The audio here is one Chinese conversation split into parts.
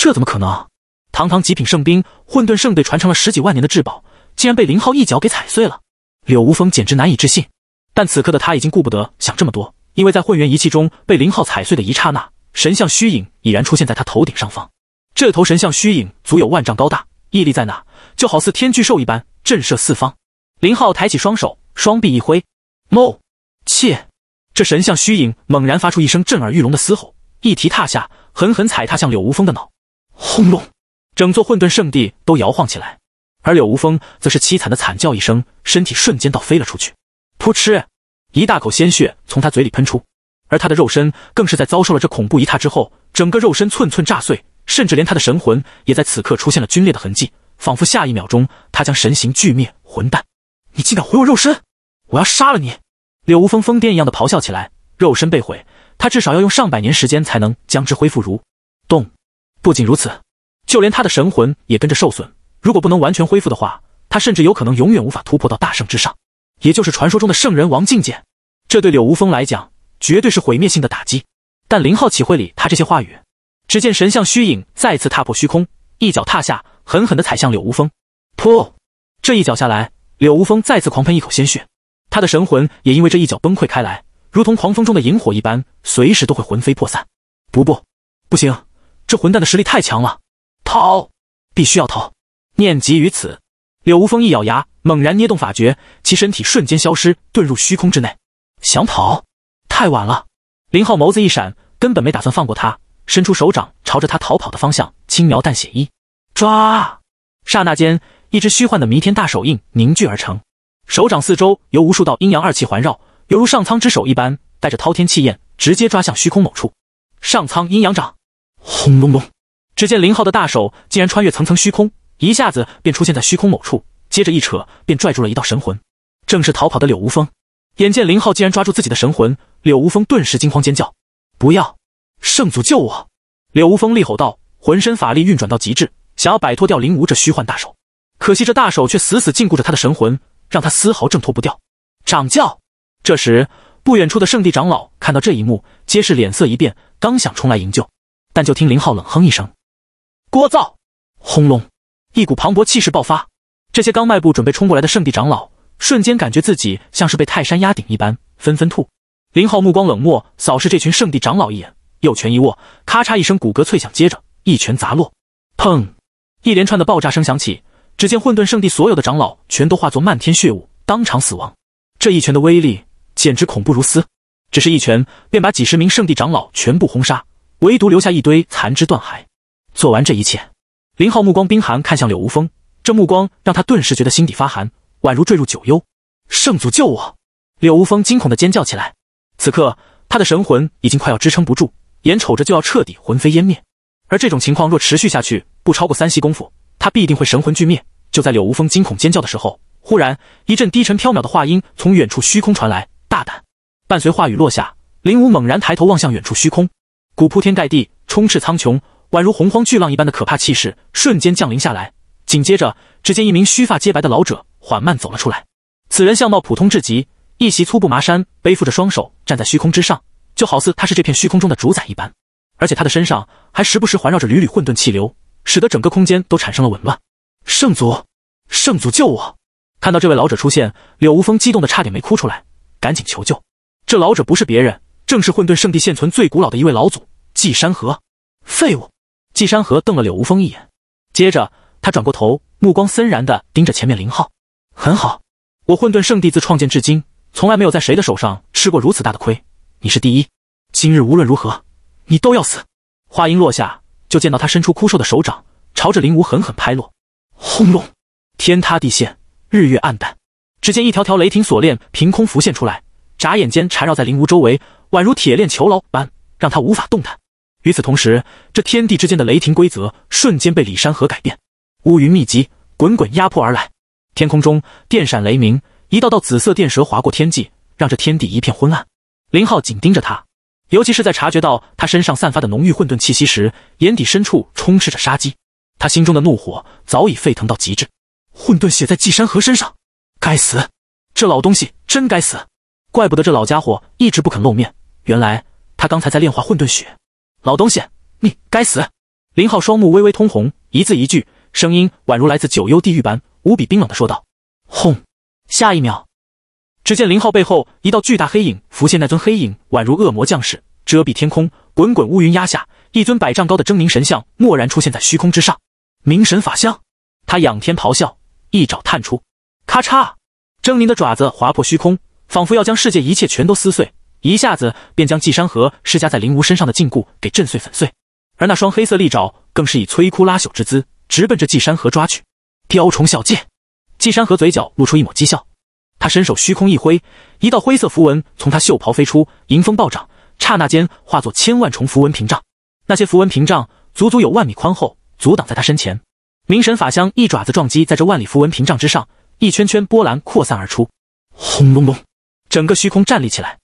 这怎么可能？堂堂极品圣兵混沌圣队传承了十几万年的至宝，竟然被林浩一脚给踩碎了！柳无风简直难以置信。但此刻的他已经顾不得想这么多，因为在混元仪器中被林浩踩碎的一刹那，神像虚影已然出现在他头顶上方。这头神像虚影足有万丈高大，屹立在那，就好似天巨兽一般，震慑四方。林浩抬起双手，双臂一挥，o 切！这神像虚影猛然发出一声震耳欲聋的嘶吼，一蹄踏下，狠狠踩踏向柳无风的脑。轰隆！整座混沌圣地都摇晃起来，而柳无风则是凄惨的惨叫一声，身体瞬间倒飞了出去。噗嗤！一大口鲜血从他嘴里喷出，而他的肉身更是在遭受了这恐怖一踏之后，整个肉身寸寸炸碎，甚至连他的神魂也在此刻出现了皲裂的痕迹，仿佛下一秒钟他将神形俱灭。混蛋！你竟敢毁我肉身！我要杀了你！柳无风疯癫一样的咆哮起来，肉身被毁，他至少要用上百年时间才能将之恢复如。不仅如此，就连他的神魂也跟着受损。如果不能完全恢复的话，他甚至有可能永远无法突破到大圣之上，也就是传说中的圣人王境界。这对柳无风来讲，绝对是毁灭性的打击。但林浩岂会理他这些话语？只见神像虚影再次踏破虚空，一脚踏下，狠狠地踩向柳无风。噗！这一脚下来，柳无风再次狂喷一口鲜血，他的神魂也因为这一脚崩溃开来，如同狂风中的萤火一般，随时都会魂飞魄散。不不，不行！这混蛋的实力太强了，逃！必须要逃！念及于此，柳无风一咬牙，猛然捏动法诀，其身体瞬间消失，遁入虚空之内。想跑？太晚了！林浩眸子一闪，根本没打算放过他，伸出手掌，朝着他逃跑的方向轻描淡写一抓。刹那间，一只虚幻的弥天大手印凝聚而成，手掌四周由无数道阴阳二气环绕，犹如上苍之手一般，带着滔天气焰，直接抓向虚空某处。上苍阴阳掌。轰隆隆！只见林浩的大手竟然穿越层层虚空，一下子便出现在虚空某处，接着一扯便拽住了一道神魂，正是逃跑的柳无风。眼见林浩竟然抓住自己的神魂，柳无风顿时惊慌尖叫：“不要！圣祖救我！”柳无风厉吼道，浑身法力运转到极致，想要摆脱掉林无这虚幻大手，可惜这大手却死死禁锢着他的神魂，让他丝毫挣脱不掉。掌教！这时，不远处的圣地长老看到这一幕，皆是脸色一变，刚想冲来营救。但就听林浩冷哼一声，聒噪！轰隆！一股磅礴气势爆发，这些刚迈步准备冲过来的圣地长老，瞬间感觉自己像是被泰山压顶一般，纷纷吐。林浩目光冷漠，扫视这群圣地长老一眼，右拳一握，咔嚓一声骨骼脆响，接着一拳砸落，砰！一连串的爆炸声响起，只见混沌圣地所有的长老全都化作漫天血雾，当场死亡。这一拳的威力简直恐怖如斯，只是一拳便把几十名圣地长老全部轰杀。唯独留下一堆残肢断骸。做完这一切，林浩目光冰寒，看向柳无风。这目光让他顿时觉得心底发寒，宛如坠入九幽。圣祖救我！柳无风惊恐的尖叫起来。此刻他的神魂已经快要支撑不住，眼瞅着就要彻底魂飞烟灭。而这种情况若持续下去，不超过三息功夫，他必定会神魂俱灭。就在柳无风惊恐尖叫的时候，忽然一阵低沉飘渺的话音从远处虚空传来：“大胆！”伴随话语落下，林武猛然抬头望向远处虚空。古铺天盖地，充斥苍穹，宛如洪荒巨浪一般的可怕气势瞬间降临下来。紧接着，只见一名须发皆白的老者缓慢走了出来。此人相貌普通至极，一袭粗布麻衫，背负着双手，站在虚空之上，就好似他是这片虚空中的主宰一般。而且他的身上还时不时环绕着缕缕混沌气流，使得整个空间都产生了紊乱。圣祖，圣祖救我！看到这位老者出现，柳无风激动的差点没哭出来，赶紧求救。这老者不是别人，正是混沌圣地现存最古老的一位老祖。纪山河，废物！纪山河瞪了柳无风一眼，接着他转过头，目光森然的盯着前面林浩。很好，我混沌圣地自创建至今，从来没有在谁的手上吃过如此大的亏。你是第一，今日无论如何，你都要死！话音落下，就见到他伸出枯瘦的手掌，朝着林无狠狠拍落。轰隆，天塌地陷，日月黯淡。只见一条条雷霆锁链凭空浮现出来，眨眼间缠绕在林无周围，宛如铁链囚牢般，让他无法动弹。与此同时，这天地之间的雷霆规则瞬间被李山河改变。乌云密集，滚滚压迫而来。天空中电闪雷鸣，一道道紫色电蛇划过天际，让这天地一片昏暗。林浩紧盯着他，尤其是在察觉到他身上散发的浓郁混沌气息时，眼底深处充斥着杀机。他心中的怒火早已沸腾到极致。混沌血在季山河身上，该死！这老东西真该死！怪不得这老家伙一直不肯露面，原来他刚才在炼化混沌血。老东西，你该死！林浩双目微微通红，一字一句，声音宛如来自九幽地狱般无比冰冷的说道。轰！下一秒，只见林浩背后一道巨大黑影浮现，那尊黑影宛如恶魔将士，遮蔽天空，滚滚乌云压下，一尊百丈高的狰狞神像蓦然出现在虚空之上，明神法相。他仰天咆哮，一爪探出，咔嚓！狰狞的爪子划破虚空，仿佛要将世界一切全都撕碎。一下子便将纪山河施加在灵无身上的禁锢给震碎粉碎，而那双黑色利爪更是以摧枯拉朽之姿直奔着纪山河抓去。雕虫小技！纪山河嘴角露出一抹讥笑，他伸手虚空一挥，一道灰色符文从他袖袍飞出，迎风暴涨，刹那间化作千万重符文屏障。那些符文屏障足足有万米宽厚，阻挡在他身前。明神法相一爪子撞击在这万里符文屏障之上，一圈圈波澜扩散而出。轰隆隆，整个虚空站立起来。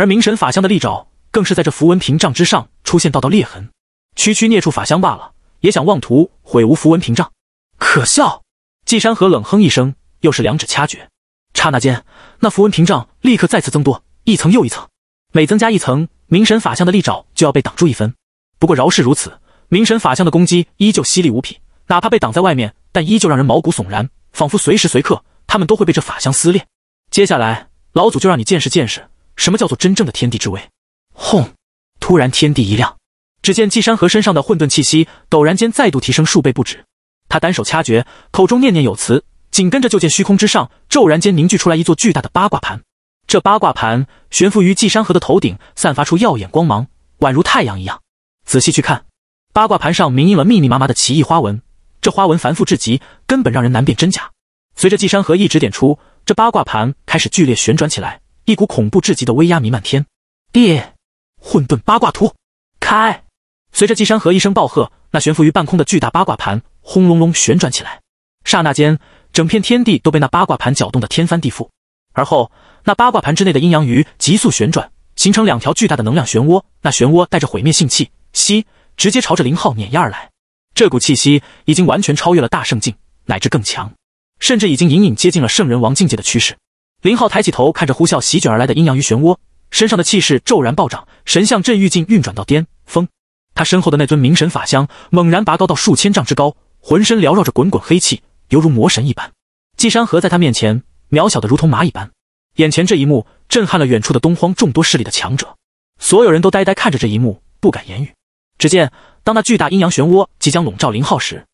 而明神法相的利爪更是在这符文屏障之上出现道道裂痕，区区孽畜法相罢了，也想妄图毁吾符文屏障，可笑！纪山河冷哼一声，又是两指掐诀，刹那间，那符文屏障立刻再次增多一层又一层，每增加一层，明神法相的利爪就要被挡住一分。不过饶是如此，明神法相的攻击依旧犀利无比，哪怕被挡在外面，但依旧让人毛骨悚然，仿佛随时随刻他们都会被这法相撕裂。接下来，老祖就让你见识见识。什么叫做真正的天地之威？轰！突然，天地一亮，只见季山河身上的混沌气息陡然间再度提升数倍不止。他单手掐诀，口中念念有词，紧跟着就见虚空之上骤然间凝聚出来一座巨大的八卦盘。这八卦盘悬浮于季山河的头顶，散发出耀眼光芒，宛如太阳一样。仔细去看，八卦盘上明印了密密麻麻的奇异花纹，这花纹繁复至极，根本让人难辨真假。随着季山河一指点出，这八卦盘开始剧烈旋转起来。一股恐怖至极的威压弥漫天地，混沌八卦图开。随着季山河一声暴喝，那悬浮于半空的巨大八卦盘轰隆隆旋转起来。刹那间，整片天地都被那八卦盘搅动得天翻地覆。而后，那八卦盘之内的阴阳鱼急速旋转，形成两条巨大的能量漩涡。那漩涡带着毁灭性气息，直接朝着林浩碾压而来。这股气息已经完全超越了大圣境，乃至更强，甚至已经隐隐接近了圣人王境界的趋势。林浩抬起头，看着呼啸席卷而来的阴阳鱼漩涡，身上的气势骤然暴涨，神像镇狱镜运转到巅峰。他身后的那尊明神法相猛然拔高到数千丈之高，浑身缭绕着滚滚黑气，犹如魔神一般。季山河在他面前渺小的如同蚂蚁般。眼前这一幕震撼了远处的东荒众多势力的强者，所有人都呆呆看着这一幕，不敢言语。只见当那巨大阴阳漩涡即将笼罩林浩时，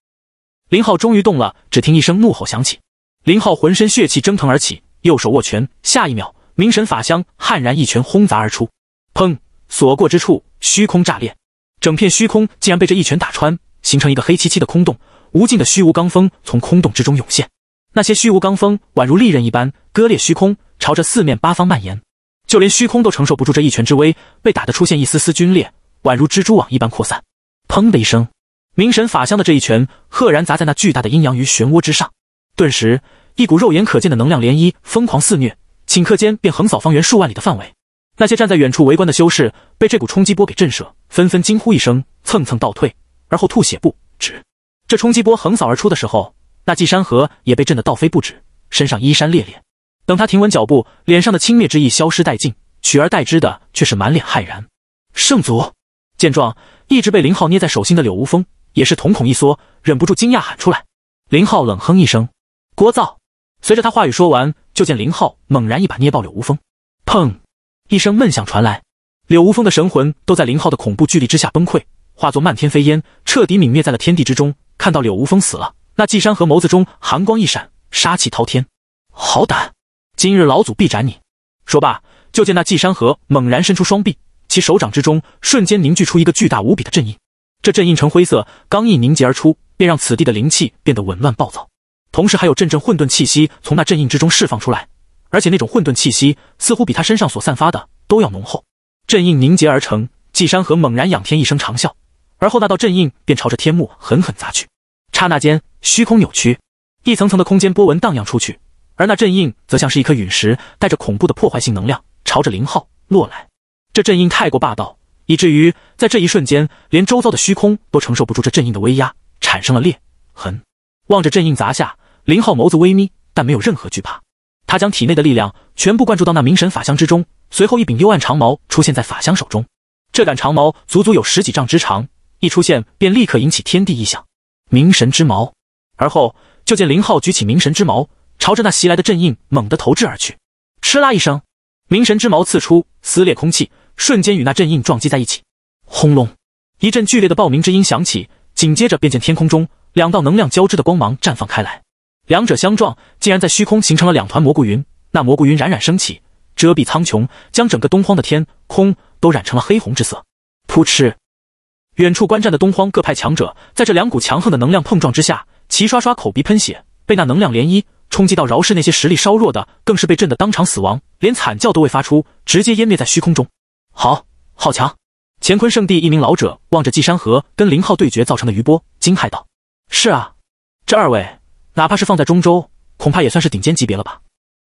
林浩终于动了。只听一声怒吼响起，林浩浑身血气蒸腾而起。右手握拳，下一秒，明神法相悍然一拳轰砸而出，砰！所过之处，虚空炸裂，整片虚空竟然被这一拳打穿，形成一个黑漆漆的空洞，无尽的虚无罡风从空洞之中涌现，那些虚无罡风宛如利刃一般割裂虚空，朝着四面八方蔓延，就连虚空都承受不住这一拳之威，被打得出现一丝丝皲裂，宛如蜘蛛网一般扩散。砰的一声，明神法相的这一拳赫然砸在那巨大的阴阳鱼漩涡之上，顿时。一股肉眼可见的能量涟漪疯狂肆虐，顷刻间便横扫方圆数万里的范围。那些站在远处围观的修士被这股冲击波给震慑，纷纷惊呼一声，蹭蹭倒退，而后吐血不止。这冲击波横扫而出的时候，那纪山河也被震得倒飞不止，身上衣衫裂裂。等他停稳脚步，脸上的轻蔑之意消失殆尽，取而代之的却是满脸骇然。圣祖见状，一直被林浩捏在手心的柳无风也是瞳孔一缩，忍不住惊讶喊出来。林浩冷哼一声，聒噪。随着他话语说完，就见林浩猛然一把捏爆柳无风，砰一声闷响传来，柳无风的神魂都在林浩的恐怖巨力之下崩溃，化作漫天飞烟，彻底泯灭在了天地之中。看到柳无风死了，那纪山河眸子中寒光一闪，杀气滔天，好胆！今日老祖必斩你！说罢，就见那纪山河猛然伸出双臂，其手掌之中瞬间凝聚出一个巨大无比的阵印，这阵印呈灰色，刚一凝结而出，便让此地的灵气变得紊乱暴躁。同时，还有阵阵混沌气息从那阵印之中释放出来，而且那种混沌气息似乎比他身上所散发的都要浓厚。阵印凝结而成，纪山河猛然仰天一声长啸，而后那道阵印便朝着天幕狠狠砸去。刹那间，虚空扭曲，一层层的空间波纹荡漾出去，而那阵印则像是一颗陨石，带着恐怖的破坏性能量，朝着林浩落来。这阵印太过霸道，以至于在这一瞬间，连周遭的虚空都承受不住这阵印的威压，产生了裂痕。望着阵印砸下，林浩眸子微眯，但没有任何惧怕。他将体内的力量全部灌注到那明神法箱之中，随后一柄幽暗长矛出现在法箱手中。这杆长矛足足有十几丈之长，一出现便立刻引起天地异象。明神之矛，而后就见林浩举起明神之矛，朝着那袭来的阵印猛地投掷而去。嗤啦一声，明神之矛刺出，撕裂空气，瞬间与那阵印撞击在一起。轰隆，一阵剧烈的爆鸣之音响起，紧接着便见天空中两道能量交织的光芒绽放开来。两者相撞，竟然在虚空形成了两团蘑菇云。那蘑菇云冉冉升起，遮蔽苍穹，将整个东荒的天空都染成了黑红之色。扑哧！远处观战的东荒各派强者，在这两股强横的能量碰撞之下，齐刷刷口鼻喷血，被那能量涟漪冲击到。饶氏那些实力稍弱的，更是被震得当场死亡，连惨叫都未发出，直接湮灭在虚空中。好好强！乾坤圣地一名老者望着纪山河跟林浩对决造成的余波，惊骇道：“是啊，这二位。”哪怕是放在中州，恐怕也算是顶尖级别了吧。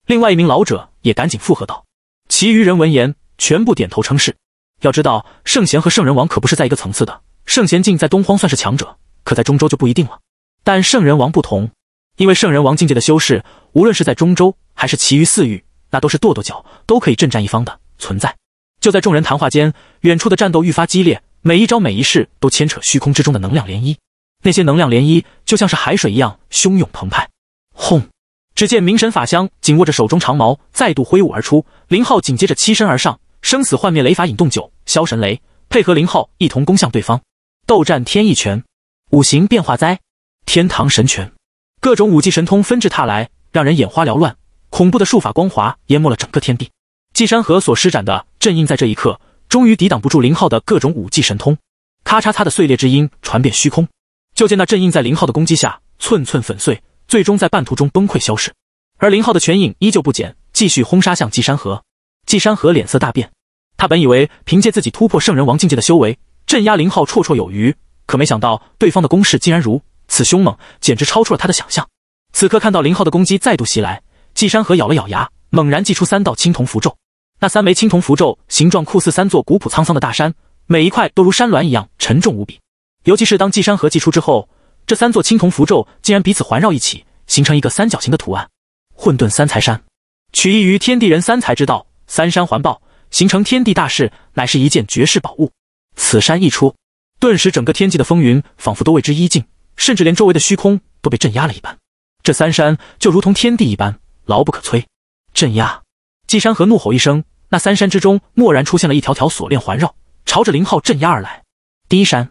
另外一名老者也赶紧附和道。其余人闻言，全部点头称是。要知道，圣贤和圣人王可不是在一个层次的。圣贤境在东荒算是强者，可在中州就不一定了。但圣人王不同，因为圣人王境界的修士，无论是在中州还是其余四域，那都是跺跺脚都可以镇战一方的存在。就在众人谈话间，远处的战斗愈发激烈，每一招每一式都牵扯虚空之中的能量涟漪。那些能量涟漪就像是海水一样汹涌澎湃。轰！只见明神法相紧握着手中长矛，再度挥舞而出。林浩紧接着栖身而上，生死幻灭雷法引动九霄神雷，配合林浩一同攻向对方。斗战天意拳、五行变化灾、天堂神拳，各种武技神通纷至沓来，让人眼花缭乱。恐怖的术法光华淹没了整个天地。纪山河所施展的阵印在这一刻终于抵挡不住林浩的各种武技神通，咔嚓嚓的碎裂之音传遍虚空。就见那阵印在林浩的攻击下寸寸粉碎，最终在半途中崩溃消失。而林浩的拳影依旧不减，继续轰杀向纪山河。纪山河脸色大变，他本以为凭借自己突破圣人王境界的修为，镇压林浩绰绰有余，可没想到对方的攻势竟然如此凶猛，简直超出了他的想象。此刻看到林浩的攻击再度袭来，纪山河咬了咬牙，猛然祭出三道青铜符咒。那三枚青铜符咒形状酷似三座古朴沧桑的大山，每一块都如山峦一样沉重无比。尤其是当纪山河祭出之后，这三座青铜符咒竟然彼此环绕一起，形成一个三角形的图案。混沌三才山，取意于天地人三才之道，三山环抱，形成天地大势，乃是一件绝世宝物。此山一出，顿时整个天际的风云仿佛都为之一静，甚至连周围的虚空都被镇压了一般。这三山就如同天地一般，牢不可摧。镇压！纪山河怒吼一声，那三山之中蓦然出现了一条条锁链环绕，朝着林浩镇压而来。第一山。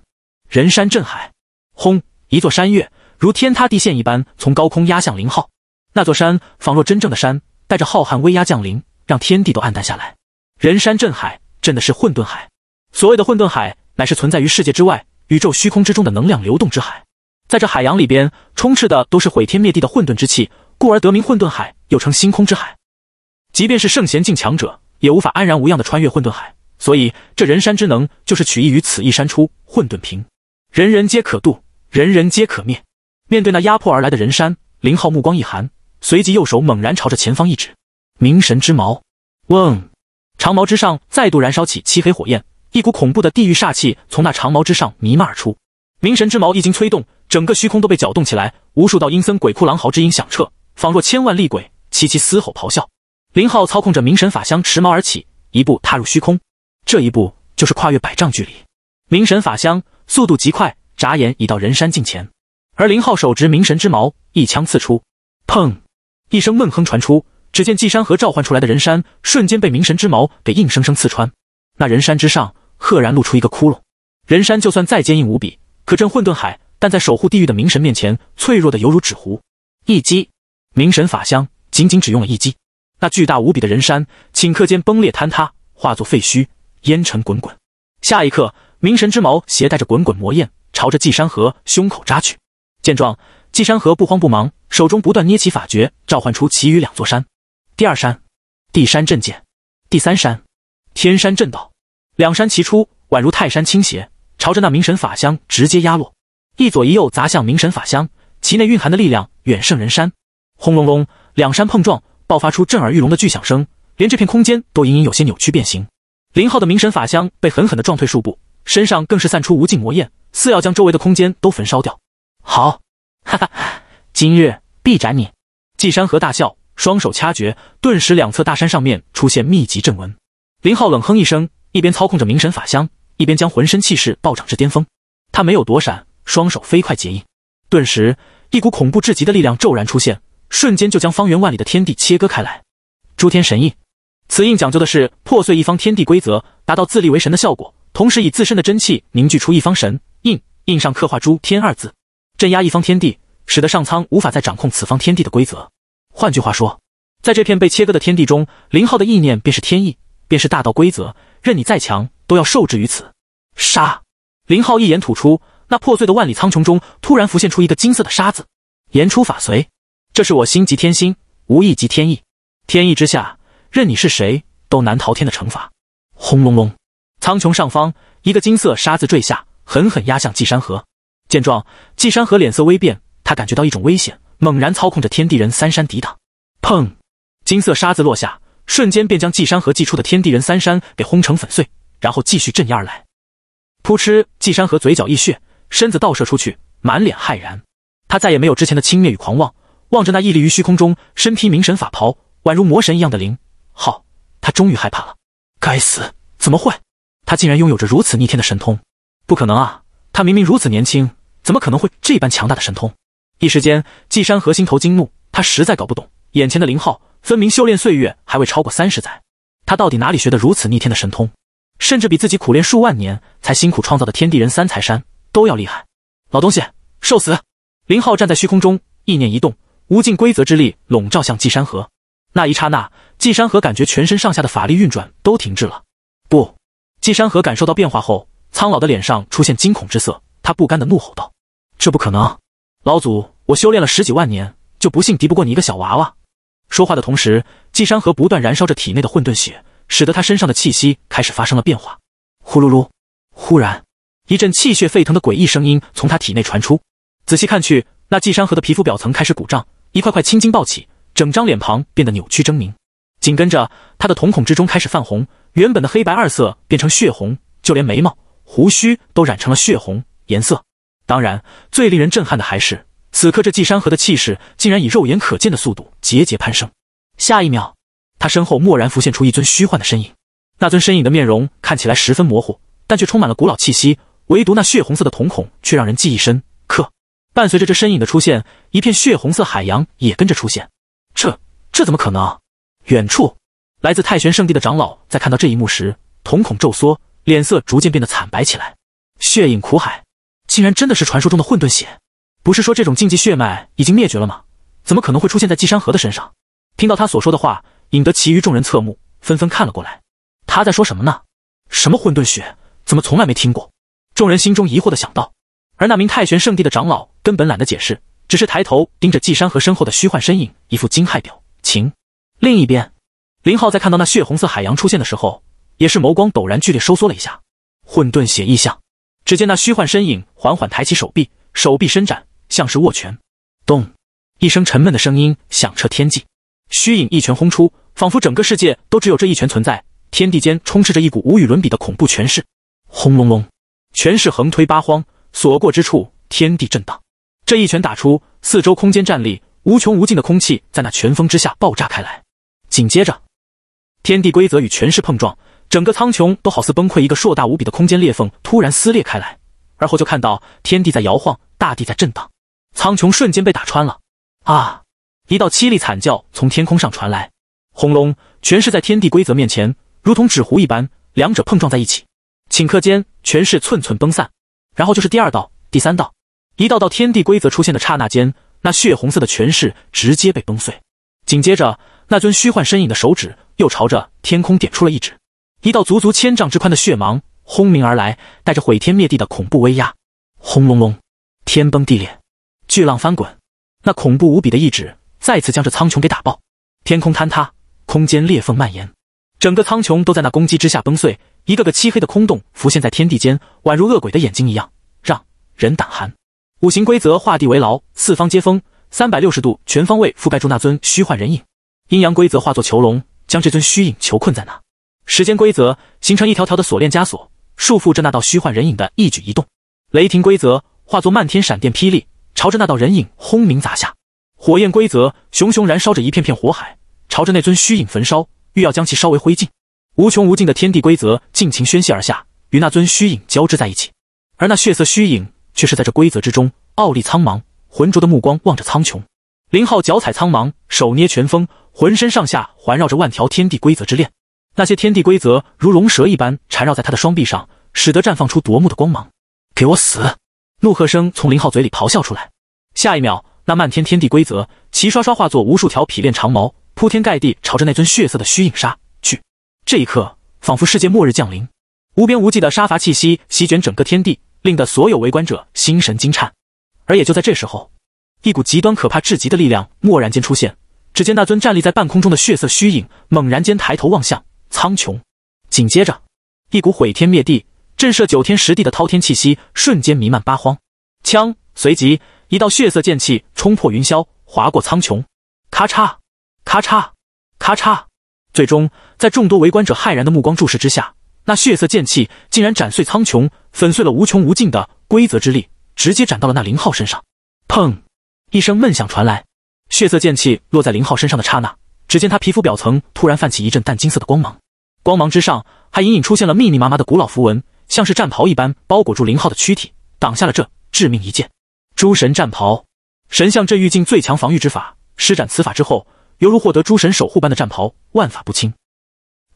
人山震海，轰！一座山岳如天塌地陷一般从高空压向林浩。那座山仿若真正的山，带着浩瀚威压降临，让天地都暗淡下来。人山震海，真的是混沌海。所谓的混沌海，乃是存在于世界之外、宇宙虚空之中的能量流动之海。在这海洋里边，充斥的都是毁天灭地的混沌之气，故而得名混沌海，又称星空之海。即便是圣贤境强者，也无法安然无恙的穿越混沌海。所以，这人山之能，就是取意于此一山出混沌平。人人皆可渡，人人皆可灭。面对那压迫而来的人山，林浩目光一寒，随即右手猛然朝着前方一指。冥神之矛，嗡！长矛之上再度燃烧起漆黑火焰，一股恐怖的地狱煞气从那长矛之上弥漫而出。冥神之矛一经催动，整个虚空都被搅动起来，无数道阴森鬼哭狼嚎之音响彻，仿若千万厉鬼齐齐嘶吼咆哮。林浩操控着冥神法箱持矛而起，一步踏入虚空，这一步就是跨越百丈距离。冥神法箱。速度极快，眨眼已到人山近前。而林浩手执冥神之矛，一枪刺出，砰！一声闷哼传出。只见纪山河召唤出来的人山，瞬间被冥神之矛给硬生生刺穿。那人山之上，赫然露出一个窟窿。人山就算再坚硬无比，可镇混沌海，但在守护地狱的冥神面前，脆弱的犹如纸糊。一击，冥神法相，仅仅只用了一击，那巨大无比的人山，顷刻间崩裂坍塌，化作废墟，烟尘滚滚。下一刻。明神之矛携带着滚滚魔焰，朝着纪山河胸口扎去。见状，纪山河不慌不忙，手中不断捏起法诀，召唤出其余两座山。第二山，地山震剑；第三山，天山震道。两山齐出，宛如泰山倾斜，朝着那明神法箱直接压落，一左一右砸向明神法箱，其内蕴含的力量远胜人山。轰隆隆，两山碰撞，爆发出震耳欲聋的巨响声，连这片空间都隐隐有些扭曲变形。林浩的明神法箱被狠狠地撞退数步。身上更是散出无尽魔焰，似要将周围的空间都焚烧掉。好，哈哈，今日必斩你！纪山河大笑，双手掐诀，顿时两侧大山上面出现密集阵纹。林浩冷哼一声，一边操控着明神法香，一边将浑身气势暴涨至巅峰。他没有躲闪，双手飞快结印，顿时一股恐怖至极的力量骤然出现，瞬间就将方圆万里的天地切割开来。诸天神印，此印讲究的是破碎一方天地规则，达到自立为神的效果。同时以自身的真气凝聚出一方神印，印上刻画“诸天”二字，镇压一方天地，使得上苍无法再掌控此方天地的规则。换句话说，在这片被切割的天地中，林浩的意念便是天意，便是大道规则，任你再强都要受制于此。杀！林浩一眼吐出，那破碎的万里苍穹中突然浮现出一个金色的“杀”字。言出法随，这是我心即天心，无意即天意。天意之下，任你是谁都难逃天的惩罚。轰隆隆！苍穹上方，一个金色沙子坠下，狠狠压向纪山河。见状，纪山河脸色微变，他感觉到一种危险，猛然操控着天地人三山抵挡。砰！金色沙子落下，瞬间便将纪山河祭出的天地人三山给轰成粉碎，然后继续镇压而来。扑哧！纪山河嘴角溢血，身子倒射出去，满脸骇然。他再也没有之前的轻蔑与狂妄，望着那屹立于虚空中，身披明神法袍，宛如魔神一样的灵好，他终于害怕了。该死！怎么会？他竟然拥有着如此逆天的神通，不可能啊！他明明如此年轻，怎么可能会这般强大的神通？一时间，纪山河心头惊怒，他实在搞不懂，眼前的林浩分明修炼岁月还未超过三十载，他到底哪里学得如此逆天的神通，甚至比自己苦练数万年才辛苦创造的天地人三才山都要厉害？老东西，受死！林浩站在虚空中，意念一动，无尽规则之力笼罩向纪山河。那一刹那，纪山河感觉全身上下的法力运转都停滞了，不。纪山河感受到变化后，苍老的脸上出现惊恐之色，他不甘的怒吼道：“这不可能！老祖，我修炼了十几万年，就不信敌不过你一个小娃娃！”说话的同时，纪山河不断燃烧着体内的混沌血，使得他身上的气息开始发生了变化。呼噜噜！忽然，一阵气血沸腾的诡异声音从他体内传出。仔细看去，那纪山河的皮肤表层开始鼓胀，一块块青筋暴起，整张脸庞变得扭曲狰狞。紧跟着，他的瞳孔之中开始泛红，原本的黑白二色变成血红，就连眉毛、胡须都染成了血红颜色。当然，最令人震撼的还是此刻这季山河的气势，竟然以肉眼可见的速度节节攀升。下一秒，他身后蓦然浮现出一尊虚幻的身影，那尊身影的面容看起来十分模糊，但却充满了古老气息，唯独那血红色的瞳孔却让人记忆深刻。伴随着这身影的出现，一片血红色海洋也跟着出现。这这怎么可能？远处，来自太玄圣地的长老在看到这一幕时，瞳孔骤缩，脸色逐渐变得惨白起来。血影苦海竟然真的是传说中的混沌血？不是说这种禁忌血脉已经灭绝了吗？怎么可能会出现在纪山河的身上？听到他所说的话，引得其余众人侧目，纷纷看了过来。他在说什么呢？什么混沌血？怎么从来没听过？众人心中疑惑的想到。而那名太玄圣地的长老根本懒得解释，只是抬头盯着纪山河身后的虚幻身影，一副惊骇表情。另一边，林浩在看到那血红色海洋出现的时候，也是眸光陡然剧烈收缩了一下。混沌血意象，只见那虚幻身影缓缓抬起手臂，手臂伸展，像是握拳。咚！一声沉闷的声音响彻天际，虚影一拳轰出，仿佛整个世界都只有这一拳存在，天地间充斥着一股无与伦比的恐怖权势。轰隆隆，权势横推八荒，所过之处，天地震荡。这一拳打出，四周空间站立无穷无尽的空气，在那拳风之下爆炸开来。紧接着，天地规则与权势碰撞，整个苍穹都好似崩溃。一个硕大无比的空间裂缝突然撕裂开来，而后就看到天地在摇晃，大地在震荡，苍穹瞬间被打穿了。啊！一道凄厉惨叫从天空上传来。轰隆！权势在天地规则面前如同纸糊一般，两者碰撞在一起，顷刻间权势寸寸崩散。然后就是第二道、第三道，一道道天地规则出现的刹那间，那血红色的权势直接被崩碎。紧接着。那尊虚幻身影的手指又朝着天空点出了一指，一道足足千丈之宽的血芒轰鸣而来，带着毁天灭地的恐怖威压。轰隆隆，天崩地裂，巨浪翻滚，那恐怖无比的一指再次将这苍穹给打爆，天空坍塌，空间裂缝蔓延，整个苍穹都在那攻击之下崩碎，一个个漆黑的空洞浮现在天地间，宛如恶鬼的眼睛一样，让人胆寒。五行规则画地为牢，四方皆封，三百六十度全方位覆盖住那尊虚幻人影。阴阳规则化作囚笼，将这尊虚影囚困在那；时间规则形成一条条的锁链枷锁，束缚着那道虚幻人影的一举一动；雷霆规则化作漫天闪电霹雳，朝着那道人影轰鸣砸下；火焰规则熊熊燃烧着一片片火海，朝着那尊虚影焚烧，欲要将其烧为灰烬。无穷无尽的天地规则尽情宣泄而下，与那尊虚影交织在一起。而那血色虚影却是在这规则之中傲立苍茫，浑浊的目光望着苍穹。林浩脚踩苍茫，手捏拳锋，浑身上下环绕着万条天地规则之链，那些天地规则如龙蛇一般缠绕在他的双臂上，使得绽放出夺目的光芒。给我死！怒喝声从林浩嘴里咆哮出来，下一秒，那漫天天地规则齐刷刷化作无数条匹练长矛，铺天盖地朝着那尊血色的虚影杀去。这一刻，仿佛世界末日降临，无边无际的杀伐气息席卷整个天地，令得所有围观者心神惊颤。而也就在这时候，一股极端可怕至极的力量蓦然间出现，只见那尊站立在半空中的血色虚影猛然间抬头望向苍穹，紧接着，一股毁天灭地、震慑九天十地的滔天气息瞬间弥漫八荒。枪，随即一道血色剑气冲破云霄，划过苍穹，咔嚓，咔嚓，咔嚓，最终在众多围观者骇然的目光注视之下，那血色剑气竟然斩碎苍穹，粉碎了无穷无尽的规则之力，直接斩到了那林浩身上，砰。一声闷响传来，血色剑气落在林浩身上的刹那，只见他皮肤表层突然泛起一阵淡金色的光芒，光芒之上还隐隐出现了密密麻麻的古老符文，像是战袍一般包裹住林浩的躯体，挡下了这致命一剑。诸神战袍，神像镇狱境最强防御之法，施展此法之后，犹如获得诸神守护般的战袍，万法不侵。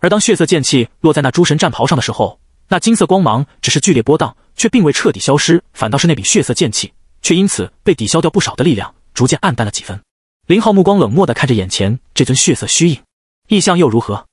而当血色剑气落在那诸神战袍上的时候，那金色光芒只是剧烈波荡，却并未彻底消失，反倒是那柄血色剑气。却因此被抵消掉不少的力量，逐渐暗淡了几分。林浩目光冷漠地看着眼前这尊血色虚影，意象又如何？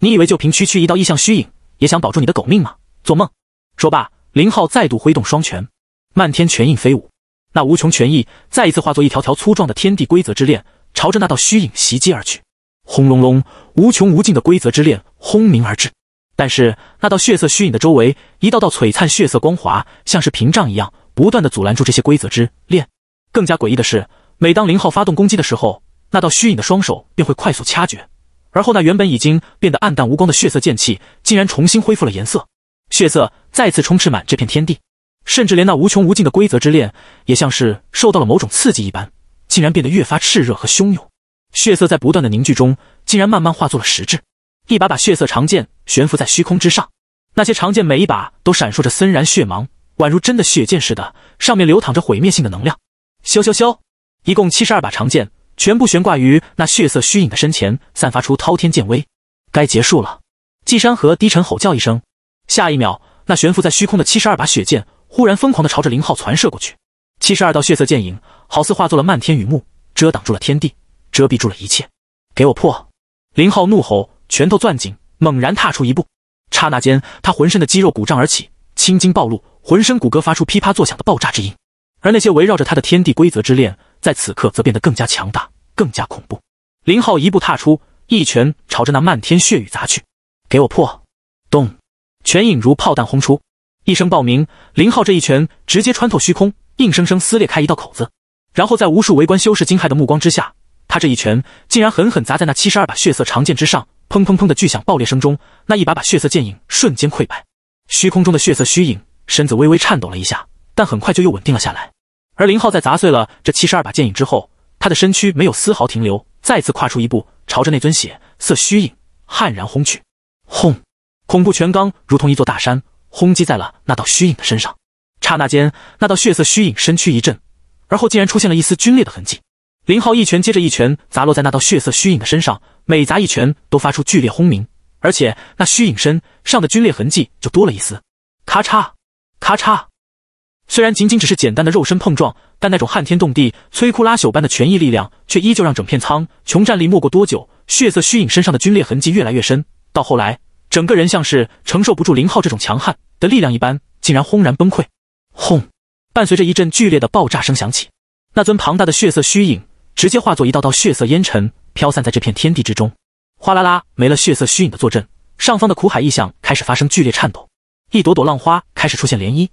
你以为就凭区区一道意象虚影，也想保住你的狗命吗？做梦！说罢，林浩再度挥动双拳，漫天拳印飞舞，那无穷拳意再一次化作一条条粗壮的天地规则之链，朝着那道虚影袭击而去。轰隆隆，无穷无尽的规则之链轰鸣而至，但是那道血色虚影的周围，一道道璀璨血色光华，像是屏障一样。不断的阻拦住这些规则之链。更加诡异的是，每当林浩发动攻击的时候，那道虚影的双手便会快速掐诀，而后那原本已经变得暗淡无光的血色剑气，竟然重新恢复了颜色，血色再次充斥满这片天地。甚至连那无穷无尽的规则之链，也像是受到了某种刺激一般，竟然变得越发炽热和汹涌。血色在不断的凝聚中，竟然慢慢化作了实质，一把把血色长剑悬浮在虚空之上。那些长剑每一把都闪烁着森然血芒。宛如真的血剑似的，上面流淌着毁灭性的能量。咻咻咻！一共七十二把长剑，全部悬挂于那血色虚影的身前，散发出滔天剑威。该结束了！季山河低沉吼叫一声，下一秒，那悬浮在虚空的七十二把血剑忽然疯狂地朝着林浩传射过去。七十二道血色剑影，好似化作了漫天雨幕，遮挡住了天地，遮蔽住了一切。给我破！林浩怒吼，拳头攥紧，猛然踏出一步。刹那间，他浑身的肌肉鼓胀而起。青筋暴露，浑身骨骼发出噼啪作响的爆炸之音，而那些围绕着他的天地规则之链，在此刻则变得更加强大，更加恐怖。林浩一步踏出，一拳朝着那漫天血雨砸去：“给我破！”咚！拳影如炮弹轰出，一声爆鸣，林浩这一拳直接穿透虚空，硬生生撕裂开一道口子。然后在无数围观修士惊骇的目光之下，他这一拳竟然狠狠砸在那七十二把血色长剑之上。砰砰砰的巨响爆裂声中，那一把把血色剑影瞬间溃败。虚空中的血色虚影身子微微颤抖了一下，但很快就又稳定了下来。而林浩在砸碎了这七十二把剑影之后，他的身躯没有丝毫停留，再次跨出一步，朝着那尊血色虚影悍然轰去。轰！恐怖拳罡如同一座大山，轰击在了那道虚影的身上。刹那间，那道血色虚影身躯一震，而后竟然出现了一丝皲裂的痕迹。林浩一拳接着一拳砸落在那道血色虚影的身上，每砸一拳都发出剧烈轰鸣。而且那虚影身上的皲裂痕迹就多了一丝，咔嚓，咔嚓。虽然仅仅只是简单的肉身碰撞，但那种撼天动地、摧枯拉朽般的权益力量，却依旧让整片苍穹战力没过多久，血色虚影身上的皲裂痕迹越来越深，到后来整个人像是承受不住林浩这种强悍的力量一般，竟然轰然崩溃。轰！伴随着一阵剧烈的爆炸声响起，那尊庞大的血色虚影直接化作一道道血色烟尘，飘散在这片天地之中。哗啦啦，没了血色虚影的坐镇，上方的苦海异象开始发生剧烈颤抖，一朵朵浪花开始出现涟漪，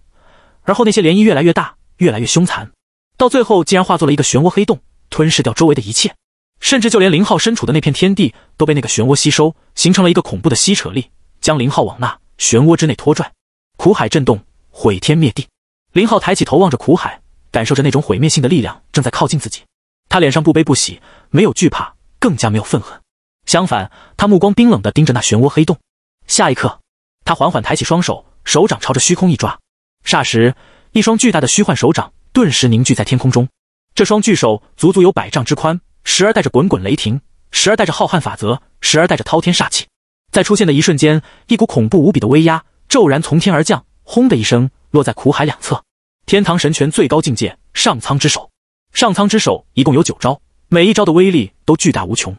而后那些涟漪越来越大，越来越凶残，到最后竟然化作了一个漩涡黑洞，吞噬掉周围的一切，甚至就连林浩身处的那片天地都被那个漩涡吸收，形成了一个恐怖的吸扯力，将林浩往那漩涡之内拖拽。苦海震动，毁天灭地。林浩抬起头望着苦海，感受着那种毁灭性的力量正在靠近自己，他脸上不悲不喜，没有惧怕，更加没有愤恨。相反，他目光冰冷地盯着那漩涡黑洞。下一刻，他缓缓抬起双手，手掌朝着虚空一抓。霎时，一双巨大的虚幻手掌顿时凝聚在天空中。这双巨手足足有百丈之宽，时而带着滚滚雷霆，时而带着浩瀚法则，时而带着滔天煞气。在出现的一瞬间，一股恐怖无比的威压骤然从天而降，轰的一声落在苦海两侧。天堂神拳最高境界——上苍之手。上苍之手一共有九招，每一招的威力都巨大无穷。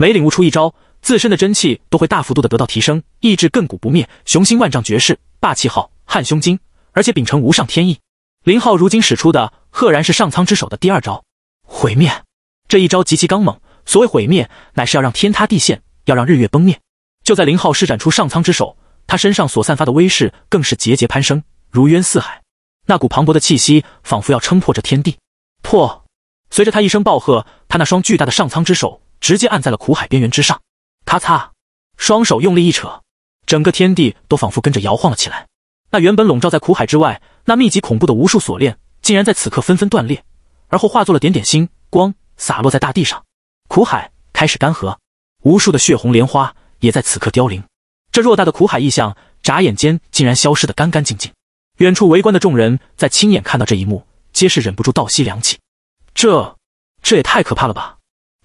每领悟出一招，自身的真气都会大幅度的得到提升，意志亘古不灭，雄心万丈，绝世霸气浩，汉胸襟，而且秉承无上天意。林浩如今使出的，赫然是上苍之手的第二招——毁灭。这一招极其刚猛，所谓毁灭，乃是要让天塌地陷，要让日月崩灭。就在林浩施展出上苍之手，他身上所散发的威势更是节节攀升，如渊似海。那股磅礴的气息，仿佛要撑破这天地。破！随着他一声暴喝，他那双巨大的上苍之手。直接按在了苦海边缘之上，咔嚓，双手用力一扯，整个天地都仿佛跟着摇晃了起来。那原本笼罩在苦海之外、那密集恐怖的无数锁链，竟然在此刻纷纷断裂，而后化作了点点星光洒落在大地上。苦海开始干涸，无数的血红莲花也在此刻凋零。这偌大的苦海异象，眨眼间竟然消失的干干净净。远处围观的众人在亲眼看到这一幕，皆是忍不住倒吸凉气。这，这也太可怕了吧！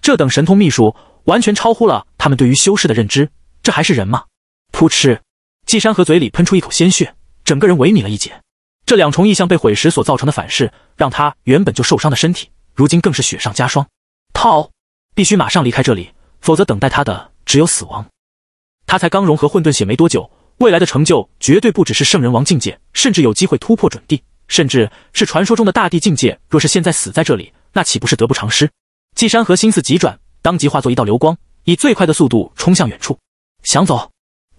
这等神通秘术完全超乎了他们对于修士的认知，这还是人吗？噗嗤，纪山河嘴里喷出一口鲜血，整个人萎靡了一截。这两重意象被毁时所造成的反噬，让他原本就受伤的身体，如今更是雪上加霜。套，必须马上离开这里，否则等待他的只有死亡。他才刚融合混沌血没多久，未来的成就绝对不只是圣人王境界，甚至有机会突破准帝，甚至是传说中的大帝境界。若是现在死在这里，那岂不是得不偿失？纪山河心思急转，当即化作一道流光，以最快的速度冲向远处。想走，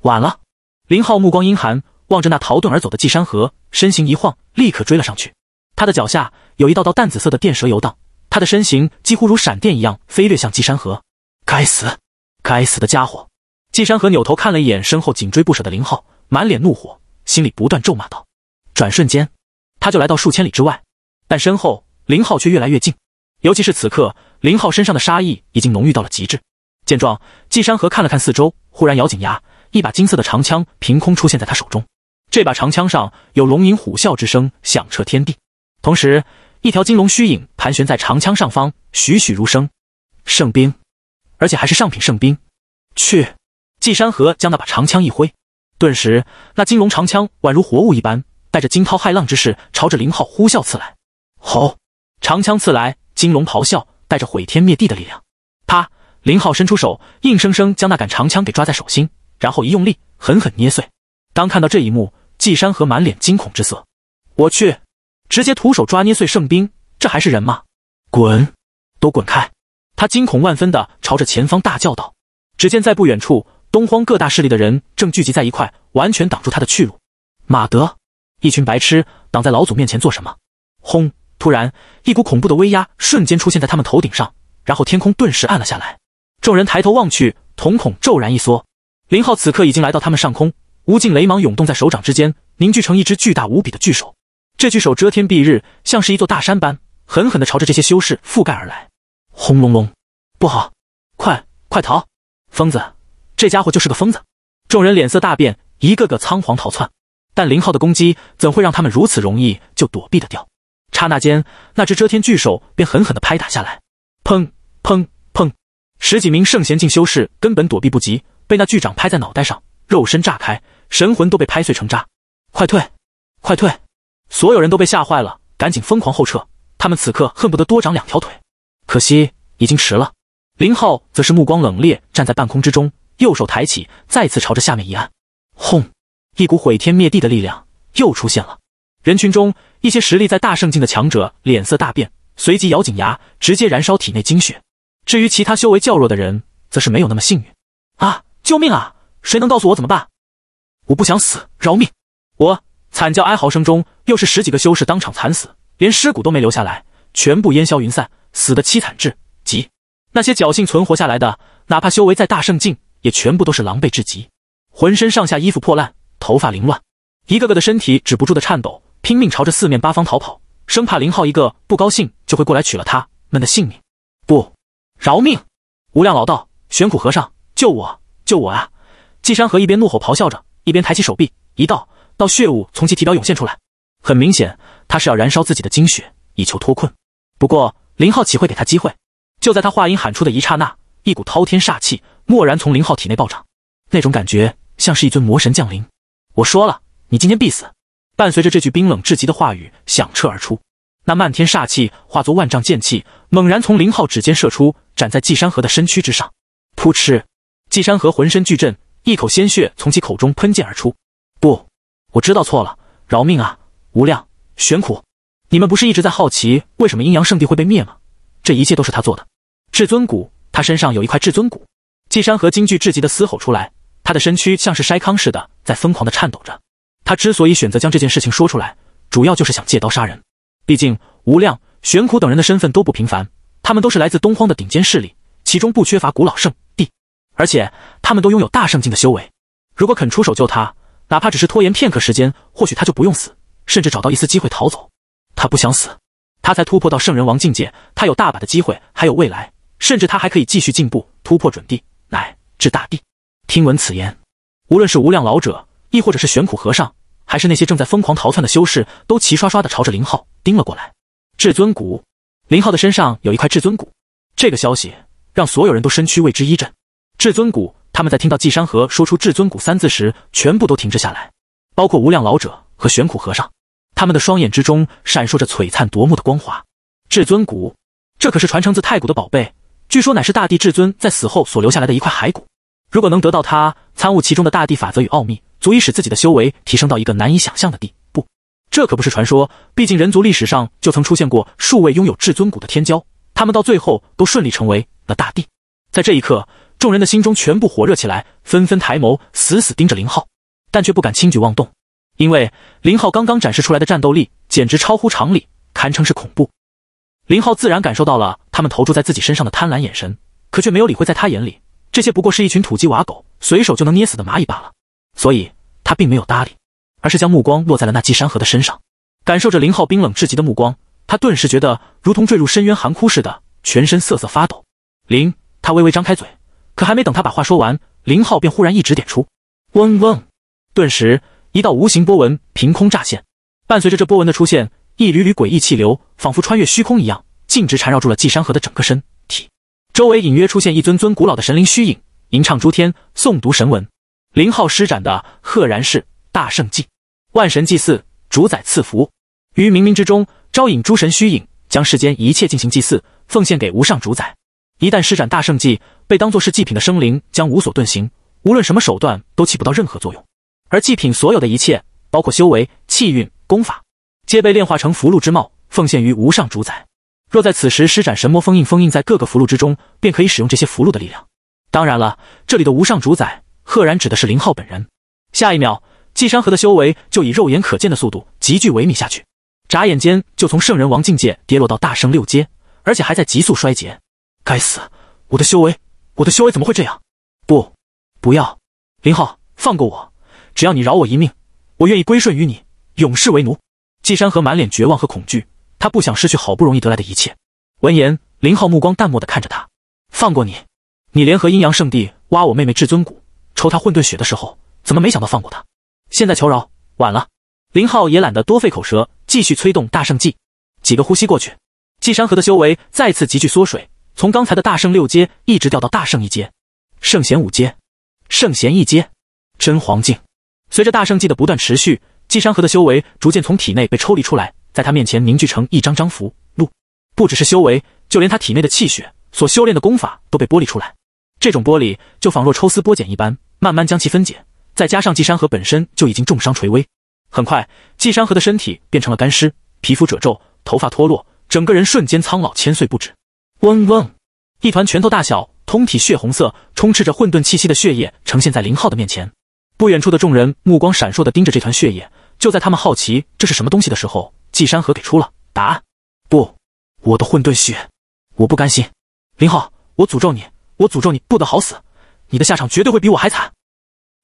晚了！林浩目光阴寒，望着那逃遁而走的纪山河，身形一晃，立刻追了上去。他的脚下有一道道淡紫色的电蛇游荡，他的身形几乎如闪电一样飞掠向纪山河。该死！该死的家伙！纪山河扭头看了一眼身后紧追不舍的林浩，满脸怒火，心里不断咒骂道。转瞬间，他就来到数千里之外，但身后林浩却越来越近，尤其是此刻。林浩身上的杀意已经浓郁到了极致，见状，季山河看了看四周，忽然咬紧牙，一把金色的长枪凭空出现在他手中。这把长枪上有龙吟虎啸之声响彻天地，同时，一条金龙虚影盘旋在长枪上方，栩栩如生。圣兵，而且还是上品圣兵。去！季山河将那把长枪一挥，顿时，那金龙长枪宛如活物一般，带着惊涛骇浪之势朝着林浩呼啸刺来。好，长枪刺来，金龙咆哮。带着毁天灭地的力量，啪！林浩伸出手，硬生生将那杆长枪给抓在手心，然后一用力，狠狠捏碎。当看到这一幕，纪山河满脸惊恐之色：“我去！直接徒手抓捏碎圣兵，这还是人吗？”滚！都滚开！他惊恐万分的朝着前方大叫道。只见在不远处，东荒各大势力的人正聚集在一块，完全挡住他的去路。马德！一群白痴，挡在老祖面前做什么？轰！突然，一股恐怖的威压瞬间出现在他们头顶上，然后天空顿时暗了下来。众人抬头望去，瞳孔骤然一缩。林浩此刻已经来到他们上空，无尽雷芒涌动在手掌之间，凝聚成一只巨大无比的巨手。这巨手遮天蔽日，像是一座大山般，狠狠的朝着这些修士覆盖而来。轰隆隆！不好，快快逃！疯子，这家伙就是个疯子！众人脸色大变，一个个仓皇逃窜。但林浩的攻击怎会让他们如此容易就躲避得掉？刹那间，那只遮天巨手便狠狠地拍打下来，砰砰砰！十几名圣贤境修士根本躲避不及，被那巨掌拍在脑袋上，肉身炸开，神魂都被拍碎成渣。快退！快退！所有人都被吓坏了，赶紧疯狂后撤。他们此刻恨不得多长两条腿，可惜已经迟了。林浩则是目光冷冽，站在半空之中，右手抬起，再次朝着下面一按，轰！一股毁天灭地的力量又出现了。人群中。一些实力在大圣境的强者脸色大变，随即咬紧牙，直接燃烧体内精血。至于其他修为较弱的人，则是没有那么幸运。啊！救命啊！谁能告诉我怎么办？我不想死，饶命！我惨叫哀嚎声中，又是十几个修士当场惨死，连尸骨都没留下来，全部烟消云散，死的凄惨至极。那些侥幸存活下来的，哪怕修为在大圣境，也全部都是狼狈至极，浑身上下衣服破烂，头发凌乱，一个个的身体止不住的颤抖。拼命朝着四面八方逃跑，生怕林浩一个不高兴就会过来取了他们的性命。不饶命！无量老道、玄苦和尚，救我！救我啊！季山河一边怒吼咆哮着，一边抬起手臂，一道道血雾从其体表涌现出来。很明显，他是要燃烧自己的精血以求脱困。不过，林浩岂会给他机会？就在他话音喊出的一刹那，一股滔天煞气蓦然从林浩体内暴涨，那种感觉像是一尊魔神降临。我说了，你今天必死。伴随着这句冰冷至极的话语响彻而出，那漫天煞气化作万丈剑气，猛然从林浩指尖射出，斩在纪山河的身躯之上。扑哧，纪山河浑身巨震，一口鲜血从其口中喷溅而出。不，我知道错了，饶命啊！无量玄苦，你们不是一直在好奇为什么阴阳圣地会被灭吗？这一切都是他做的。至尊骨，他身上有一块至尊骨。纪山河惊惧至极的嘶吼出来，他的身躯像是筛糠似的在疯狂的颤抖着。他之所以选择将这件事情说出来，主要就是想借刀杀人。毕竟吴亮、玄苦等人的身份都不平凡，他们都是来自东荒的顶尖势力，其中不缺乏古老圣地，而且他们都拥有大圣境的修为。如果肯出手救他，哪怕只是拖延片刻时间，或许他就不用死，甚至找到一丝机会逃走。他不想死，他才突破到圣人王境界，他有大把的机会，还有未来，甚至他还可以继续进步，突破准帝乃至大帝。听闻此言，无论是无量老者。亦或者是玄苦和尚，还是那些正在疯狂逃窜的修士，都齐刷刷的朝着林浩盯了过来。至尊骨，林浩的身上有一块至尊骨。这个消息让所有人都身躯为之一震。至尊骨，他们在听到纪山河说出“至尊骨”三字时，全部都停滞下来，包括无量老者和玄苦和尚。他们的双眼之中闪烁着璀璨夺目的光华。至尊骨，这可是传承自太古的宝贝，据说乃是大帝至尊在死后所留下来的一块骸骨。如果能得到它，参悟其中的大地法则与奥秘。足以使自己的修为提升到一个难以想象的地步。这可不是传说。毕竟人族历史上就曾出现过数位拥有至尊骨的天骄，他们到最后都顺利成为了大帝。在这一刻，众人的心中全部火热起来，纷纷抬眸，死死盯着林浩，但却不敢轻举妄动，因为林浩刚刚展示出来的战斗力简直超乎常理，堪称是恐怖。林浩自然感受到了他们投注在自己身上的贪婪眼神，可却没有理会，在他眼里，这些不过是一群土鸡瓦狗，随手就能捏死的蚂蚁罢了。所以。他并没有搭理，而是将目光落在了那季山河的身上，感受着林浩冰冷至极的目光，他顿时觉得如同坠入深渊寒窟似的，全身瑟瑟发抖。林，他微微张开嘴，可还没等他把话说完，林浩便忽然一指点出，嗡嗡，顿时一道无形波纹凭空乍现，伴随着这波纹的出现，一缕缕诡异气流仿佛穿越虚空一样，径直缠绕住了季山河的整个身体，周围隐约出现一尊尊古老的神灵虚影，吟唱诸天，诵读神文。林浩施展的赫然是大圣祭，万神祭祀，主宰赐福。于冥冥之中招引诸神虚影，将世间一切进行祭祀，奉献给无上主宰。一旦施展大圣祭，被当作是祭品的生灵将无所遁形，无论什么手段都起不到任何作用。而祭品所有的一切，包括修为、气运、功法，皆被炼化成福禄之貌，奉献于无上主宰。若在此时施展神魔封印，封印在各个福禄之中，便可以使用这些福禄的力量。当然了，这里的无上主宰。赫然指的是林浩本人。下一秒，季山河的修为就以肉眼可见的速度急剧萎靡下去，眨眼间就从圣人王境界跌落到大圣六阶，而且还在急速衰竭。该死，我的修为，我的修为怎么会这样？不，不要，林浩，放过我！只要你饶我一命，我愿意归顺于你，永世为奴。季山河满脸绝望和恐惧，他不想失去好不容易得来的一切。闻言，林浩目光淡漠的看着他：“放过你？你联合阴阳圣地挖我妹妹至尊骨，抽他混沌血的时候，怎么没想到放过他？现在求饶晚了。林浩也懒得多费口舌，继续催动大圣技。几个呼吸过去，纪山河的修为再次急剧缩水，从刚才的大圣六阶一直掉到大圣一阶，圣贤五阶，圣贤一阶，真黄境。随着大圣技的不断持续，纪山河的修为逐渐从体内被抽离出来，在他面前凝聚成一张张符箓。不只是修为，就连他体内的气血、所修炼的功法都被剥离出来。这种玻璃就仿若抽丝剥茧一般，慢慢将其分解。再加上纪山河本身就已经重伤垂危，很快，纪山河的身体变成了干尸，皮肤褶皱，头发脱落，整个人瞬间苍老千岁不止。嗡嗡，一团拳头大小、通体血红色、充斥着混沌气息的血液呈现在林浩的面前。不远处的众人目光闪烁的盯着这团血液。就在他们好奇这是什么东西的时候，纪山河给出了答案：“不，我的混沌血，我不甘心。”林浩，我诅咒你。我诅咒你不得好死，你的下场绝对会比我还惨。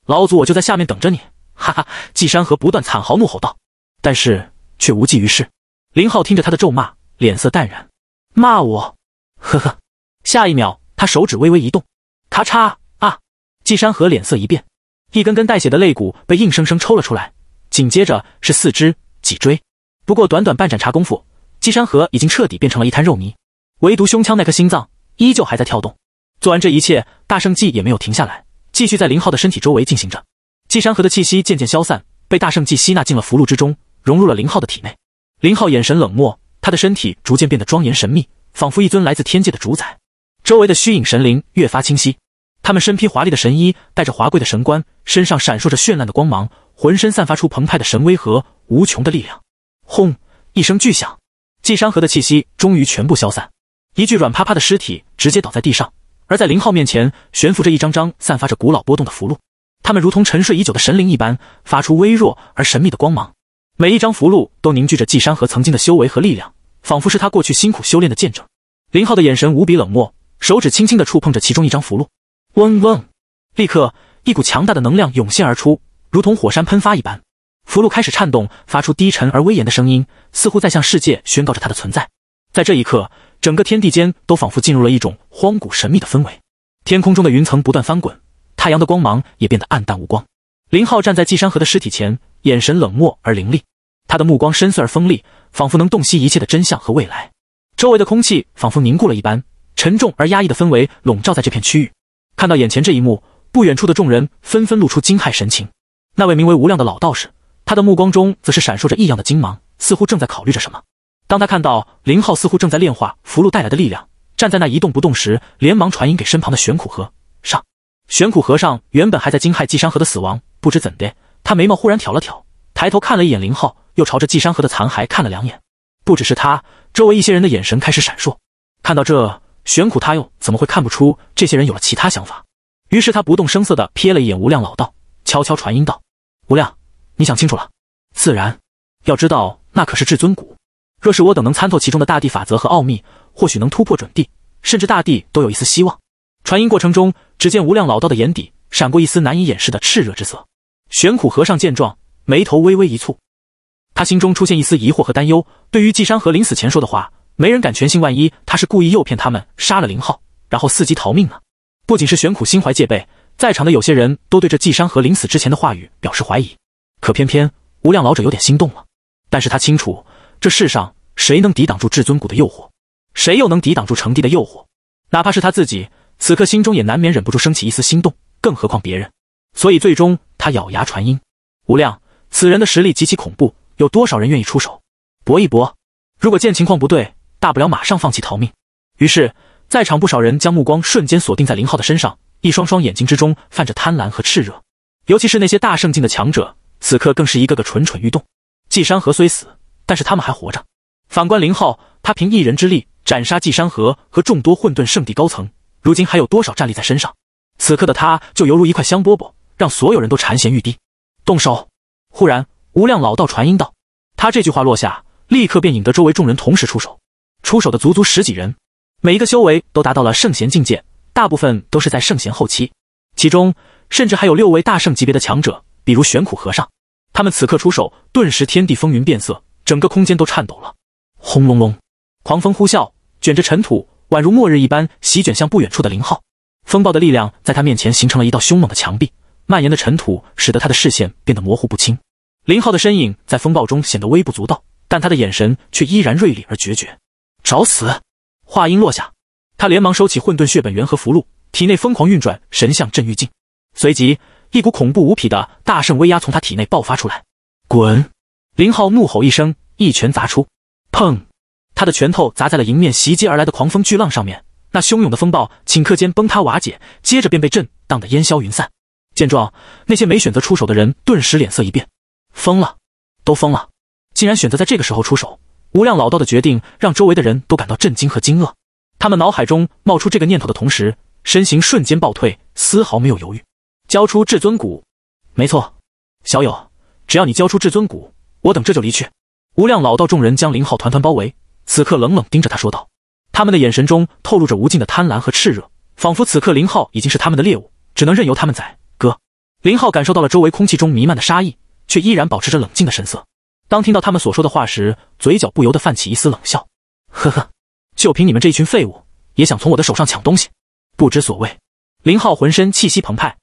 老祖，我就在下面等着你！哈哈！季山河不断惨嚎怒吼道，但是却无济于事。林浩听着他的咒骂，脸色淡然，骂我？呵呵。下一秒，他手指微微一动，咔嚓！啊！季山河脸色一变，一根根带血的肋骨被硬生生抽了出来，紧接着是四肢、脊椎。不过短短半盏茶功夫，季山河已经彻底变成了一滩肉泥，唯独胸腔那颗心脏依旧还在跳动。做完这一切，大圣祭也没有停下来，继续在林浩的身体周围进行着。纪山河的气息渐渐消散，被大圣祭吸纳进了福禄之中，融入了林浩的体内。林浩眼神冷漠，他的身体逐渐变得庄严神秘，仿佛一尊来自天界的主宰。周围的虚影神灵越发清晰，他们身披华丽的神衣，带着华贵的神冠，身上闪烁着绚烂的光芒，浑身散发出澎湃的神威和无穷的力量。轰！一声巨响，纪山河的气息终于全部消散，一具软趴趴的尸体直接倒在地上。而在林浩面前悬浮着一张张散发着古老波动的符箓，他们如同沉睡已久的神灵一般，发出微弱而神秘的光芒。每一张符箓都凝聚着纪山河曾经的修为和力量，仿佛是他过去辛苦修炼的见证。林浩的眼神无比冷漠，手指轻轻的触碰着其中一张符箓，嗡嗡，立刻一股强大的能量涌现而出，如同火山喷发一般，符箓开始颤动，发出低沉而威严的声音，似乎在向世界宣告着它的存在。在这一刻。整个天地间都仿佛进入了一种荒古神秘的氛围，天空中的云层不断翻滚，太阳的光芒也变得暗淡无光。林浩站在纪山河的尸体前，眼神冷漠而凌厉，他的目光深邃而锋利，仿佛能洞悉一切的真相和未来。周围的空气仿佛凝固了一般，沉重而压抑的氛围笼罩在这片区域。看到眼前这一幕，不远处的众人纷纷露出惊骇神情。那位名为无量的老道士，他的目光中则是闪烁着异样的金芒，似乎正在考虑着什么。当他看到林浩似乎正在炼化符箓带来的力量，站在那一动不动时，连忙传音给身旁的玄苦和尚。玄苦和尚原本还在惊骇季山河的死亡，不知怎的，他眉毛忽然挑了挑，抬头看了一眼林浩，又朝着季山河的残骸看了两眼。不只是他，周围一些人的眼神开始闪烁。看到这，玄苦他又怎么会看不出这些人有了其他想法？于是他不动声色地瞥了一眼无量老道，悄悄传音道：“无量，你想清楚了？自然，要知道那可是至尊骨，若是我等能参透其中的大地法则和奥秘，或许能突破准地，甚至大地都有一丝希望。传音过程中，只见无量老道的眼底闪过一丝难以掩饰的炽热之色。玄苦和尚见状，眉头微微一蹙，他心中出现一丝疑惑和担忧。对于季山河临死前说的话，没人敢全信。万一他是故意诱骗他们杀了林浩，然后伺机逃命呢？不仅是玄苦心怀戒备，在场的有些人都对这季山河临死之前的话语表示怀疑。可偏偏无量老者有点心动了，但是他清楚。这世上谁能抵挡住至尊谷的诱惑？谁又能抵挡住成帝的诱惑？哪怕是他自己，此刻心中也难免忍不住升起一丝心动，更何况别人。所以最终他咬牙传音：“无量，此人的实力极其恐怖，有多少人愿意出手搏一搏？如果见情况不对，大不了马上放弃逃命。”于是，在场不少人将目光瞬间锁定在林浩的身上，一双双眼睛之中泛着贪婪和炽热。尤其是那些大圣境的强者，此刻更是一个个蠢蠢欲动。纪山河虽死。但是他们还活着。反观林浩，他凭一人之力斩杀纪山河和众多混沌圣地高层，如今还有多少战力在身上？此刻的他，就犹如一块香饽饽，让所有人都馋涎欲滴。动手！忽然，无量老道传音道。他这句话落下，立刻便引得周围众人同时出手。出手的足足十几人，每一个修为都达到了圣贤境界，大部分都是在圣贤后期，其中甚至还有六位大圣级别的强者，比如玄苦和尚。他们此刻出手，顿时天地风云变色。整个空间都颤抖了，轰隆隆，狂风呼啸，卷着尘土，宛如末日一般席卷向不远处的林浩。风暴的力量在他面前形成了一道凶猛的墙壁，蔓延的尘土使得他的视线变得模糊不清。林浩的身影在风暴中显得微不足道，但他的眼神却依然锐利而决绝。找死！话音落下，他连忙收起混沌血本源和符箓，体内疯狂运转神像镇狱境。随即一股恐怖无匹的大圣威压从他体内爆发出来。滚！林浩怒吼一声，一拳砸出，砰！他的拳头砸在了迎面袭击而来的狂风巨浪上面，那汹涌的风暴顷刻间崩塌瓦解，接着便被震荡得烟消云散。见状，那些没选择出手的人顿时脸色一变，疯了，都疯了！竟然选择在这个时候出手！无量老道的决定让周围的人都感到震惊和惊愕。他们脑海中冒出这个念头的同时，身形瞬间暴退，丝毫没有犹豫。交出至尊骨，没错，小友，只要你交出至尊骨。我等这就离去。无量老道众人将林浩团团包围，此刻冷冷盯着他说道。他们的眼神中透露着无尽的贪婪和炽热，仿佛此刻林浩已经是他们的猎物，只能任由他们宰。哥，林浩感受到了周围空气中弥漫的杀意，却依然保持着冷静的神色。当听到他们所说的话时，嘴角不由得泛起一丝冷笑。呵呵，就凭你们这一群废物，也想从我的手上抢东西？不知所谓。林浩浑身气息澎湃。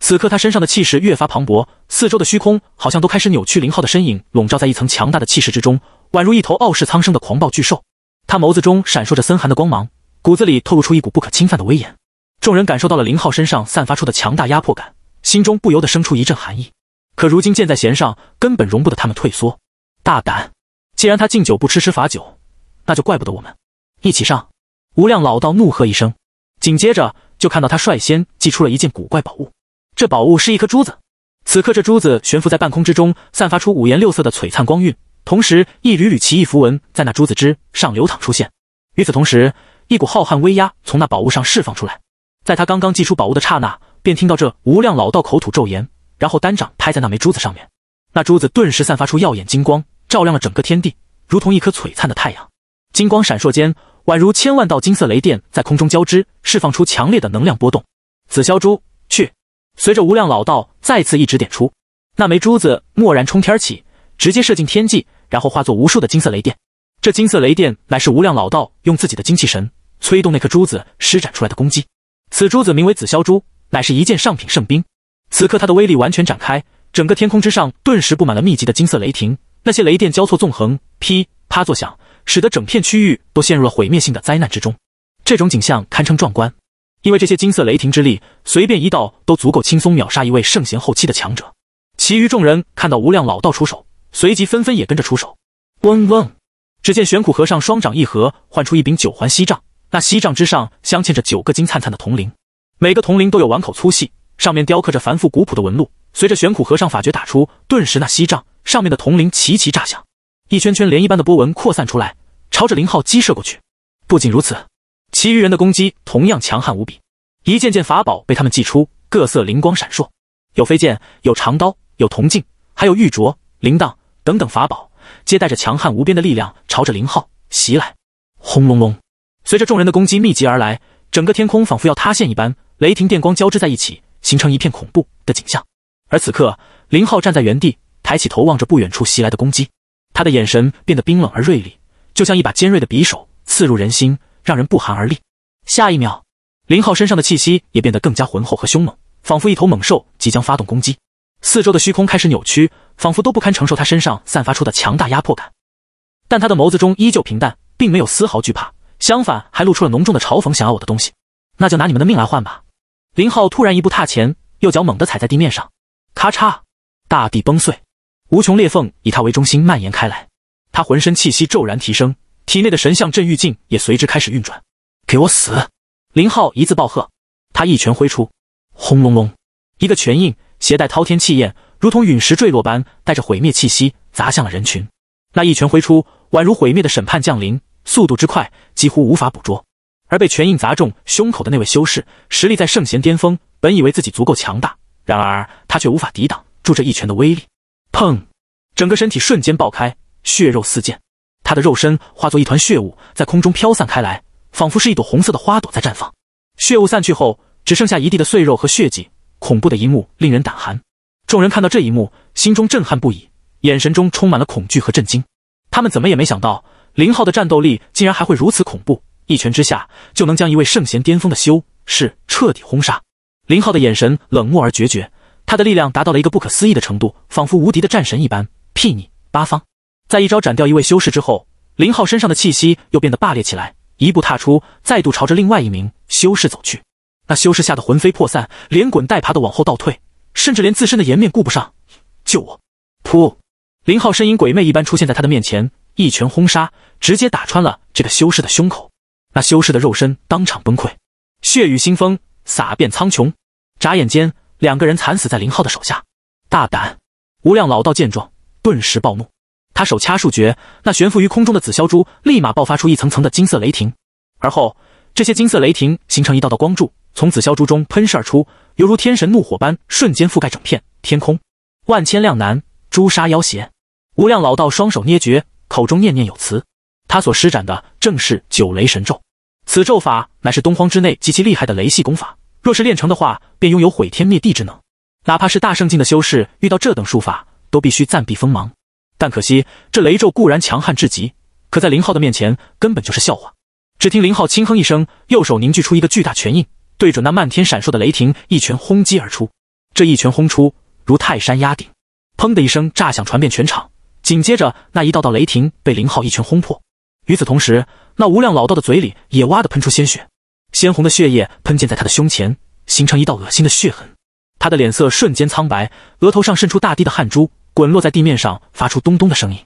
此刻他身上的气势越发磅礴，四周的虚空好像都开始扭曲。林浩的身影笼罩在一层强大的气势之中，宛如一头傲视苍生的狂暴巨兽。他眸子中闪烁着森寒的光芒，骨子里透露出一股不可侵犯的威严。众人感受到了林浩身上散发出的强大压迫感，心中不由得生出一阵寒意。可如今箭在弦上，根本容不得他们退缩。大胆！既然他敬酒不吃吃罚酒，那就怪不得我们。一起上！无量老道怒喝一声，紧接着就看到他率先祭出了一件古怪宝物。这宝物是一颗珠子，此刻这珠子悬浮在半空之中，散发出五颜六色的璀璨光晕，同时一缕缕奇异符文在那珠子之上流淌出现。与此同时，一股浩瀚威压从那宝物上释放出来。在他刚刚祭出宝物的刹那，便听到这无量老道口吐咒言，然后单掌拍在那枚珠子上面，那珠子顿时散发出耀眼金光，照亮了整个天地，如同一颗璀璨的太阳。金光闪烁间，宛如千万道金色雷电在空中交织，释放出强烈的能量波动。紫霄珠，去！随着无量老道再次一指点出，那枚珠子蓦然冲天起，直接射进天际，然后化作无数的金色雷电。这金色雷电乃是无量老道用自己的精气神催动那颗珠子施展出来的攻击。此珠子名为紫霄珠，乃是一件上品圣兵。此刻它的威力完全展开，整个天空之上顿时布满了密集的金色雷霆。那些雷电交错纵横，噼啪作响，使得整片区域都陷入了毁灭性的灾难之中。这种景象堪称壮观。因为这些金色雷霆之力，随便一道都足够轻松秒杀一位圣贤后期的强者。其余众人看到无量老道出手，随即纷纷也跟着出手。嗡嗡！只见玄苦和尚双掌一合，唤出一柄九环锡杖。那锡杖之上镶嵌着九个金灿灿的铜铃，每个铜铃都有碗口粗细，上面雕刻着繁复古朴的纹路。随着玄苦和尚法诀打出，顿时那锡杖上面的铜铃齐齐炸响，一圈圈涟漪般的波纹扩散出来，朝着林浩击射过去。不仅如此。其余人的攻击同样强悍无比，一件件法宝被他们祭出，各色灵光闪烁，有飞剑，有长刀，有铜镜，还有玉镯、铃铛等等法宝，皆带着强悍无边的力量，朝着林浩袭来。轰隆隆！随着众人的攻击密集而来，整个天空仿佛要塌陷一般，雷霆电光交织在一起，形成一片恐怖的景象。而此刻，林浩站在原地，抬起头望着不远处袭来的攻击，他的眼神变得冰冷而锐利，就像一把尖锐的匕首，刺入人心。让人不寒而栗。下一秒，林浩身上的气息也变得更加浑厚和凶猛，仿佛一头猛兽即将发动攻击。四周的虚空开始扭曲，仿佛都不堪承受他身上散发出的强大压迫感。但他的眸子中依旧平淡，并没有丝毫惧怕，相反还露出了浓重的嘲讽：“想要我的东西，那就拿你们的命来换吧！”林浩突然一步踏前，右脚猛地踩在地面上，咔嚓，大地崩碎，无穷裂缝以他为中心蔓延开来。他浑身气息骤然提升。体内的神像镇狱镜也随之开始运转，给我死！林浩一字暴喝，他一拳挥出，轰隆隆，一个拳印携带滔天气焰，如同陨石坠落般，带着毁灭气息砸向了人群。那一拳挥出，宛如毁灭的审判降临，速度之快，几乎无法捕捉。而被拳印砸中胸口的那位修士，实力在圣贤巅峰，本以为自己足够强大，然而他却无法抵挡住这一拳的威力。砰！整个身体瞬间爆开，血肉四溅。他的肉身化作一团血雾，在空中飘散开来，仿佛是一朵红色的花朵在绽放。血雾散去后，只剩下一地的碎肉和血迹。恐怖的一幕令人胆寒。众人看到这一幕，心中震撼不已，眼神中充满了恐惧和震惊。他们怎么也没想到，林浩的战斗力竟然还会如此恐怖，一拳之下就能将一位圣贤巅峰的修士彻底轰杀。林浩的眼神冷漠而决绝，他的力量达到了一个不可思议的程度，仿佛无敌的战神一般，睥睨八方。在一招斩掉一位修士之后，林浩身上的气息又变得霸烈起来，一步踏出，再度朝着另外一名修士走去。那修士吓得魂飞魄散，连滚带爬的往后倒退，甚至连自身的颜面顾不上。救我！噗！林浩身影鬼魅一般出现在他的面前，一拳轰杀，直接打穿了这个修士的胸口。那修士的肉身当场崩溃，血雨腥风洒遍苍穹。眨眼间，两个人惨死在林浩的手下。大胆！无量老道见状，顿时暴怒。他手掐数诀，那悬浮于空中的紫霄珠立马爆发出一层层的金色雷霆，而后这些金色雷霆形成一道道光柱，从紫霄珠中喷射而出，犹如天神怒火般，瞬间覆盖整片天空。万千亮男诛杀妖邪，无量老道双手捏诀，口中念念有词。他所施展的正是九雷神咒，此咒法乃是东荒之内极其厉害的雷系功法，若是练成的话，便拥有毁天灭地之能。哪怕是大圣境的修士遇到这等术法，都必须暂避锋芒。但可惜，这雷咒固然强悍至极，可在林浩的面前根本就是笑话。只听林浩轻哼一声，右手凝聚出一个巨大拳印，对准那漫天闪烁的雷霆，一拳轰击而出。这一拳轰出，如泰山压顶，砰的一声炸响传遍全场。紧接着，那一道道雷霆被林浩一拳轰破。与此同时，那无量老道的嘴里也哇的喷出鲜血，鲜红的血液喷溅在他的胸前，形成一道恶心的血痕。他的脸色瞬间苍白，额头上渗出大滴的汗珠。滚落在地面上，发出咚咚的声音。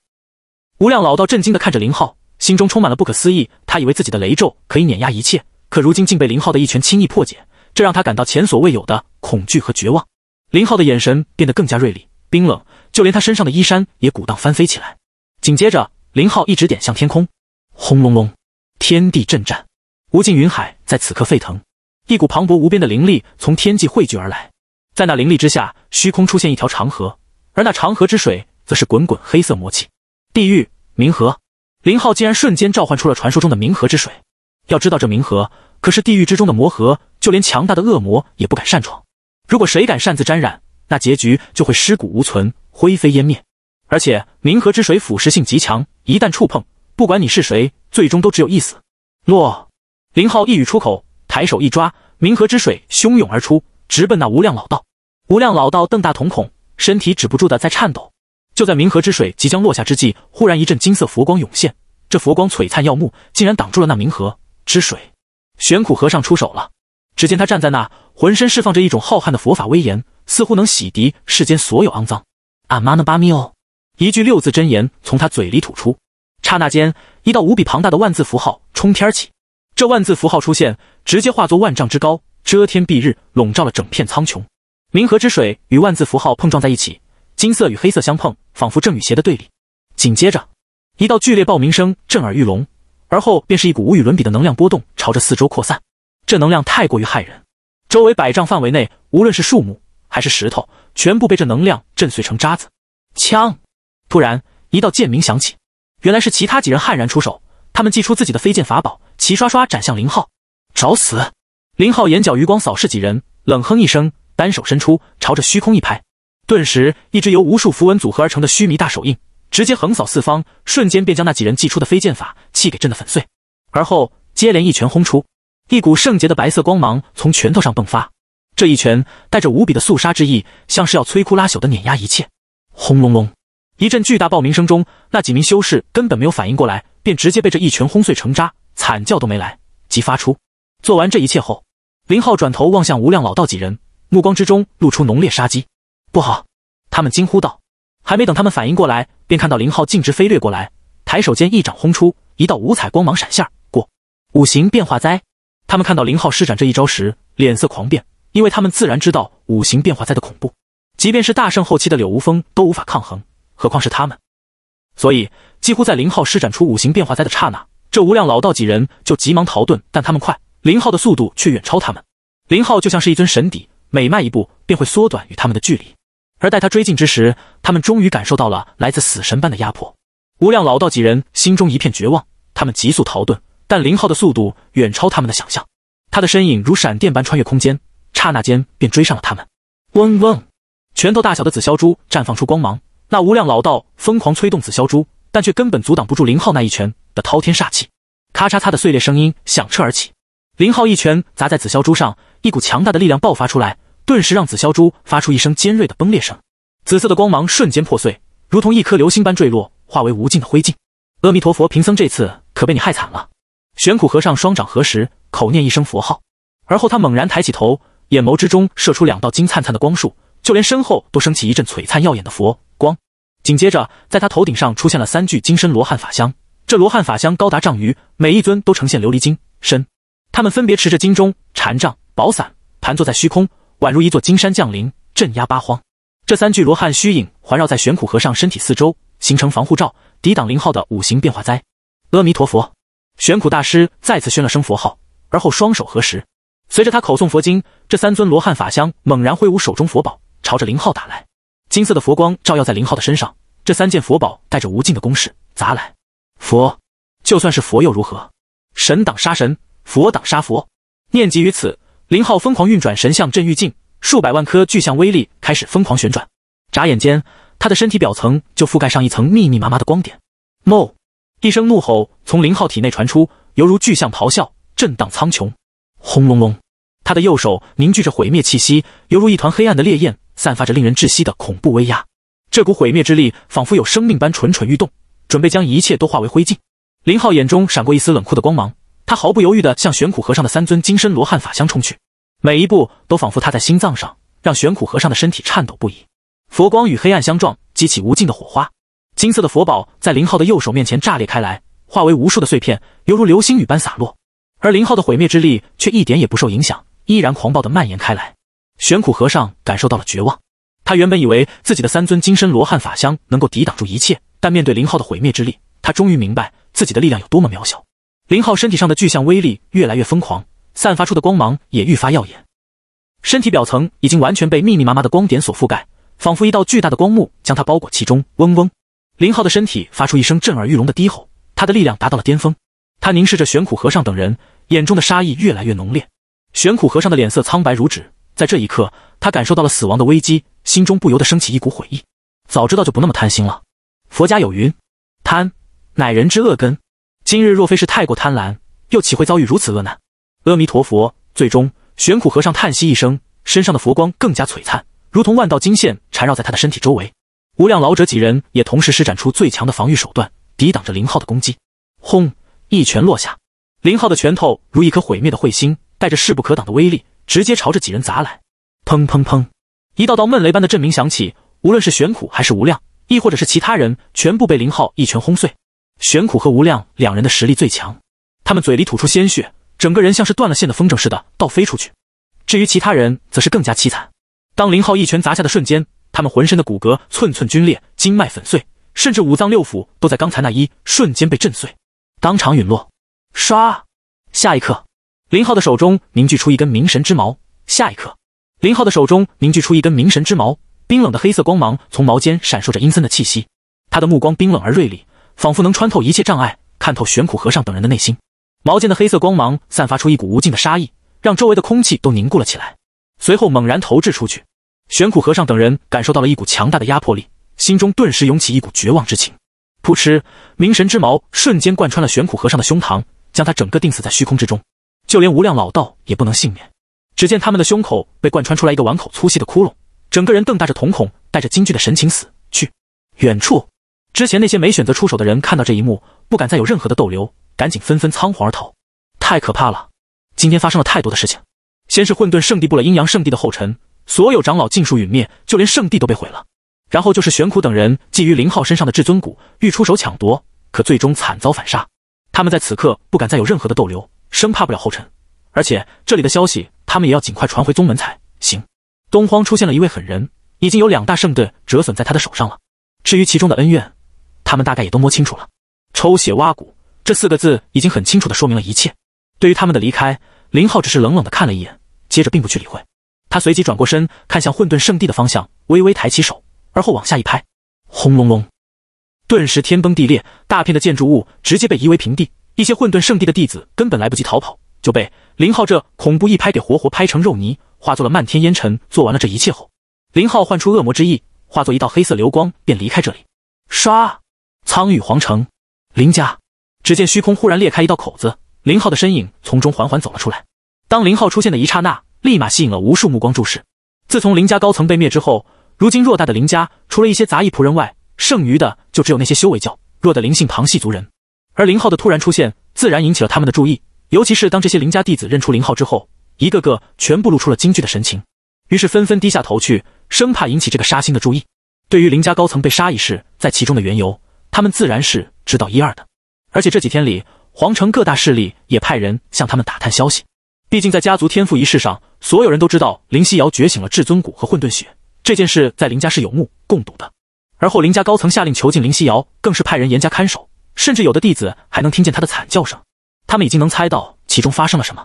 无量老道震惊的看着林浩，心中充满了不可思议。他以为自己的雷咒可以碾压一切，可如今竟被林浩的一拳轻易破解，这让他感到前所未有的恐惧和绝望。林浩的眼神变得更加锐利、冰冷，就连他身上的衣衫也鼓荡翻飞起来。紧接着，林浩一指点向天空，轰隆隆，天地震颤，无尽云海在此刻沸腾。一股磅礴无边的灵力从天际汇聚而来，在那灵力之下，虚空出现一条长河。而那长河之水，则是滚滚黑色魔气。地狱冥河，林浩竟然瞬间召唤出了传说中的冥河之水。要知道，这冥河可是地狱之中的魔河，就连强大的恶魔也不敢擅闯。如果谁敢擅自沾染，那结局就会尸骨无存，灰飞烟灭。而且，冥河之水腐蚀性极强，一旦触碰，不管你是谁，最终都只有一死。落！林浩一语出口，抬手一抓，冥河之水汹涌而出，直奔那无量老道。无量老道瞪大瞳孔。身体止不住的在颤抖，就在冥河之水即将落下之际，忽然一阵金色佛光涌现。这佛光璀璨耀目，竟然挡住了那冥河之水。玄苦和尚出手了。只见他站在那，浑身释放着一种浩瀚的佛法威严，似乎能洗涤世间所有肮脏。阿妈那巴咪哦，一句六字真言从他嘴里吐出，刹那间，一道无比庞大的万字符号冲天起。这万字符号出现，直接化作万丈之高，遮天蔽日，笼罩了整片苍穹。冥河之水与万字符号碰撞在一起，金色与黑色相碰，仿佛正与邪的对立。紧接着，一道剧烈爆鸣声震耳欲聋，而后便是一股无与伦比的能量波动朝着四周扩散。这能量太过于骇人，周围百丈范围内，无论是树木还是石头，全部被这能量震碎成渣子。枪！突然，一道剑鸣响起，原来是其他几人悍然出手，他们祭出自己的飞剑法宝，齐刷刷斩向林浩，找死！林浩眼角余光扫视几人，冷哼一声。单手伸出，朝着虚空一拍，顿时一只由无数符文组合而成的虚弥大手印直接横扫四方，瞬间便将那几人祭出的飞剑法气给震得粉碎。而后接连一拳轰出，一股圣洁的白色光芒从拳头上迸发，这一拳带着无比的肃杀之意，像是要摧枯拉朽的碾压一切。轰隆隆，一阵巨大爆鸣声中，那几名修士根本没有反应过来，便直接被这一拳轰碎成渣，惨叫都没来即发出。做完这一切后，林浩转头望向无量老道几人。目光之中露出浓烈杀机，不好！他们惊呼道。还没等他们反应过来，便看到林浩径直飞掠过来，抬手间一掌轰出，一道五彩光芒闪现过。五行变化灾！他们看到林浩施展这一招时，脸色狂变，因为他们自然知道五行变化灾的恐怖，即便是大圣后期的柳无风都无法抗衡，何况是他们。所以，几乎在林浩施展出五行变化灾的刹那，这无量老道几人就急忙逃遁。但他们快，林浩的速度却远超他们。林浩就像是一尊神邸，每迈一步便会缩短与他们的距离，而待他追近之时，他们终于感受到了来自死神般的压迫。无量老道几人心中一片绝望，他们急速逃遁，但林浩的速度远超他们的想象，他的身影如闪电般穿越空间，刹那间便追上了他们。嗡嗡，拳头大小的紫霄珠绽放出光芒，那无量老道疯狂催动紫霄珠，但却根本阻挡不住林浩那一拳的滔天煞气。咔嚓嚓的碎裂声音响彻而起，林浩一拳砸在紫霄珠上，一股强大的力量爆发出来。顿时让紫霄珠发出一声尖锐的崩裂声，紫色的光芒瞬间破碎，如同一颗流星般坠落，化为无尽的灰烬。阿弥陀佛，贫僧这次可被你害惨了！玄苦和尚双掌合十，口念一声佛号，而后他猛然抬起头，眼眸之中射出两道金灿灿的光束，就连身后都升起一阵璀璨耀眼的佛光。紧接着，在他头顶上出现了三具金身罗汉法相，这罗汉法相高达丈余，每一尊都呈现琉璃金身，他们分别持着金钟、禅杖、宝伞，盘坐在虚空。宛如一座金山降临，镇压八荒。这三具罗汉虚影环绕在玄苦和尚身体四周，形成防护罩，抵挡林浩的五行变化灾。阿弥陀佛！玄苦大师再次宣了声佛号，而后双手合十。随着他口诵佛经，这三尊罗汉法相猛然挥舞手中佛宝，朝着林浩打来。金色的佛光照耀在林浩的身上，这三件佛宝带着无尽的攻势砸来。佛，就算是佛又如何？神挡杀神，佛挡杀佛。念及于此。林浩疯狂运转神像镇狱镜，数百万颗巨象威力开始疯狂旋转。眨眼间，他的身体表层就覆盖上一层密密麻麻的光点。莫！一声怒吼从林浩体内传出，犹如巨象咆哮，震荡苍穹。轰隆隆！他的右手凝聚着毁灭气息，犹如一团黑暗的烈焰，散发着令人窒息的恐怖威压。这股毁灭之力仿佛有生命般蠢蠢欲动，准备将一切都化为灰烬。林浩眼中闪过一丝冷酷的光芒。他毫不犹豫地向玄苦和尚的三尊金身罗汉法相冲去，每一步都仿佛踏在心脏上，让玄苦和尚的身体颤抖不已。佛光与黑暗相撞，激起无尽的火花。金色的佛宝在林浩的右手面前炸裂开来，化为无数的碎片，犹如流星雨般洒落。而林浩的毁灭之力却一点也不受影响，依然狂暴地蔓延开来。玄苦和尚感受到了绝望。他原本以为自己的三尊金身罗汉法相能够抵挡住一切，但面对林浩的毁灭之力，他终于明白自己的力量有多么渺小。林浩身体上的巨象威力越来越疯狂，散发出的光芒也愈发耀眼，身体表层已经完全被密密麻麻的光点所覆盖，仿佛一道巨大的光幕将他包裹其中。嗡嗡，林浩的身体发出一声震耳欲聋的低吼，他的力量达到了巅峰。他凝视着玄苦和尚等人，眼中的杀意越来越浓烈。玄苦和尚的脸色苍白如纸，在这一刻，他感受到了死亡的危机，心中不由得升起一股悔意：早知道就不那么贪心了。佛家有云，贪，乃人之恶根。今日若非是太过贪婪，又岂会遭遇如此厄难？阿弥陀佛！最终，玄苦和尚叹息一声，身上的佛光更加璀璨，如同万道金线缠绕在他的身体周围。无量老者几人也同时施展出最强的防御手段，抵挡着林浩的攻击。轰！一拳落下，林浩的拳头如一颗毁灭的彗星，带着势不可挡的威力，直接朝着几人砸来。砰砰砰！一道道闷雷般的震鸣响起，无论是玄苦还是无量，亦或者是其他人，全部被林浩一拳轰碎。玄苦和无量两人的实力最强，他们嘴里吐出鲜血，整个人像是断了线的风筝似的倒飞出去。至于其他人，则是更加凄惨。当林浩一拳砸下的瞬间，他们浑身的骨骼寸寸皲裂，经脉粉碎，甚至五脏六腑都在刚才那一瞬间被震碎，当场陨落。唰！下一刻，林浩的手中凝聚出一根冥神之矛。下一刻，林浩的手中凝聚出一根冥神之矛，冰冷的黑色光芒从矛尖闪烁着阴森的气息。他的目光冰冷而锐利。仿佛能穿透一切障碍，看透玄苦和尚等人的内心。矛尖的黑色光芒散发出一股无尽的杀意，让周围的空气都凝固了起来。随后猛然投掷出去，玄苦和尚等人感受到了一股强大的压迫力，心中顿时涌起一股绝望之情。扑哧，明神之矛瞬间贯穿了玄苦和尚的胸膛，将他整个钉死在虚空之中。就连无量老道也不能幸免，只见他们的胸口被贯穿出来一个碗口粗细的窟窿，整个人瞪大着瞳孔，带着惊惧的神情死去。远处。之前那些没选择出手的人看到这一幕，不敢再有任何的逗留，赶紧纷纷仓皇而逃。太可怕了！今天发生了太多的事情。先是混沌圣地布了阴阳圣地的后尘，所有长老尽数陨灭，就连圣地都被毁了。然后就是玄苦等人觊觎林浩身上的至尊骨，欲出手抢夺，可最终惨遭反杀。他们在此刻不敢再有任何的逗留，生怕不了后尘。而且这里的消息，他们也要尽快传回宗门才行。东荒出现了一位狠人，已经有两大圣盾折损在他的手上了。至于其中的恩怨，他们大概也都摸清楚了，“抽血挖骨”这四个字已经很清楚的说明了一切。对于他们的离开，林浩只是冷冷的看了一眼，接着并不去理会。他随即转过身，看向混沌圣地的方向，微微抬起手，而后往下一拍，轰隆隆，顿时天崩地裂，大片的建筑物直接被夷为平地。一些混沌圣地的弟子根本来不及逃跑，就被林浩这恐怖一拍给活活拍成肉泥，化作了漫天烟尘。做完了这一切后，林浩唤出恶魔之翼，化作一道黑色流光，便离开这里。唰。苍玉皇城，林家。只见虚空忽然裂开一道口子，林浩的身影从中缓缓走了出来。当林浩出现的一刹那，立马吸引了无数目光注视。自从林家高层被灭之后，如今偌大的林家，除了一些杂役仆人外，剩余的就只有那些修为较弱的灵性旁系族人。而林浩的突然出现，自然引起了他们的注意。尤其是当这些林家弟子认出林浩之后，一个个全部露出了惊惧的神情，于是纷纷低下头去，生怕引起这个杀星的注意。对于林家高层被杀一事，在其中的缘由。他们自然是知道一二的，而且这几天里，皇城各大势力也派人向他们打探消息。毕竟在家族天赋仪式上，所有人都知道林夕瑶觉醒了至尊骨和混沌血这件事，在林家是有目共睹的。而后林家高层下令囚禁林夕瑶，更是派人严加看守，甚至有的弟子还能听见他的惨叫声。他们已经能猜到其中发生了什么。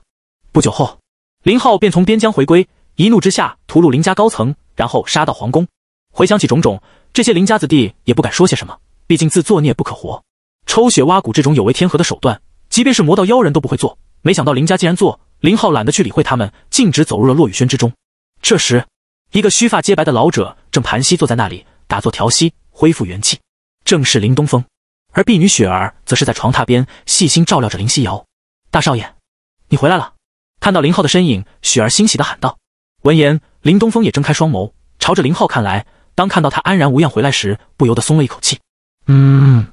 不久后，林浩便从边疆回归，一怒之下屠戮林家高层，然后杀到皇宫。回想起种种，这些林家子弟也不敢说些什么。毕竟自作孽不可活，抽血挖骨这种有违天和的手段，即便是魔道妖人都不会做。没想到林家竟然做。林浩懒得去理会他们，径直走入了落雨轩之中。这时，一个须发皆白的老者正盘膝坐在那里打坐调息，恢复元气，正是林东风。而婢女雪儿则是在床榻边细心照料着林夕瑶。大少爷，你回来了！看到林浩的身影，雪儿欣喜地喊道。闻言，林东风也睁开双眸，朝着林浩看来。当看到他安然无恙回来时，不由得松了一口气。嗯，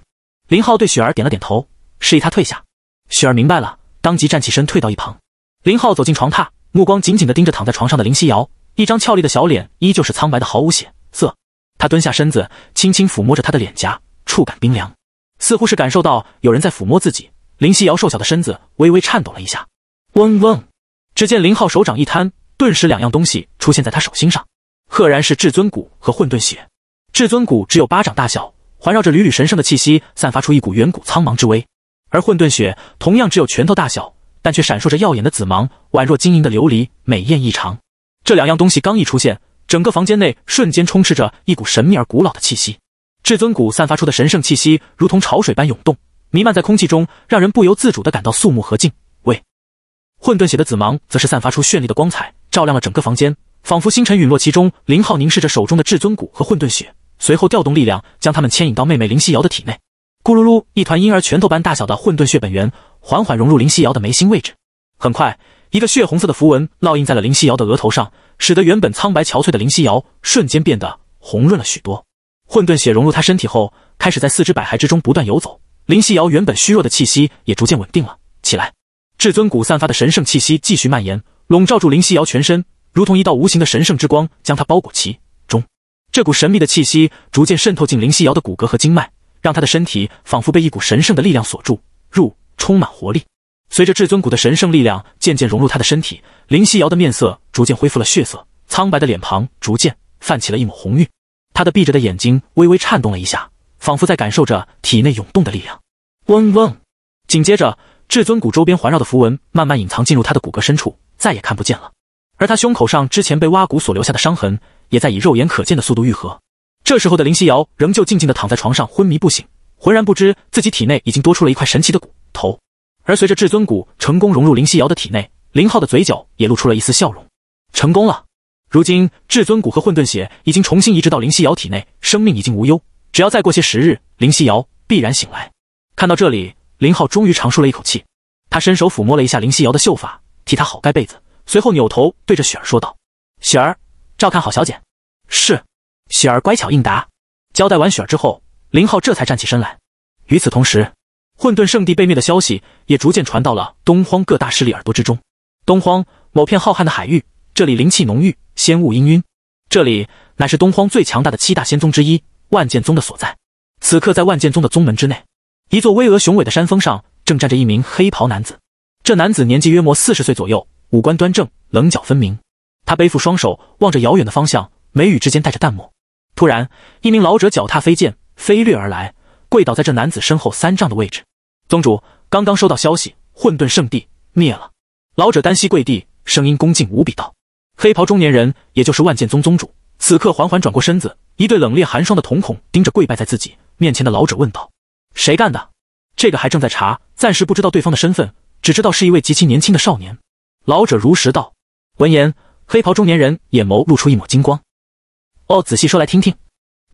林浩对雪儿点了点头，示意她退下。雪儿明白了，当即站起身，退到一旁。林浩走进床榻，目光紧紧地盯着躺在床上的林夕瑶，一张俏丽的小脸依旧是苍白的，毫无血色。他蹲下身子，轻轻抚摸着她的脸颊，触感冰凉，似乎是感受到有人在抚摸自己。林夕瑶瘦小的身子微微颤抖了一下。嗡嗡，只见林浩手掌一摊，顿时两样东西出现在他手心上，赫然是至尊骨和混沌血。至尊骨只有巴掌大小。环绕着缕缕神圣的气息，散发出一股远古苍茫之威。而混沌雪同样只有拳头大小，但却闪烁着耀眼的紫芒，宛若晶莹的琉璃，美艳异常。这两样东西刚一出现，整个房间内瞬间充斥着一股神秘而古老的气息。至尊骨散发出的神圣气息，如同潮水般涌动，弥漫在空气中，让人不由自主的感到肃穆和敬畏。混沌血的紫芒则是散发出绚丽的光彩，照亮了整个房间，仿佛星辰陨落其中。林浩凝视着手中的至尊骨和混沌血。随后调动力量，将他们牵引到妹妹林夕瑶的体内。咕噜噜，一团婴儿拳头般大小的混沌血本源缓缓融入林夕瑶的眉心位置。很快，一个血红色的符文烙印在了林夕瑶的额头上，使得原本苍白憔悴的林夕瑶瞬间变得红润了许多。混沌血融入她身体后，开始在四肢百骸之中不断游走。林夕瑶原本虚弱的气息也逐渐稳定了起来。至尊骨散发的神圣气息继续蔓延，笼罩住林夕瑶全身，如同一道无形的神圣之光将她包裹起。这股神秘的气息逐渐渗透进林夕瑶的骨骼和经脉，让她的身体仿佛被一股神圣的力量锁住。入充满活力，随着至尊骨的神圣力量渐渐融入她的身体，林夕瑶的面色逐渐恢复了血色，苍白的脸庞逐渐泛起了一抹红晕。她的闭着的眼睛微微颤动了一下，仿佛在感受着体内涌动的力量。嗡嗡，紧接着，至尊骨周边环绕的符文慢慢隐藏进入她的骨骼深处，再也看不见了。而她胸口上之前被挖骨所留下的伤痕。也在以肉眼可见的速度愈合。这时候的林夕瑶仍旧静静的躺在床上，昏迷不醒，浑然不知自己体内已经多出了一块神奇的骨头。而随着至尊骨成功融入林夕瑶的体内，林浩的嘴角也露出了一丝笑容。成功了！如今至尊骨和混沌血已经重新移植到林夕瑶体内，生命已经无忧。只要再过些时日，林夕瑶必然醒来。看到这里，林浩终于长舒了一口气。他伸手抚摸了一下林夕瑶的秀发，替她好盖被子，随后扭头对着雪儿说道：“雪儿。”照看好小姐，是，雪儿乖巧应答。交代完雪儿之后，林浩这才站起身来。与此同时，混沌圣地被灭的消息也逐渐传到了东荒各大势力耳朵之中。东荒某片浩瀚的海域，这里灵气浓郁，仙雾氤氲。这里乃是东荒最强大的七大仙宗之一万剑宗的所在。此刻，在万剑宗的宗门之内，一座巍峨雄伟的山峰上，正站着一名黑袍男子。这男子年纪约莫四十岁左右，五官端正，棱角分明。他背负双手，望着遥远的方向，眉宇之间带着淡漠。突然，一名老者脚踏飞剑，飞掠而来，跪倒在这男子身后三丈的位置。宗主刚刚收到消息，混沌圣地灭了。老者单膝跪地，声音恭敬无比道：“黑袍中年人，也就是万剑宗宗主，此刻缓缓转过身子，一对冷冽寒霜的瞳孔盯着跪拜在自己面前的老者，问道：‘谁干的？’这个还正在查，暂时不知道对方的身份，只知道是一位极其年轻的少年。”老者如实道。闻言。黑袍中年人眼眸露出一抹金光，哦，仔细说来听听。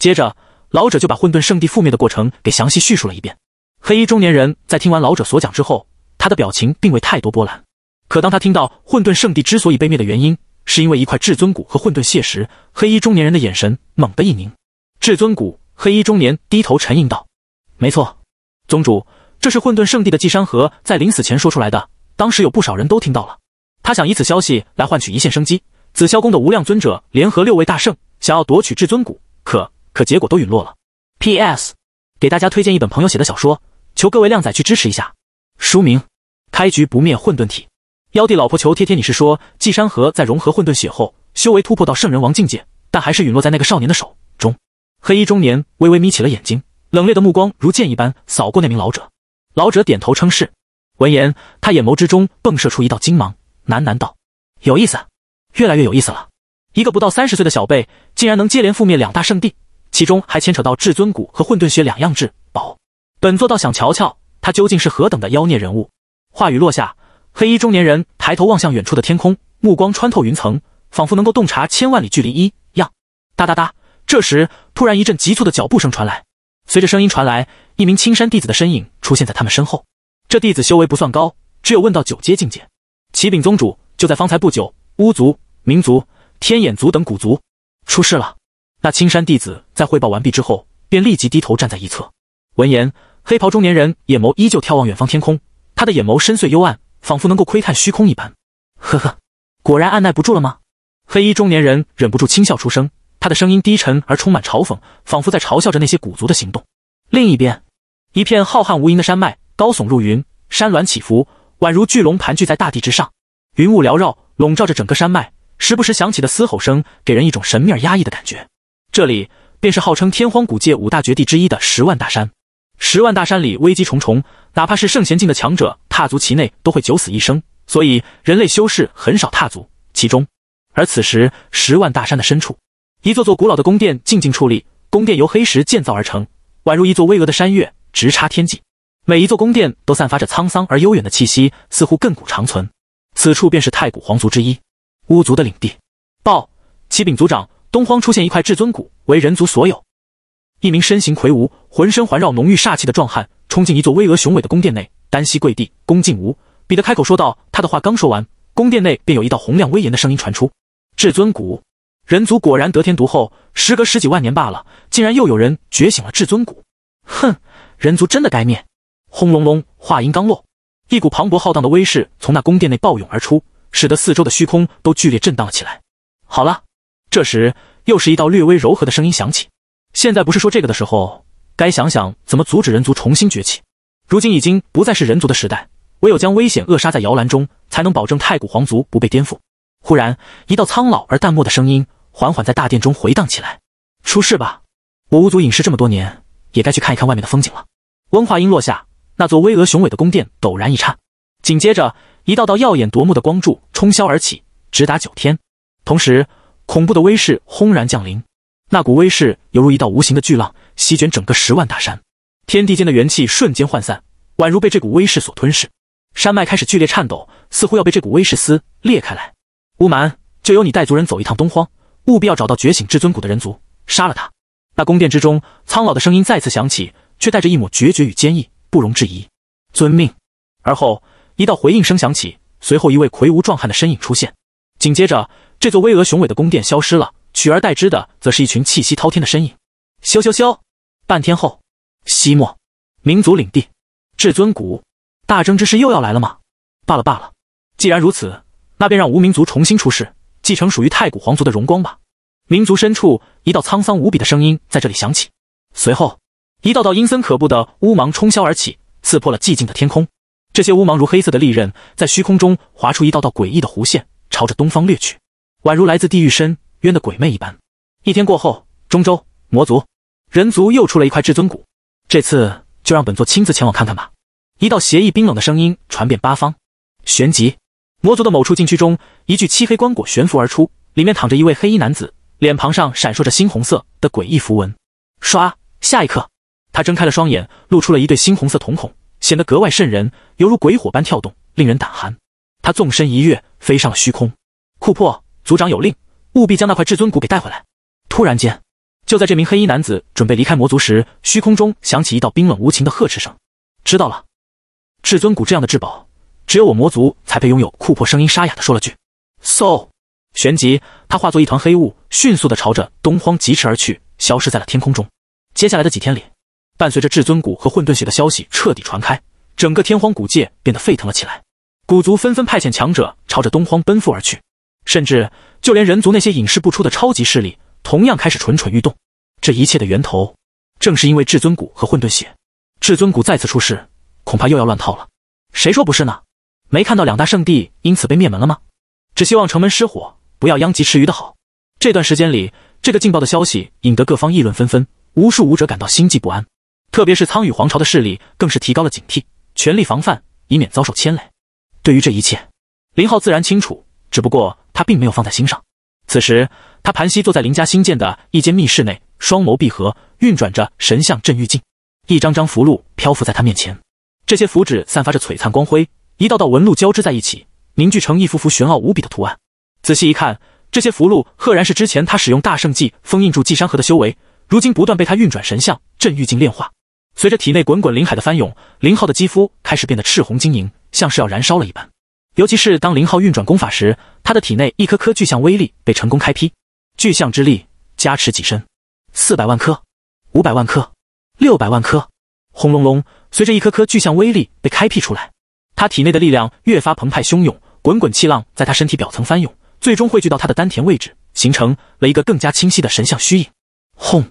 接着，老者就把混沌圣地覆灭的过程给详细叙述了一遍。黑衣中年人在听完老者所讲之后，他的表情并未太多波澜。可当他听到混沌圣地之所以被灭的原因，是因为一块至尊骨和混沌血时，黑衣中年人的眼神猛地一凝。至尊骨，黑衣中年低头沉吟道：“没错，宗主，这是混沌圣地的祭山河在临死前说出来的，当时有不少人都听到了。”他想以此消息来换取一线生机。紫霄宫的无量尊者联合六位大圣，想要夺取至尊骨，可可结果都陨落了。P.S. 给大家推荐一本朋友写的小说，求各位靓仔去支持一下。书名：开局不灭混沌体。妖帝老婆求贴贴。你是说纪山河在融合混沌血后，修为突破到圣人王境界，但还是陨落在那个少年的手中？黑衣中年微微眯起了眼睛，冷冽的目光如剑一般扫过那名老者。老者点头称是。闻言，他眼眸之中迸射出一道金芒。喃喃道：“有意思，越来越有意思了。一个不到三十岁的小辈，竟然能接连覆灭两大圣地，其中还牵扯到至尊骨和混沌血两样至宝。本座倒想瞧瞧，他究竟是何等的妖孽人物。”话语落下，黑衣中年人抬头望向远处的天空，目光穿透云层，仿佛能够洞察千万里距离一样。哒哒哒，这时突然一阵急促的脚步声传来，随着声音传来，一名青山弟子的身影出现在他们身后。这弟子修为不算高，只有问道九阶境界。启禀宗主，就在方才不久，巫族、民族、天眼族等古族出事了。那青山弟子在汇报完毕之后，便立即低头站在一侧。闻言，黑袍中年人眼眸依旧眺望远方天空，他的眼眸深邃幽暗，仿佛能够窥探虚空一般。呵呵，果然按耐不住了吗？黑衣中年人忍不住轻笑出声，他的声音低沉而充满嘲讽，仿佛在嘲笑着那些古族的行动。另一边，一片浩瀚无垠的山脉高耸入云，山峦起伏。宛如巨龙盘踞在大地之上，云雾缭绕，笼罩着整个山脉。时不时响起的嘶吼声，给人一种神秘而压抑的感觉。这里便是号称天荒古界五大绝地之一的十万大山。十万大山里危机重重，哪怕是圣贤境的强者踏足其内都会九死一生，所以人类修士很少踏足其中。而此时，十万大山的深处，一座座古老的宫殿静静矗立，宫殿由黑石建造而成，宛如一座巍峨的山岳，直插天际。每一座宫殿都散发着沧桑而悠远的气息，似乎亘古长存。此处便是太古皇族之一巫族的领地。报，启禀族长，东荒出现一块至尊骨，为人族所有。一名身形魁梧、浑身环绕浓郁煞气的壮汉冲进一座巍峨雄伟的宫殿内，单膝跪地，恭敬无彼得开口说道。他的话刚说完，宫殿内便有一道洪亮威严的声音传出：“至尊骨，人族果然得天独厚。时隔十几万年罢了，竟然又有人觉醒了至尊骨。哼，人族真的该灭。”轰隆隆！话音刚落，一股磅礴浩荡的威势从那宫殿内暴涌而出，使得四周的虚空都剧烈震荡了起来。好了，这时又是一道略微柔和的声音响起：“现在不是说这个的时候，该想想怎么阻止人族重新崛起。如今已经不再是人族的时代，唯有将危险扼杀在摇篮中，才能保证太古皇族不被颠覆。”忽然，一道苍老而淡漠的声音缓缓在大殿中回荡起来：“出事吧，我巫族隐世这么多年，也该去看一看外面的风景了。”温话音落下。那座巍峨雄伟的宫殿陡然一颤，紧接着一道道耀眼夺目的光柱冲霄而起，直达九天。同时，恐怖的威势轰然降临，那股威势犹如一道无形的巨浪，席卷整个十万大山，天地间的元气瞬间涣散，宛如被这股威势所吞噬。山脉开始剧烈颤抖，似乎要被这股威势撕裂开来。乌蛮，就由你带族人走一趟东荒，务必要找到觉醒至尊谷的人族，杀了他。那宫殿之中，苍老的声音再次响起，却带着一抹决绝与坚毅。不容置疑，遵命。而后，一道回应声响起，随后一位魁梧壮汉的身影出现，紧接着这座巍峨雄伟的宫殿消失了，取而代之的则是一群气息滔天的身影。咻咻咻！半天后，西漠民族领地，至尊谷，大争之势又要来了吗？罢了罢了，既然如此，那便让无民族重新出世，继承属于太古皇族的荣光吧。民族深处，一道沧桑无比的声音在这里响起，随后。一道道阴森可怖的乌芒冲霄而起，刺破了寂静的天空。这些乌芒如黑色的利刃，在虚空中划出一道道诡异的弧线，朝着东方掠去，宛如来自地狱深渊的鬼魅一般。一天过后，中州魔族、人族又出了一块至尊骨，这次就让本座亲自前往看看吧。一道邪异冰冷的声音传遍八方。旋即，魔族的某处禁区中，一具漆黑棺椁悬浮而出，里面躺着一位黑衣男子，脸庞上闪烁着猩红色的诡异符文。唰，下一刻。他睁开了双眼，露出了一对猩红色瞳孔，显得格外瘆人，犹如鬼火般跳动，令人胆寒。他纵身一跃，飞上了虚空。库珀族长有令，务必将那块至尊骨给带回来。突然间，就在这名黑衣男子准备离开魔族时，虚空中响起一道冰冷无情的呵斥声：“知道了。”至尊骨这样的至宝，只有我魔族才配拥有。库珀声音沙哑的说了句：“ s o 旋即，他化作一团黑雾，迅速的朝着东荒疾驰而去，消失在了天空中。接下来的几天里，伴随着至尊骨和混沌血的消息彻底传开，整个天荒古界变得沸腾了起来。古族纷纷派遣强者朝着东荒奔赴而去，甚至就连人族那些隐世不出的超级势力，同样开始蠢蠢欲动。这一切的源头，正是因为至尊骨和混沌血。至尊骨再次出世，恐怕又要乱套了。谁说不是呢？没看到两大圣地因此被灭门了吗？只希望城门失火，不要殃及池鱼的好。这段时间里，这个劲爆的消息引得各方议论纷纷，无数武者感到心悸不安。特别是苍羽皇朝的势力更是提高了警惕，全力防范，以免遭受牵累。对于这一切，林浩自然清楚，只不过他并没有放在心上。此时，他盘膝坐在林家新建的一间密室内，双眸闭合，运转着神像镇狱镜。一张张符箓漂浮在他面前，这些符纸散发着璀璨光辉，一道道纹路交织在一起，凝聚成一幅幅玄奥无比的图案。仔细一看，这些符箓赫然是之前他使用大圣技封印住纪山河的修为，如今不断被他运转神像镇狱镜炼化。随着体内滚滚灵海的翻涌，林浩的肌肤开始变得赤红晶莹，像是要燃烧了一般。尤其是当林浩运转功法时，他的体内一颗颗巨象威力被成功开辟，巨象之力加持己身。四百万颗，五百万颗，六百万颗。轰隆隆！随着一颗颗巨象威力被开辟出来，他体内的力量越发澎湃汹涌，滚滚气浪在他身体表层翻涌，最终汇聚到他的丹田位置，形成了一个更加清晰的神像虚影。轰！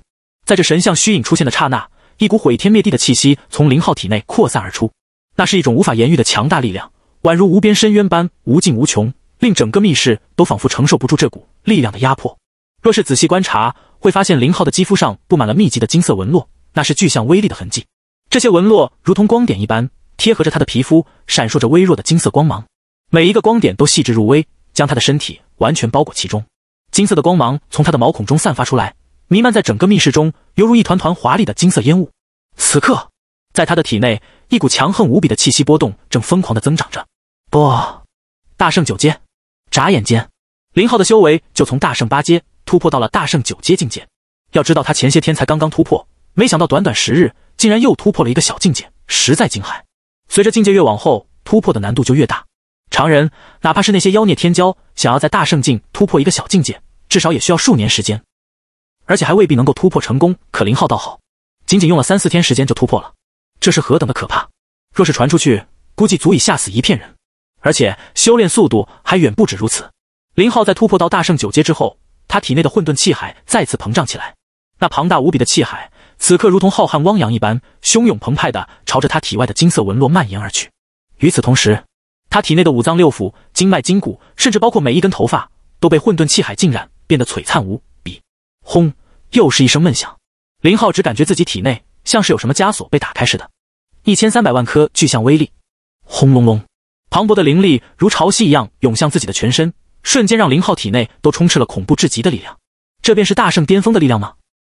在这神像虚影出现的刹那。一股毁天灭地的气息从林浩体内扩散而出，那是一种无法言喻的强大力量，宛如无边深渊般无尽无穷，令整个密室都仿佛承受不住这股力量的压迫。若是仔细观察，会发现林浩的肌肤上布满了密集的金色纹络，那是巨象威力的痕迹。这些纹络如同光点一般贴合着他的皮肤，闪烁着微弱的金色光芒。每一个光点都细致入微，将他的身体完全包裹其中。金色的光芒从他的毛孔中散发出来。弥漫在整个密室中，犹如一团团华丽的金色烟雾。此刻，在他的体内，一股强横无比的气息波动正疯狂的增长着。不，大圣九阶！眨眼间，林浩的修为就从大圣八阶突破到了大圣九阶境界。要知道，他前些天才刚刚突破，没想到短短十日，竟然又突破了一个小境界，实在惊骇。随着境界越往后突破的难度就越大，常人哪怕是那些妖孽天骄，想要在大圣境突破一个小境界，至少也需要数年时间。而且还未必能够突破成功。可林浩倒好，仅仅用了三四天时间就突破了，这是何等的可怕！若是传出去，估计足以吓死一片人。而且修炼速度还远不止如此。林浩在突破到大圣九阶之后，他体内的混沌气海再次膨胀起来，那庞大无比的气海此刻如同浩瀚汪洋一般，汹涌澎湃的朝着他体外的金色纹络蔓延而去。与此同时，他体内的五脏六腑、经脉、筋骨，甚至包括每一根头发，都被混沌气海浸染，变得璀璨无。轰！又是一声闷响，林浩只感觉自己体内像是有什么枷锁被打开似的。一千三百万颗巨象威力，轰隆隆！磅礴的灵力如潮汐一样涌向自己的全身，瞬间让林浩体内都充斥了恐怖至极的力量。这便是大圣巅峰的力量吗？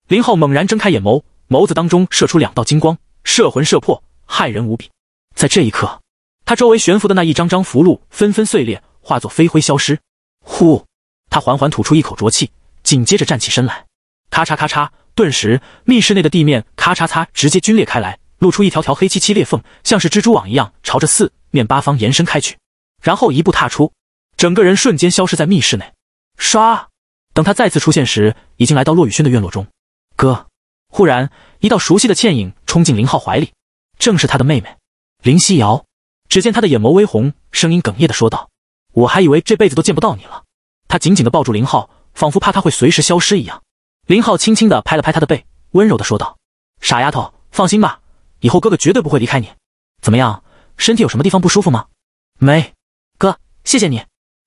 林浩猛然睁开眼眸，眸子当中射出两道金光，摄魂摄魄，骇人无比。在这一刻，他周围悬浮的那一张张符箓纷纷碎裂，化作飞灰消失。呼！他缓缓吐出一口浊气。紧接着站起身来，咔嚓咔嚓，顿时密室内的地面咔嚓嚓直接龟裂开来，露出一条条黑漆漆裂缝，像是蜘蛛网一样朝着四面八方延伸开去。然后一步踏出，整个人瞬间消失在密室内。唰，等他再次出现时，已经来到骆雨轩的院落中。哥！忽然一道熟悉的倩影冲进林浩怀里，正是他的妹妹林夕瑶。只见她的眼眸微红，声音哽咽的说道：“我还以为这辈子都见不到你了。”她紧紧的抱住林浩。仿佛怕他会随时消失一样，林浩轻轻的拍了拍他的背，温柔的说道：“傻丫头，放心吧，以后哥哥绝对不会离开你。怎么样，身体有什么地方不舒服吗？没，哥，谢谢你。”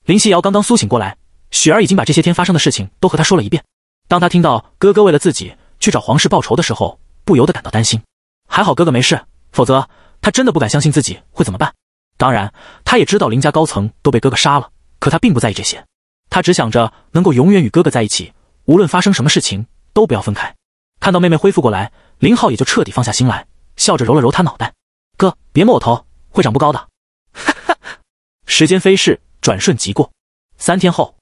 林夕瑶刚刚苏醒过来，雪儿已经把这些天发生的事情都和他说了一遍。当他听到哥哥为了自己去找皇室报仇的时候，不由得感到担心。还好哥哥没事，否则他真的不敢相信自己会怎么办。当然，他也知道林家高层都被哥哥杀了，可他并不在意这些。他只想着能够永远与哥哥在一起，无论发生什么事情都不要分开。看到妹妹恢复过来，林浩也就彻底放下心来，笑着揉了揉她脑袋：“哥，别摸我头，会长不高的。”哈哈。时间飞逝，转瞬即过。三天后，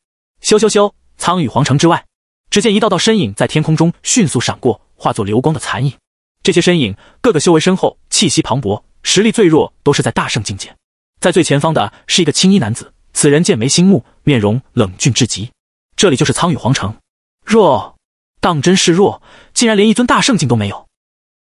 咻咻咻，苍宇皇城之外，只见一道道身影在天空中迅速闪过，化作流光的残影。这些身影个个修为深厚，气息磅礴，实力最弱都是在大圣境界。在最前方的是一个青衣男子。此人剑眉星目，面容冷峻至极。这里就是苍羽皇城，弱，当真是弱，竟然连一尊大圣境都没有。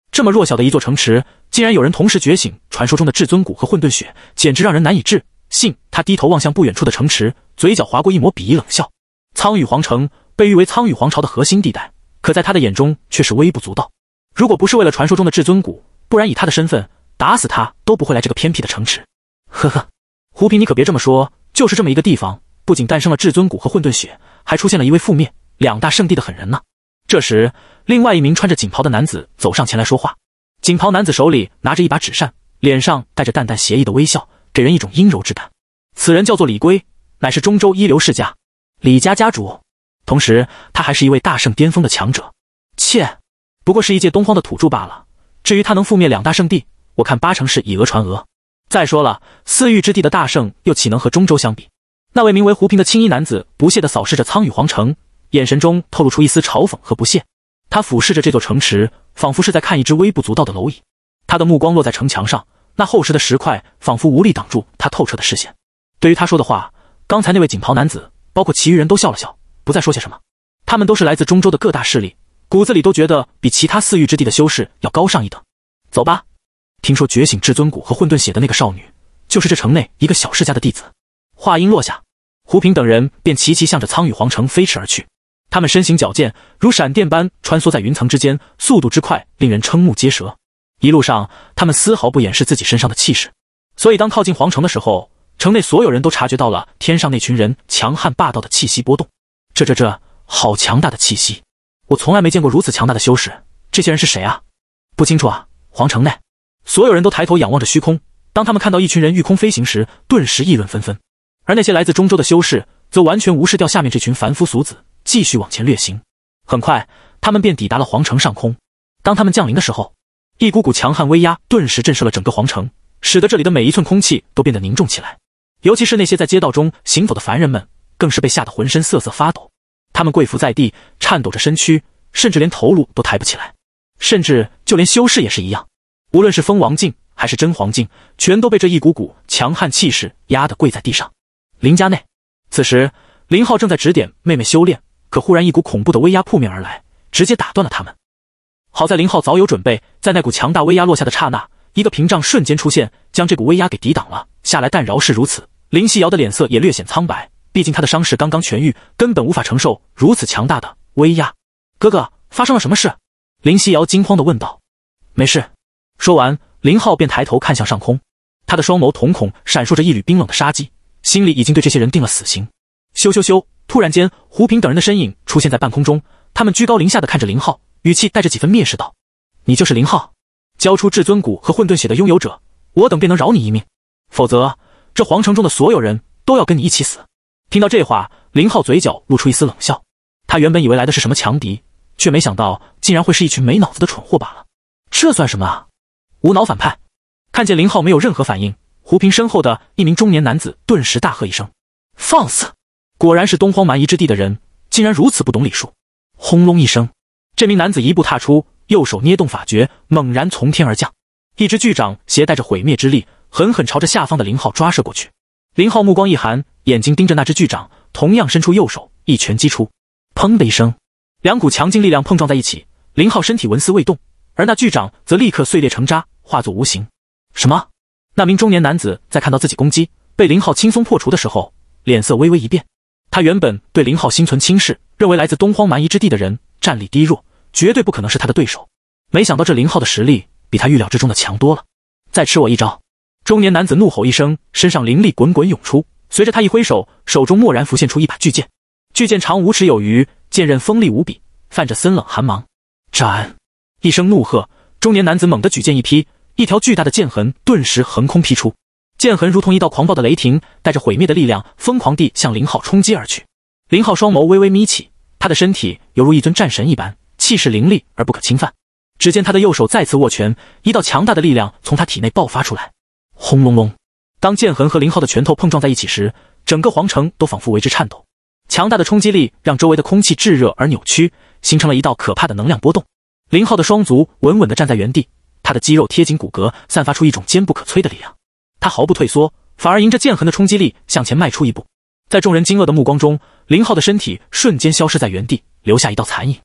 这么弱小的一座城池，竟然有人同时觉醒传说中的至尊骨和混沌血，简直让人难以置信。他低头望向不远处的城池，嘴角划过一抹鄙夷冷笑。苍羽皇城被誉为苍羽皇朝的核心地带，可在他的眼中却是微不足道。如果不是为了传说中的至尊骨，不然以他的身份，打死他都不会来这个偏僻的城池。呵呵，胡平，你可别这么说。就是这么一个地方，不仅诞生了至尊谷和混沌血，还出现了一位覆灭两大圣地的狠人呢。这时，另外一名穿着锦袍的男子走上前来说话。锦袍男子手里拿着一把纸扇，脸上带着淡淡邪意的微笑，给人一种阴柔之感。此人叫做李圭，乃是中州一流世家李家家主，同时他还是一位大圣巅峰的强者。切，不过是一介东荒的土著罢了。至于他能覆灭两大圣地，我看八成是以讹传讹。再说了，四域之地的大圣又岂能和中州相比？那位名为胡平的青衣男子不屑地扫视着苍羽皇城，眼神中透露出一丝嘲讽和不屑。他俯视着这座城池，仿佛是在看一只微不足道的蝼蚁。他的目光落在城墙上，那厚实的石块仿佛无力挡住他透彻的视线。对于他说的话，刚才那位锦袍男子，包括其余人都笑了笑，不再说些什么。他们都是来自中州的各大势力，骨子里都觉得比其他四域之地的修士要高上一等。走吧。听说觉醒至尊骨和混沌血的那个少女，就是这城内一个小世家的弟子。话音落下，胡平等人便齐齐向着苍羽皇城飞驰而去。他们身形矫健，如闪电般穿梭在云层之间，速度之快令人瞠目结舌。一路上，他们丝毫不掩饰自己身上的气势，所以当靠近皇城的时候，城内所有人都察觉到了天上那群人强悍霸道的气息波动。这这这，好强大的气息！我从来没见过如此强大的修士。这些人是谁啊？不清楚啊，皇城内。所有人都抬头仰望着虚空。当他们看到一群人御空飞行时，顿时议论纷纷。而那些来自中州的修士，则完全无视掉下面这群凡夫俗子，继续往前掠行。很快，他们便抵达了皇城上空。当他们降临的时候，一股股强悍威压顿时震慑了整个皇城，使得这里的每一寸空气都变得凝重起来。尤其是那些在街道中行走的凡人们，更是被吓得浑身瑟瑟发抖，他们跪伏在地，颤抖着身躯，甚至连头颅都抬不起来。甚至就连修士也是一样。无论是封王境还是真皇境，全都被这一股股强悍气势压得跪在地上。林家内，此时林浩正在指点妹妹修炼，可忽然一股恐怖的威压扑面而来，直接打断了他们。好在林浩早有准备，在那股强大威压落下的刹那，一个屏障瞬间出现，将这股威压给抵挡了下来。但饶是如此，林夕瑶的脸色也略显苍白，毕竟她的伤势刚刚痊愈，根本无法承受如此强大的威压。哥哥，发生了什么事？林夕瑶惊慌地问道。没事。说完，林浩便抬头看向上空，他的双眸瞳孔闪烁着一缕冰冷的杀机，心里已经对这些人定了死刑。咻咻咻！突然间，胡平等人的身影出现在半空中，他们居高临下的看着林浩，语气带着几分蔑视道：“你就是林浩，交出至尊骨和混沌血的拥有者，我等便能饶你一命，否则这皇城中的所有人都要跟你一起死。”听到这话，林浩嘴角露出一丝冷笑，他原本以为来的是什么强敌，却没想到竟然会是一群没脑子的蠢货罢了。这算什么啊！无脑反派，看见林浩没有任何反应，胡平身后的一名中年男子顿时大喝一声：“放肆！”果然是东荒蛮夷之地的人，竟然如此不懂礼数。轰隆一声，这名男子一步踏出，右手捏动法诀，猛然从天而降，一只巨掌携带着毁灭之力，狠狠朝着下方的林浩抓射过去。林浩目光一寒，眼睛盯着那只巨掌，同样伸出右手一拳击出。砰的一声，两股强劲力量碰撞在一起，林浩身体纹丝未动，而那巨掌则立刻碎裂成渣。化作无形。什么？那名中年男子在看到自己攻击被林浩轻松破除的时候，脸色微微一变。他原本对林浩心存轻视，认为来自东荒蛮夷之地的人战力低弱，绝对不可能是他的对手。没想到这林浩的实力比他预料之中的强多了。再吃我一招！中年男子怒吼一声，身上灵力滚滚涌出。随着他一挥手，手中蓦然浮现出一把巨剑，巨剑长五尺有余，剑刃锋利无比，泛着森冷寒芒。斩！一声怒喝，中年男子猛地举剑一劈。一条巨大的剑痕顿时横空劈出，剑痕如同一道狂暴的雷霆，带着毁灭的力量，疯狂地向林浩冲击而去。林浩双眸微微眯起，他的身体犹如一尊战神一般，气势凌厉而不可侵犯。只见他的右手再次握拳，一道强大的力量从他体内爆发出来。轰隆隆！当剑痕和林浩的拳头碰撞在一起时，整个皇城都仿佛为之颤抖。强大的冲击力让周围的空气炙热而扭曲，形成了一道可怕的能量波动。林浩的双足稳稳地站在原地。他的肌肉贴紧骨骼，散发出一种坚不可摧的力量。他毫不退缩，反而迎着剑痕的冲击力向前迈出一步。在众人惊愕的目光中，林浩的身体瞬间消失在原地，留下一道残影。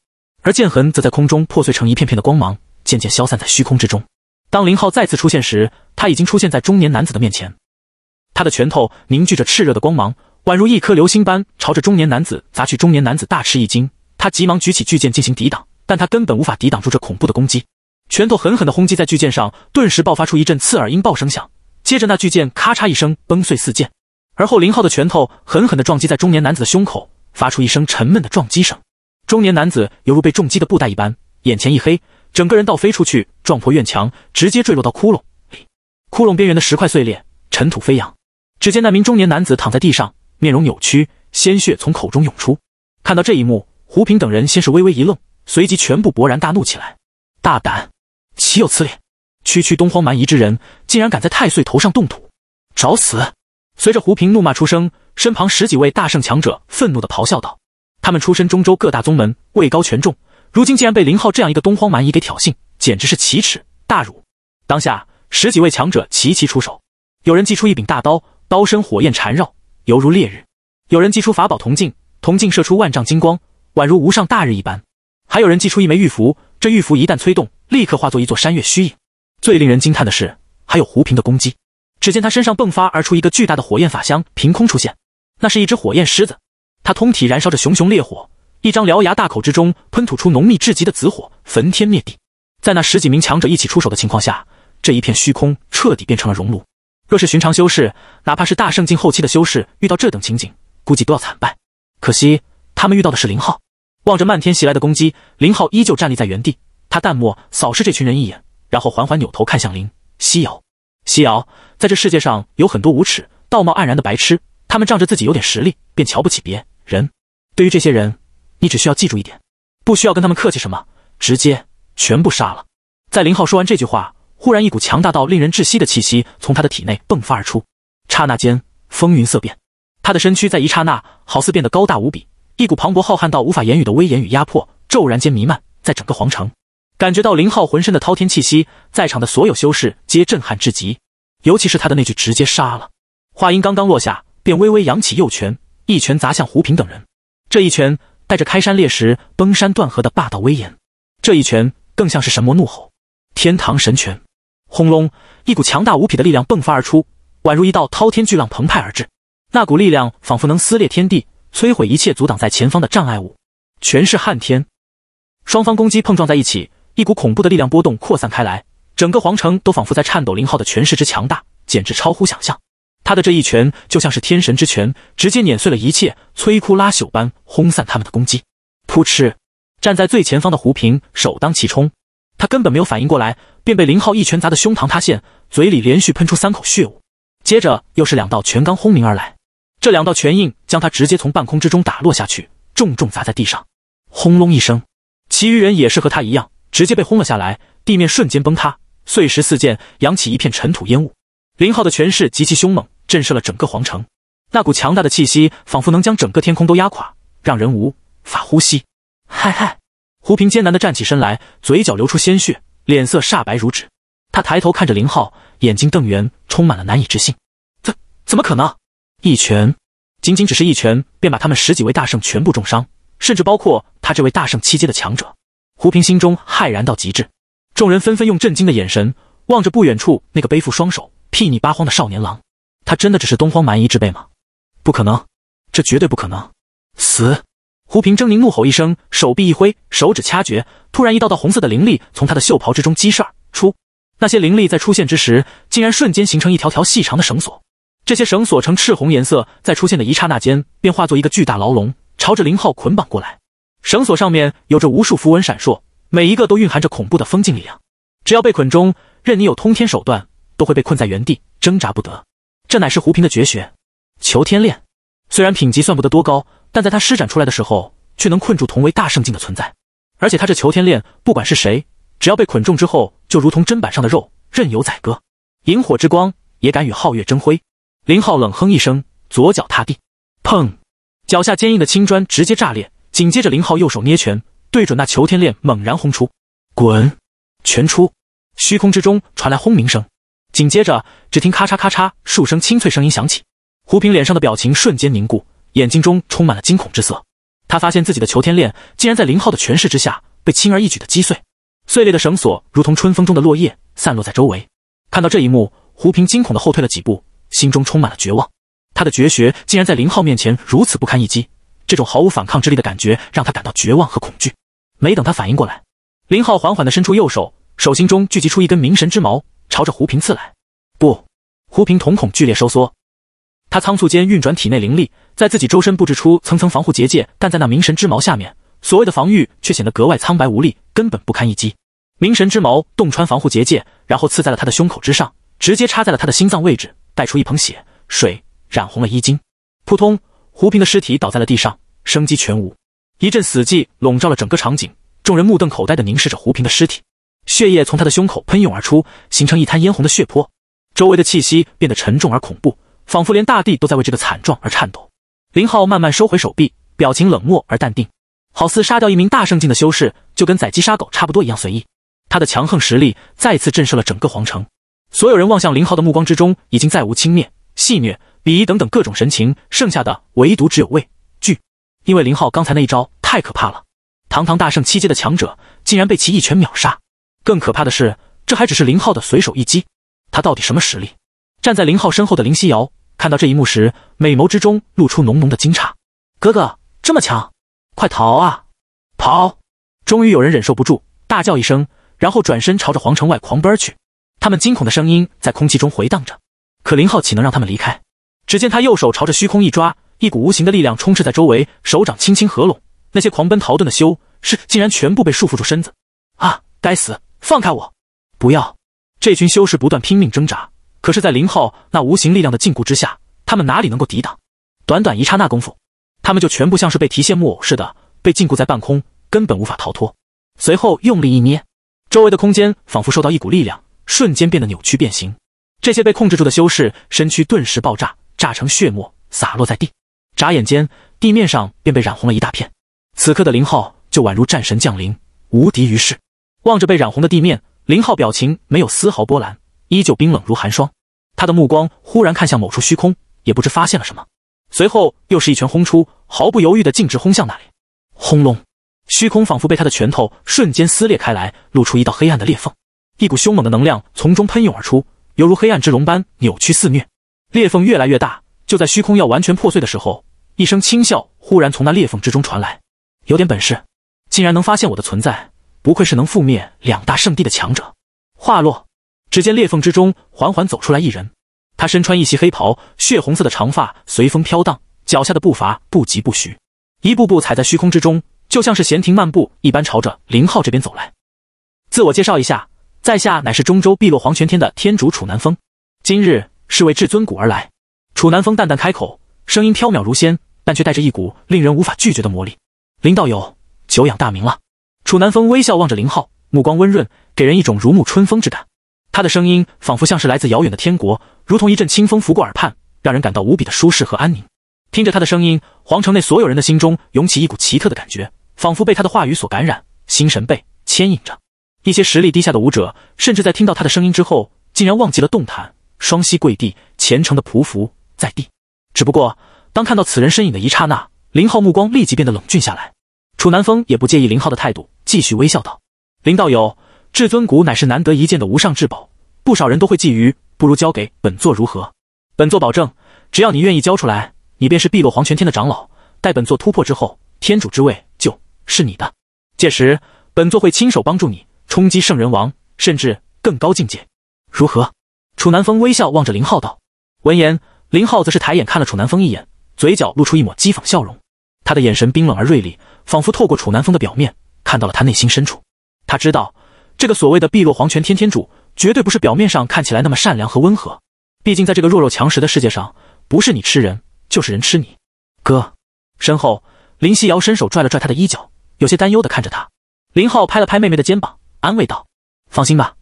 而剑痕则在空中破碎成一片片的光芒，渐渐消散在虚空之中。当林浩再次出现时，他已经出现在中年男子的面前。他的拳头凝聚着炽热的光芒，宛如一颗流星般朝着中年男子砸去。中年男子大吃一惊，他急忙举起巨剑进行抵挡，但他根本无法抵挡住这恐怖的攻击。拳头狠狠地轰击在巨剑上，顿时爆发出一阵刺耳音爆声响。接着，那巨剑咔嚓一声崩碎四溅。而后，林浩的拳头狠狠地撞击在中年男子的胸口，发出一声沉闷的撞击声。中年男子犹如被重击的布袋一般，眼前一黑，整个人倒飞出去，撞破院墙，直接坠落到窟窿里。窟窿边缘的石块碎裂，尘土飞扬。只见那名中年男子躺在地上，面容扭曲，鲜血从口中涌出。看到这一幕，胡平等人先是微微一愣，随即全部勃然大怒起来：“大胆！”岂有此理！区区东荒蛮夷之人，竟然敢在太岁头上动土，找死！随着胡平怒骂出声，身旁十几位大圣强者愤怒地咆哮道：“他们出身中州各大宗门，位高权重，如今竟然被林浩这样一个东荒蛮夷给挑衅，简直是奇耻大辱！”当下，十几位强者齐齐出手，有人祭出一柄大刀，刀身火焰缠绕，犹如烈日；有人祭出法宝铜镜，铜镜射出万丈金光，宛如无上大日一般；还有人祭出一枚玉符，这玉符一旦催动。立刻化作一座山岳虚影。最令人惊叹的是，还有胡平的攻击。只见他身上迸发而出一个巨大的火焰法箱，凭空出现。那是一只火焰狮子，它通体燃烧着熊熊烈火，一张獠牙大口之中喷吐出浓密至极的紫火，焚天灭地。在那十几名强者一起出手的情况下，这一片虚空彻底变成了熔炉。若是寻常修士，哪怕是大圣境后期的修士遇到这等情景，估计都要惨败。可惜他们遇到的是林浩。望着漫天袭来的攻击，林浩依旧站立在原地。他淡漠扫视这群人一眼，然后缓缓扭头看向林夕瑶。夕瑶，在这世界上有很多无耻、道貌岸然的白痴，他们仗着自己有点实力，便瞧不起别人。对于这些人，你只需要记住一点，不需要跟他们客气什么，直接全部杀了。在林浩说完这句话，忽然一股强大到令人窒息的气息从他的体内迸发而出，刹那间风云色变。他的身躯在一刹那好似变得高大无比，一股磅礴浩瀚到无法言语的威严与压迫骤然间弥漫在整个皇城。感觉到林浩浑身的滔天气息，在场的所有修士皆震撼至极，尤其是他的那句“直接杀了”。话音刚刚落下，便微微扬起右拳，一拳砸向胡平等人。这一拳带着开山裂石、崩山断河的霸道威严，这一拳更像是神魔怒吼。天堂神拳，轰隆！一股强大无匹的力量迸发而出，宛如一道滔天巨浪澎湃而至。那股力量仿佛能撕裂天地，摧毁一切阻挡在前方的障碍物。全是撼天，双方攻击碰撞在一起。一股恐怖的力量波动扩散开来，整个皇城都仿佛在颤抖。林浩的权势之强大，简直超乎想象。他的这一拳就像是天神之拳，直接碾碎了一切，摧枯拉朽般轰散他们的攻击。扑哧！站在最前方的胡平首当其冲，他根本没有反应过来，便被林浩一拳砸得胸膛塌陷，嘴里连续喷出三口血雾。接着又是两道拳罡轰鸣而来，这两道拳印将他直接从半空之中打落下去，重重砸在地上。轰隆一声，其余人也是和他一样。直接被轰了下来，地面瞬间崩塌，碎石四溅，扬起一片尘土烟雾。林浩的拳势极其凶猛，震慑了整个皇城。那股强大的气息仿佛能将整个天空都压垮，让人无法呼吸。嗨嗨！胡平艰难地站起身来，嘴角流出鲜血，脸色煞白如纸。他抬头看着林浩，眼睛瞪圆，充满了难以置信：怎怎么可能？一拳，仅仅只是一拳，便把他们十几位大圣全部重伤，甚至包括他这位大圣七阶的强者。胡平心中骇然到极致，众人纷纷用震惊的眼神望着不远处那个背负双手、睥睨八荒的少年郎。他真的只是东荒蛮夷之辈吗？不可能，这绝对不可能！死！胡平狰狞怒吼一声，手臂一挥，手指掐诀，突然一道道红色的灵力从他的袖袍之中激射出。那些灵力在出现之时，竟然瞬间形成一条条细长的绳索。这些绳索呈赤红颜色，在出现的一刹那间，便化作一个巨大牢笼，朝着林浩捆绑过来。绳索上面有着无数符文闪烁，每一个都蕴含着恐怖的封禁力量。只要被捆中，任你有通天手段，都会被困在原地，挣扎不得。这乃是胡平的绝学，裘天链。虽然品级算不得多高，但在他施展出来的时候，却能困住同为大圣境的存在。而且他这裘天链，不管是谁，只要被捆中之后，就如同砧板上的肉，任由宰割。萤火之光也敢与皓月争辉？林浩冷哼一声，左脚踏地，砰！脚下坚硬的青砖直接炸裂。紧接着，林浩右手捏拳，对准那裘天链猛然轰出，滚拳出，虚空之中传来轰鸣声。紧接着，只听咔嚓咔嚓数声清脆声音响起，胡平脸上的表情瞬间凝固，眼睛中充满了惊恐之色。他发现自己的裘天链竟然在林浩的拳势之下被轻而易举的击碎，碎裂的绳索如同春风中的落叶，散落在周围。看到这一幕，胡平惊恐的后退了几步，心中充满了绝望。他的绝学竟然在林浩面前如此不堪一击。这种毫无反抗之力的感觉让他感到绝望和恐惧。没等他反应过来，林浩缓缓地伸出右手，手心中聚集出一根冥神之矛，朝着胡平刺来。不，胡平瞳孔剧烈收缩，他仓促间运转体内灵力，在自己周身布置出层层防护结界。但在那冥神之矛下面，所谓的防御却显得格外苍白无力，根本不堪一击。冥神之矛洞穿防护结界，然后刺在了他的胸口之上，直接插在了他的心脏位置，带出一捧血水，染红了衣襟。扑通，胡平的尸体倒在了地上。生机全无，一阵死寂笼罩了整个场景。众人目瞪口呆地凝视着胡平的尸体，血液从他的胸口喷涌而出，形成一滩嫣红的血泊。周围的气息变得沉重而恐怖，仿佛连大地都在为这个惨状而颤抖。林浩慢慢收回手臂，表情冷漠而淡定，好似杀掉一名大圣境的修士，就跟宰鸡杀狗差不多一样随意。他的强横实力再次震慑了整个皇城，所有人望向林浩的目光之中，已经再无轻蔑、戏谑、鄙夷等等各种神情，剩下的唯独只有畏。因为林浩刚才那一招太可怕了，堂堂大圣七阶的强者竟然被其一拳秒杀。更可怕的是，这还只是林浩的随手一击，他到底什么实力？站在林浩身后的林夕瑶看到这一幕时，美眸之中露出浓浓的惊诧。哥哥这么强，快逃啊！跑！终于有人忍受不住，大叫一声，然后转身朝着皇城外狂奔去。他们惊恐的声音在空气中回荡着，可林浩岂能让他们离开？只见他右手朝着虚空一抓。一股无形的力量充斥在周围，手掌轻轻合拢，那些狂奔逃遁的修士竟然全部被束缚住身子。啊！该死！放开我！不要！这群修士不断拼命挣扎，可是，在林浩那无形力量的禁锢之下，他们哪里能够抵挡？短短一刹那功夫，他们就全部像是被提线木偶似的被禁锢在半空，根本无法逃脱。随后，用力一捏，周围的空间仿佛受到一股力量，瞬间变得扭曲变形。这些被控制住的修士身躯顿时爆炸，炸成血沫洒落在地。眨眼间，地面上便被染红了一大片。此刻的林浩就宛如战神降临，无敌于世。望着被染红的地面，林浩表情没有丝毫波澜，依旧冰冷如寒霜。他的目光忽然看向某处虚空，也不知发现了什么。随后又是一拳轰出，毫不犹豫的径直轰向那里。轰隆！虚空仿佛被他的拳头瞬间撕裂开来，露出一道黑暗的裂缝。一股凶猛的能量从中喷涌而出，犹如黑暗之龙般扭曲肆虐。裂缝越来越大。就在虚空要完全破碎的时候，一声轻笑忽然从那裂缝之中传来。有点本事，竟然能发现我的存在，不愧是能覆灭两大圣地的强者。话落，只见裂缝之中缓缓走出来一人，他身穿一袭黑袍，血红色的长发随风飘荡，脚下的步伐不疾不徐，一步步踩在虚空之中，就像是闲庭漫步一般，朝着林浩这边走来。自我介绍一下，在下乃是中州碧落黄泉天的天主楚南风，今日是为至尊谷而来。楚南风淡淡开口，声音飘渺如仙，但却带着一股令人无法拒绝的魔力。林道友，久仰大名了。楚南风微笑望着林浩，目光温润，给人一种如沐春风之感。他的声音仿佛像是来自遥远的天国，如同一阵清风拂过耳畔，让人感到无比的舒适和安宁。听着他的声音，皇城内所有人的心中涌起一股奇特的感觉，仿佛被他的话语所感染，心神被牵引着。一些实力低下的武者，甚至在听到他的声音之后，竟然忘记了动弹，双膝跪地，虔诚的匍匐。在地，只不过当看到此人身影的一刹那，林浩目光立即变得冷峻下来。楚南风也不介意林浩的态度，继续微笑道：“林道友，至尊骨乃是难得一见的无上至宝，不少人都会觊觎，不如交给本座如何？本座保证，只要你愿意交出来，你便是碧落黄泉天的长老。待本座突破之后，天主之位就是你的。届时，本座会亲手帮助你冲击圣人王，甚至更高境界，如何？”楚南风微笑望着林浩道。闻言。林浩则是抬眼看了楚南风一眼，嘴角露出一抹讥讽笑容。他的眼神冰冷而锐利，仿佛透过楚南风的表面，看到了他内心深处。他知道，这个所谓的碧落黄泉天天主，绝对不是表面上看起来那么善良和温和。毕竟，在这个弱肉强食的世界上，不是你吃人，就是人吃你。哥，身后林夕瑶伸手拽了拽他的衣角，有些担忧的看着他。林浩拍了拍妹妹的肩膀，安慰道：“放心吧，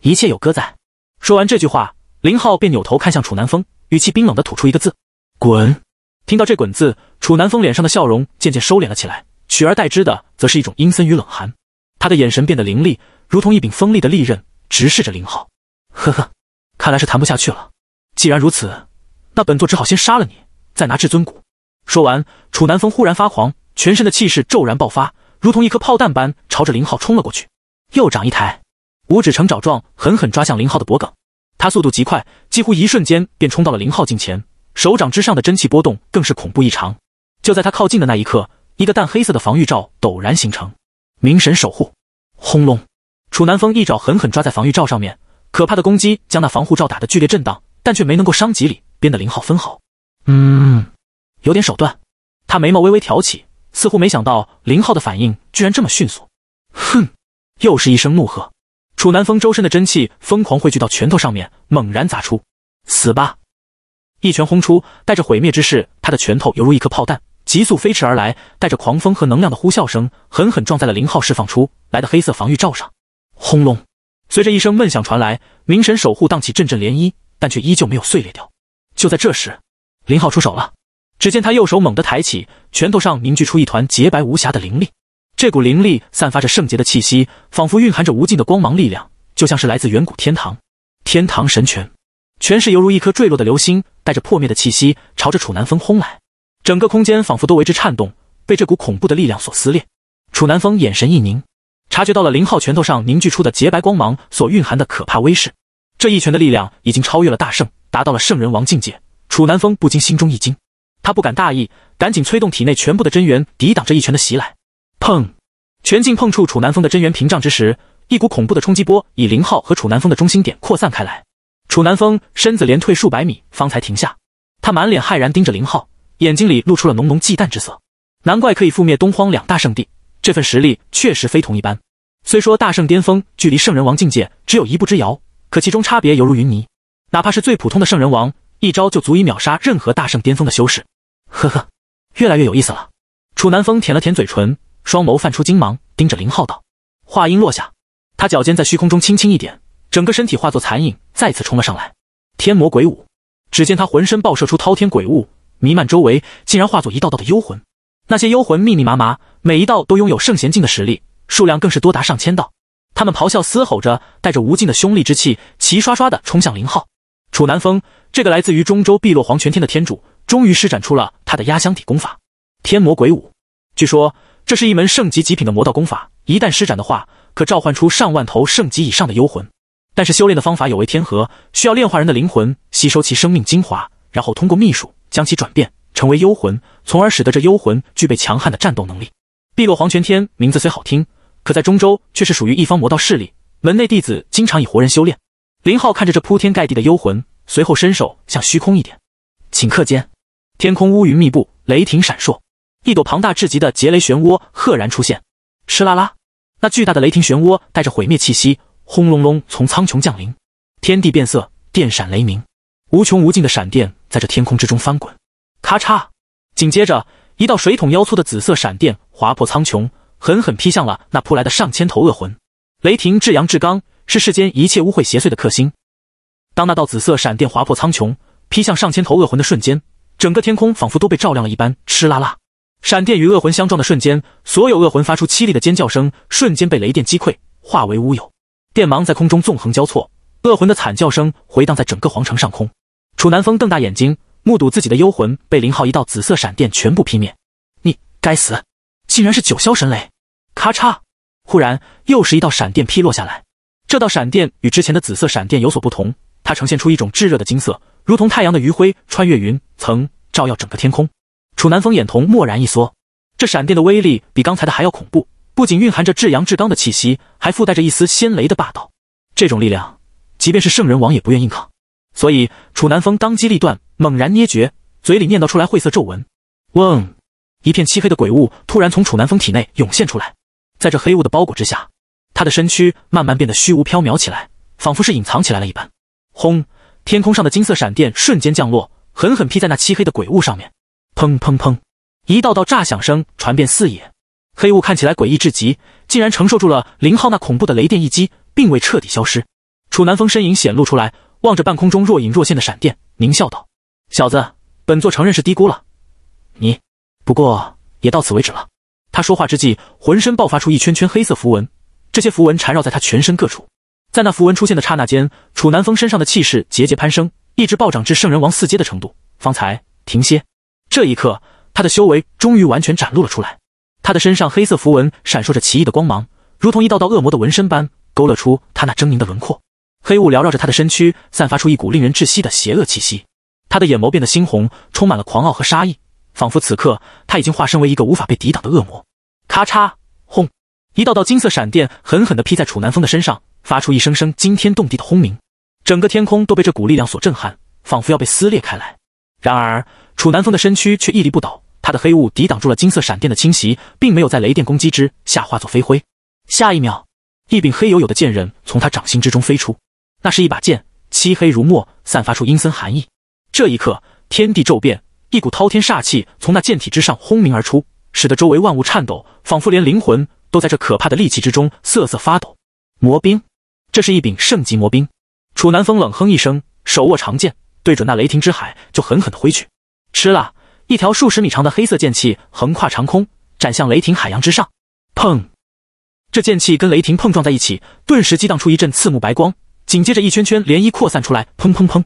一切有哥在。”说完这句话，林浩便扭头看向楚南风。语气冰冷的吐出一个字：“滚。”听到这“滚”字，楚南风脸上的笑容渐渐收敛了起来，取而代之的则是一种阴森与冷寒。他的眼神变得凌厉，如同一柄锋利的利刃，直视着林浩。呵呵，看来是谈不下去了。既然如此，那本座只好先杀了你，再拿至尊骨。说完，楚南风忽然发狂，全身的气势骤然爆发，如同一颗炮弹般朝着林浩冲了过去。右掌一抬，五指成爪状，狠狠抓向林浩的脖颈。他速度极快，几乎一瞬间便冲到了林浩近前，手掌之上的真气波动更是恐怖异常。就在他靠近的那一刻，一个淡黑色的防御罩陡然形成，明神守护。轰隆！楚南风一爪狠狠抓在防御罩上面，可怕的攻击将那防护罩打得剧烈震荡，但却没能够伤及里边的林浩分毫。嗯，有点手段。他眉毛微微挑起，似乎没想到林浩的反应居然这么迅速。哼！又是一声怒喝。楚南风周身的真气疯狂汇聚到拳头上面，猛然砸出：“死吧！”一拳轰出，带着毁灭之势，他的拳头犹如一颗炮弹，急速飞驰而来，带着狂风和能量的呼啸声，狠狠撞在了林浩释放出来的黑色防御罩上。轰隆！随着一声闷响传来，明神守护荡起阵阵涟漪，但却依旧没有碎裂掉。就在这时，林浩出手了。只见他右手猛地抬起，拳头上凝聚出一团洁白无瑕的灵力。这股灵力散发着圣洁的气息，仿佛蕴含着无尽的光芒力量，就像是来自远古天堂。天堂神拳，拳势犹如一颗坠落的流星，带着破灭的气息，朝着楚南风轰来。整个空间仿佛都为之颤动，被这股恐怖的力量所撕裂。楚南风眼神一凝，察觉到了林浩拳头上凝聚出的洁白光芒所蕴含的可怕威势。这一拳的力量已经超越了大圣，达到了圣人王境界。楚南风不禁心中一惊，他不敢大意，赶紧催动体内全部的真元，抵挡这一拳的袭来。砰！拳劲碰触楚南风的真元屏障之时，一股恐怖的冲击波以林浩和楚南风的中心点扩散开来。楚南风身子连退数百米，方才停下。他满脸骇然，盯着林浩，眼睛里露出了浓浓忌惮之色。难怪可以覆灭东荒两大圣地，这份实力确实非同一般。虽说大圣巅峰距离圣人王境界只有一步之遥，可其中差别犹如云泥。哪怕是最普通的圣人王，一招就足以秒杀任何大圣巅峰的修士。呵呵，越来越有意思了。楚南风舔了舔嘴唇。双眸泛出金芒，盯着林浩道。话音落下，他脚尖在虚空中轻轻一点，整个身体化作残影，再次冲了上来。天魔鬼舞，只见他浑身爆射出滔天鬼雾，弥漫周围，竟然化作一道道的幽魂。那些幽魂密密麻麻，每一道都拥有圣贤境的实力，数量更是多达上千道。他们咆哮嘶吼着，带着无尽的凶戾之气，齐刷刷的冲向林浩。楚南风，这个来自于中州碧落黄泉天的天主，终于施展出了他的压箱底功法——天魔鬼舞。据说。这是一门圣级极品的魔道功法，一旦施展的话，可召唤出上万头圣级以上的幽魂。但是修炼的方法有违天和，需要炼化人的灵魂，吸收其生命精华，然后通过秘术将其转变成为幽魂，从而使得这幽魂具备强悍的战斗能力。碧落黄泉天名字虽好听，可在中州却是属于一方魔道势力，门内弟子经常以活人修炼。林浩看着这铺天盖地的幽魂，随后伸手向虚空一点，顷刻间，天空乌云密布，雷霆闪烁。一朵庞大至极的劫雷漩涡赫然出现，嗤啦啦，那巨大的雷霆漩涡带着毁灭气息，轰隆隆从苍穹降临，天地变色，电闪雷鸣，无穷无尽的闪电在这天空之中翻滚。咔嚓，紧接着一道水桶腰粗的紫色闪电划破苍穹，狠狠劈向了那扑来的上千头恶魂。雷霆至阳至刚，是世间一切污秽邪祟的克星。当那道紫色闪电划破苍穹，劈向上千头恶魂的瞬间，整个天空仿佛都被照亮了一般，嗤啦啦。闪电与恶魂相撞的瞬间，所有恶魂发出凄厉的尖叫声，瞬间被雷电击溃，化为乌有。电芒在空中纵横交错，恶魂的惨叫声回荡在整个皇城上空。楚南风瞪大眼睛，目睹自己的幽魂被林浩一道紫色闪电全部劈灭。你该死！竟然是九霄神雷！咔嚓！忽然又是一道闪电劈落下来，这道闪电与之前的紫色闪电有所不同，它呈现出一种炙热的金色，如同太阳的余晖穿越云层，照耀整个天空。楚南风眼瞳蓦然一缩，这闪电的威力比刚才的还要恐怖，不仅蕴含着至阳至刚的气息，还附带着一丝仙雷的霸道。这种力量，即便是圣人王也不愿硬抗。所以楚南风当机立断，猛然捏诀，嘴里念叨出来晦涩咒文。嗡，一片漆黑的鬼雾突然从楚南风体内涌现出来，在这黑雾的包裹之下，他的身躯慢慢变得虚无缥缈起来，仿佛是隐藏起来了一般。轰，天空上的金色闪电瞬间降落，狠狠劈在那漆黑的鬼雾上面。砰砰砰！一道道炸响声传遍四野，黑雾看起来诡异至极，竟然承受住了林浩那恐怖的雷电一击，并未彻底消失。楚南风身影显露出来，望着半空中若隐若现的闪电，狞笑道：“小子，本座承认是低估了你，不过也到此为止了。”他说话之际，浑身爆发出一圈圈黑色符文，这些符文缠绕在他全身各处。在那符文出现的刹那间，楚南风身上的气势节节攀升，一直暴涨至圣人王四阶的程度，方才停歇。这一刻，他的修为终于完全展露了出来。他的身上黑色符文闪烁着奇异的光芒，如同一道道恶魔的纹身般勾勒出他那狰狞的轮廓。黑雾缭绕着他的身躯，散发出一股令人窒息的邪恶气息。他的眼眸变得猩红，充满了狂傲和杀意，仿佛此刻他已经化身为一个无法被抵挡的恶魔。咔嚓，轰！一道道金色闪电狠狠地劈在楚南风的身上，发出一声声惊天动地的轰鸣，整个天空都被这股力量所震撼，仿佛要被撕裂开来。然而，楚南风的身躯却屹立不倒，他的黑雾抵挡住了金色闪电的侵袭，并没有在雷电攻击之下化作飞灰。下一秒，一柄黑黝黝的剑刃从他掌心之中飞出，那是一把剑，漆黑如墨，散发出阴森寒意。这一刻，天地骤变，一股滔天煞气从那剑体之上轰鸣而出，使得周围万物颤抖，仿佛连灵魂都在这可怕的戾气之中瑟瑟发抖。魔兵，这是一柄圣级魔兵。楚南风冷哼一声，手握长剑。对准那雷霆之海，就狠狠的挥去，吃了一条数十米长的黑色剑气横跨长空，斩向雷霆海洋之上。砰！这剑气跟雷霆碰撞在一起，顿时激荡出一阵刺目白光，紧接着一圈圈涟漪扩散出来。砰砰砰！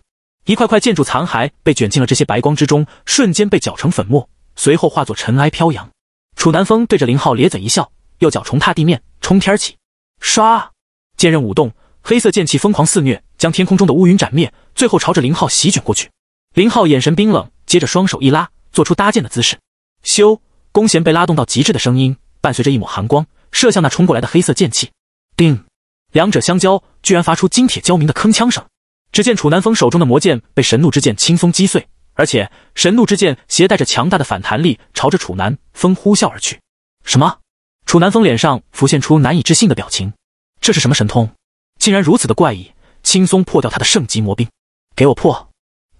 一块块建筑残骸被卷进了这些白光之中，瞬间被搅成粉末，随后化作尘埃飘扬。楚南风对着林浩咧嘴一笑，右脚重踏地面，冲天起，唰！剑刃舞动，黑色剑气疯狂肆虐。将天空中的乌云斩灭，最后朝着林浩席卷过去。林浩眼神冰冷，接着双手一拉，做出搭箭的姿势。咻，弓弦被拉动到极致的声音伴随着一抹寒光射向那冲过来的黑色剑气。叮！两者相交，居然发出金铁交鸣的铿锵声。只见楚南风手中的魔剑被神怒之剑轻松击碎，而且神怒之剑携带着强大的反弹力，朝着楚南风呼啸而去。什么？楚南风脸上浮现出难以置信的表情。这是什么神通？竟然如此的怪异！轻松破掉他的圣级魔兵，给我破！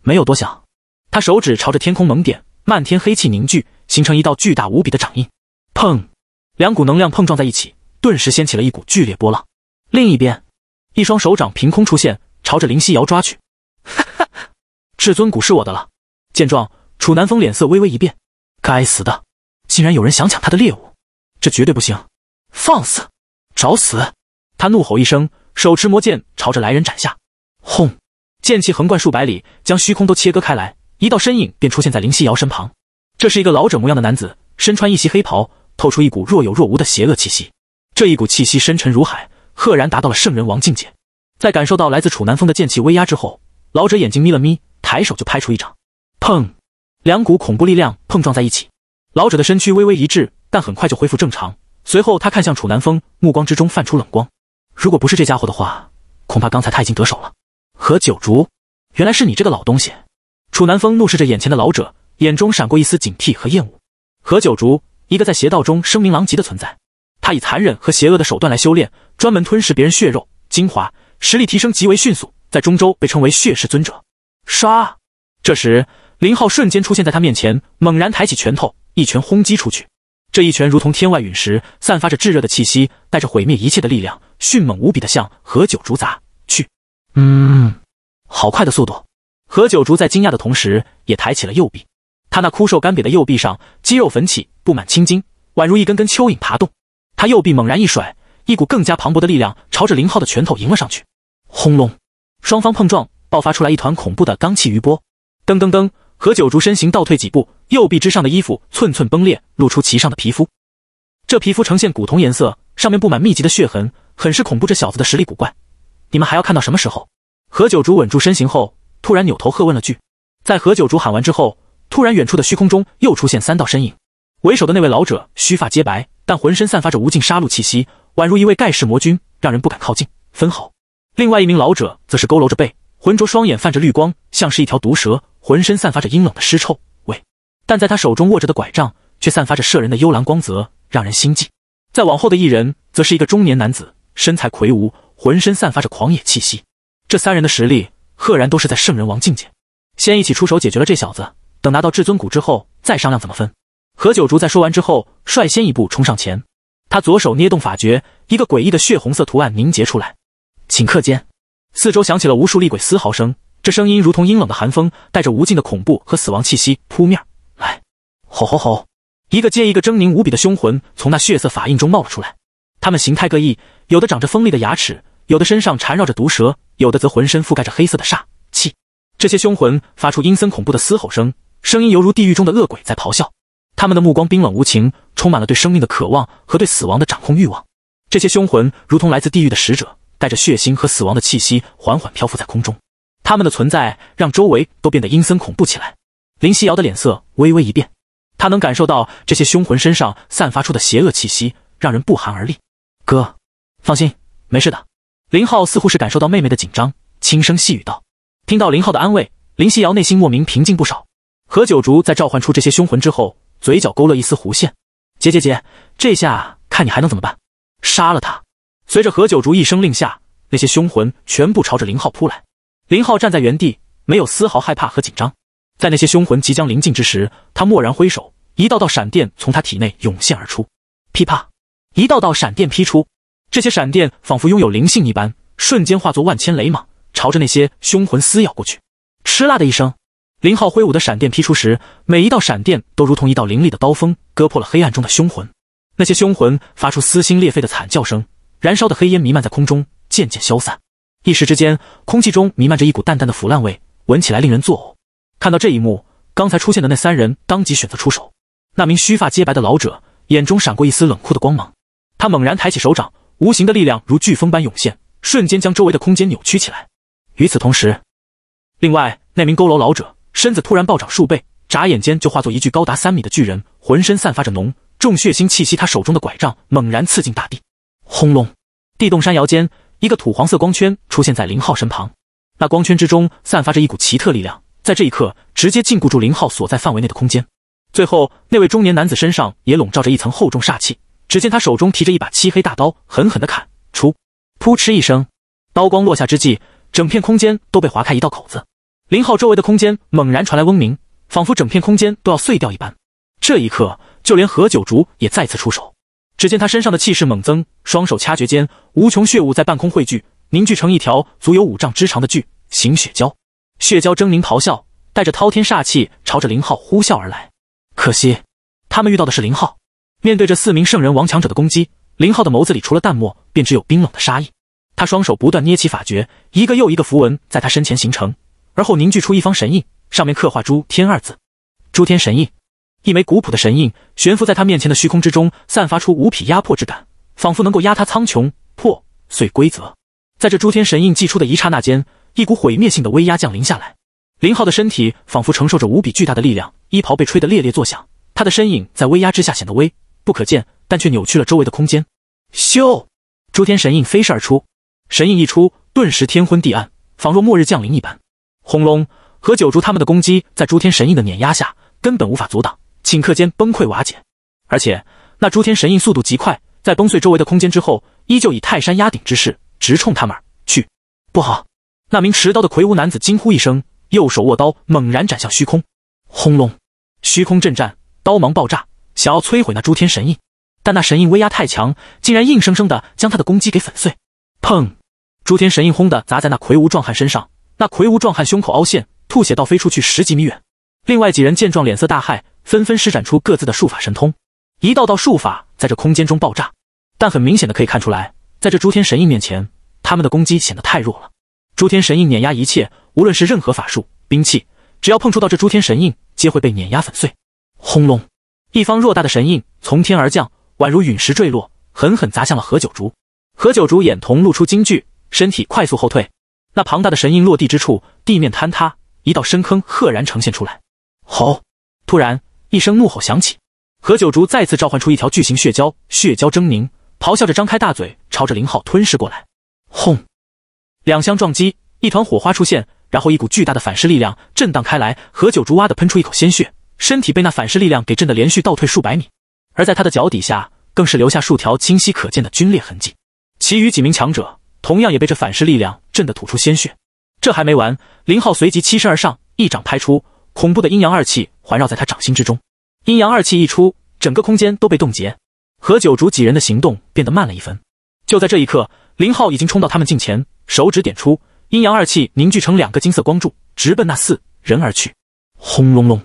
没有多想，他手指朝着天空猛点，漫天黑气凝聚，形成一道巨大无比的掌印。砰！两股能量碰撞在一起，顿时掀起了一股剧烈波浪。另一边，一双手掌凭空出现，朝着林夕瑶抓去。哈哈！至尊骨是我的了。见状，楚南风脸色微微一变。该死的，竟然有人想抢他的猎物，这绝对不行！放肆！找死！他怒吼一声。手持魔剑朝着来人斩下，轰！剑气横贯数百里，将虚空都切割开来。一道身影便出现在林夕瑶身旁，这是一个老者模样的男子，身穿一袭黑袍，透出一股若有若无的邪恶气息。这一股气息深沉如海，赫然达到了圣人王境界。在感受到来自楚南风的剑气威压之后，老者眼睛眯了眯，抬手就拍出一掌。砰！两股恐怖力量碰撞在一起，老者的身躯微微一滞，但很快就恢复正常。随后他看向楚南风，目光之中泛出冷光。如果不是这家伙的话，恐怕刚才他已经得手了。何九竹，原来是你这个老东西！楚南风怒视着眼前的老者，眼中闪过一丝警惕和厌恶。何九竹，一个在邪道中声名狼藉的存在，他以残忍和邪恶的手段来修炼，专门吞噬别人血肉精华，实力提升极为迅速，在中州被称为血世尊者。唰！这时，林浩瞬间出现在他面前，猛然抬起拳头，一拳轰击出去。这一拳如同天外陨石，散发着炙热的气息，带着毁灭一切的力量，迅猛无比的向何九竹砸去。嗯，好快的速度！何九竹在惊讶的同时，也抬起了右臂。他那枯瘦干瘪的右臂上，肌肉粉起，布满青筋，宛如一根根蚯蚓爬动。他右臂猛然一甩，一股更加磅礴的力量朝着林浩的拳头迎了上去。轰隆！双方碰撞，爆发出来一团恐怖的罡气余波。噔噔噔！何九竹身形倒退几步，右臂之上的衣服寸寸崩裂，露出其上的皮肤。这皮肤呈现古铜颜色，上面布满密集的血痕，很是恐怖。这小子的实力古怪，你们还要看到什么时候？何九竹稳住身形后，突然扭头喝问了句。在何九竹喊完之后，突然远处的虚空中又出现三道身影。为首的那位老者须发皆白，但浑身散发着无尽杀戮气息，宛如一位盖世魔君，让人不敢靠近分毫。另外一名老者则是佝偻着背，浑浊双眼泛着绿光，像是一条毒蛇。浑身散发着阴冷的尸臭味，但在他手中握着的拐杖却散发着摄人的幽蓝光泽，让人心悸。再往后的一人，则是一个中年男子，身材魁梧，浑身散发着狂野气息。这三人的实力，赫然都是在圣人王境界。先一起出手解决了这小子，等拿到至尊骨之后，再商量怎么分。何九竹在说完之后，率先一步冲上前，他左手捏动法诀，一个诡异的血红色图案凝结出来，顷刻间，四周响起了无数厉鬼嘶嚎声。这声音如同阴冷的寒风，带着无尽的恐怖和死亡气息扑面来。吼吼吼！一个接一个狰狞无比的凶魂从那血色法印中冒了出来。他们形态各异，有的长着锋利的牙齿，有的身上缠绕着毒蛇，有的则浑身覆盖着黑色的煞气。这些凶魂发出阴森恐怖的嘶吼声，声音犹如地狱中的恶鬼在咆哮。他们的目光冰冷无情，充满了对生命的渴望和对死亡的掌控欲望。这些凶魂如同来自地狱的使者，带着血腥和死亡的气息，缓缓漂浮在空中。他们的存在让周围都变得阴森恐怖起来。林夕瑶的脸色微微一变，她能感受到这些凶魂身上散发出的邪恶气息，让人不寒而栗。哥，放心，没事的。林浩似乎是感受到妹妹的紧张，轻声细语道。听到林浩的安慰，林夕瑶内心莫名平静不少。何九竹在召唤出这些凶魂之后，嘴角勾勒一丝弧线：“姐，姐，姐，这下看你还能怎么办？杀了他！”随着何九竹一声令下，那些凶魂全部朝着林浩扑来。林浩站在原地，没有丝毫害怕和紧张。在那些凶魂即将临近之时，他蓦然挥手，一道道闪电从他体内涌现而出。噼啪，一道道闪电劈出，这些闪电仿佛拥有灵性一般，瞬间化作万千雷蟒，朝着那些凶魂撕咬过去。吃啦的一声，林浩挥舞的闪电劈出时，每一道闪电都如同一道凌厉的刀锋，割破了黑暗中的凶魂。那些凶魂发出撕心裂肺的惨叫声，燃烧的黑烟弥漫在空中，渐渐消散。一时之间，空气中弥漫着一股淡淡的腐烂味，闻起来令人作呕。看到这一幕，刚才出现的那三人当即选择出手。那名须发皆白的老者眼中闪过一丝冷酷的光芒，他猛然抬起手掌，无形的力量如飓风般涌现，瞬间将周围的空间扭曲起来。与此同时，另外那名佝偻老者身子突然暴涨数倍，眨眼间就化作一具高达三米的巨人，浑身散发着浓重血腥气息。他手中的拐杖猛然刺进大地，轰隆，地动山摇间。一个土黄色光圈出现在林浩身旁，那光圈之中散发着一股奇特力量，在这一刻直接禁锢住林浩所在范围内的空间。最后，那位中年男子身上也笼罩着一层厚重煞气，只见他手中提着一把漆黑大刀，狠狠的砍出，扑哧一声，刀光落下之际，整片空间都被划开一道口子。林浩周围的空间猛然传来嗡鸣，仿佛整片空间都要碎掉一般。这一刻，就连何九竹也再次出手。只见他身上的气势猛增，双手掐诀间，无穷血雾在半空汇聚，凝聚成一条足有五丈之长的巨型血蛟。血蛟狰狞咆哮，带着滔天煞气，朝着林浩呼啸而来。可惜，他们遇到的是林浩。面对着四名圣人王强者的攻击，林浩的眸子里除了淡漠，便只有冰冷的杀意。他双手不断捏起法诀，一个又一个符文在他身前形成，而后凝聚出一方神印，上面刻画诸天二字，诸天神印。一枚古朴的神印悬浮在他面前的虚空之中，散发出无匹压迫之感，仿佛能够压塌苍穹、破碎规则。在这诸天神印祭出的一刹那间，一股毁灭性的威压降临下来。林浩的身体仿佛承受着无比巨大的力量，衣袍被吹得猎猎作响。他的身影在威压之下显得微不可见，但却扭曲了周围的空间。咻！诸天神印飞射而出，神印一出，顿时天昏地暗，仿若末日降临一般。轰隆！何九竹他们的攻击在诸天神印的碾压下，根本无法阻挡。顷刻间崩溃瓦解，而且那诸天神印速度极快，在崩碎周围的空间之后，依旧以泰山压顶之势直冲他们而去。不好！那名持刀的魁梧男子惊呼一声，右手握刀猛然斩向虚空。轰隆！虚空震颤，刀芒爆炸，想要摧毁那诸天神印，但那神印威压太强，竟然硬生生的将他的攻击给粉碎。砰！诸天神印轰的砸在那魁梧壮汉身上，那魁梧壮汉胸口凹陷，吐血倒飞出去十几米远。另外几人见状，脸色大骇。纷纷施展出各自的术法神通，一道道术法在这空间中爆炸。但很明显的可以看出来，在这诸天神印面前，他们的攻击显得太弱了。诸天神印碾压一切，无论是任何法术、兵器，只要碰触到这诸天神印，皆会被碾压粉碎。轰隆！一方偌大的神印从天而降，宛如陨石坠落，狠狠砸向了何九竹。何九竹眼瞳露出惊惧，身体快速后退。那庞大的神印落地之处，地面坍塌，一道深坑赫然呈现出来。吼！突然。一声怒吼响起，何九竹再次召唤出一条巨型血蛟，血蛟狰狞咆哮着张开大嘴，朝着林浩吞噬过来。轰！两相撞击，一团火花出现，然后一股巨大的反噬力量震荡开来。何九竹哇的喷出一口鲜血，身体被那反噬力量给震得连续倒退数百米，而在他的脚底下更是留下数条清晰可见的皲裂痕迹。其余几名强者同样也被这反噬力量震得吐出鲜血。这还没完，林浩随即欺身而上，一掌拍出，恐怖的阴阳二气环绕在他掌心之中。阴阳二气一出，整个空间都被冻结，何九竹几人的行动变得慢了一分。就在这一刻，林浩已经冲到他们近前，手指点出阴阳二气，凝聚成两个金色光柱，直奔那四人而去。轰隆隆，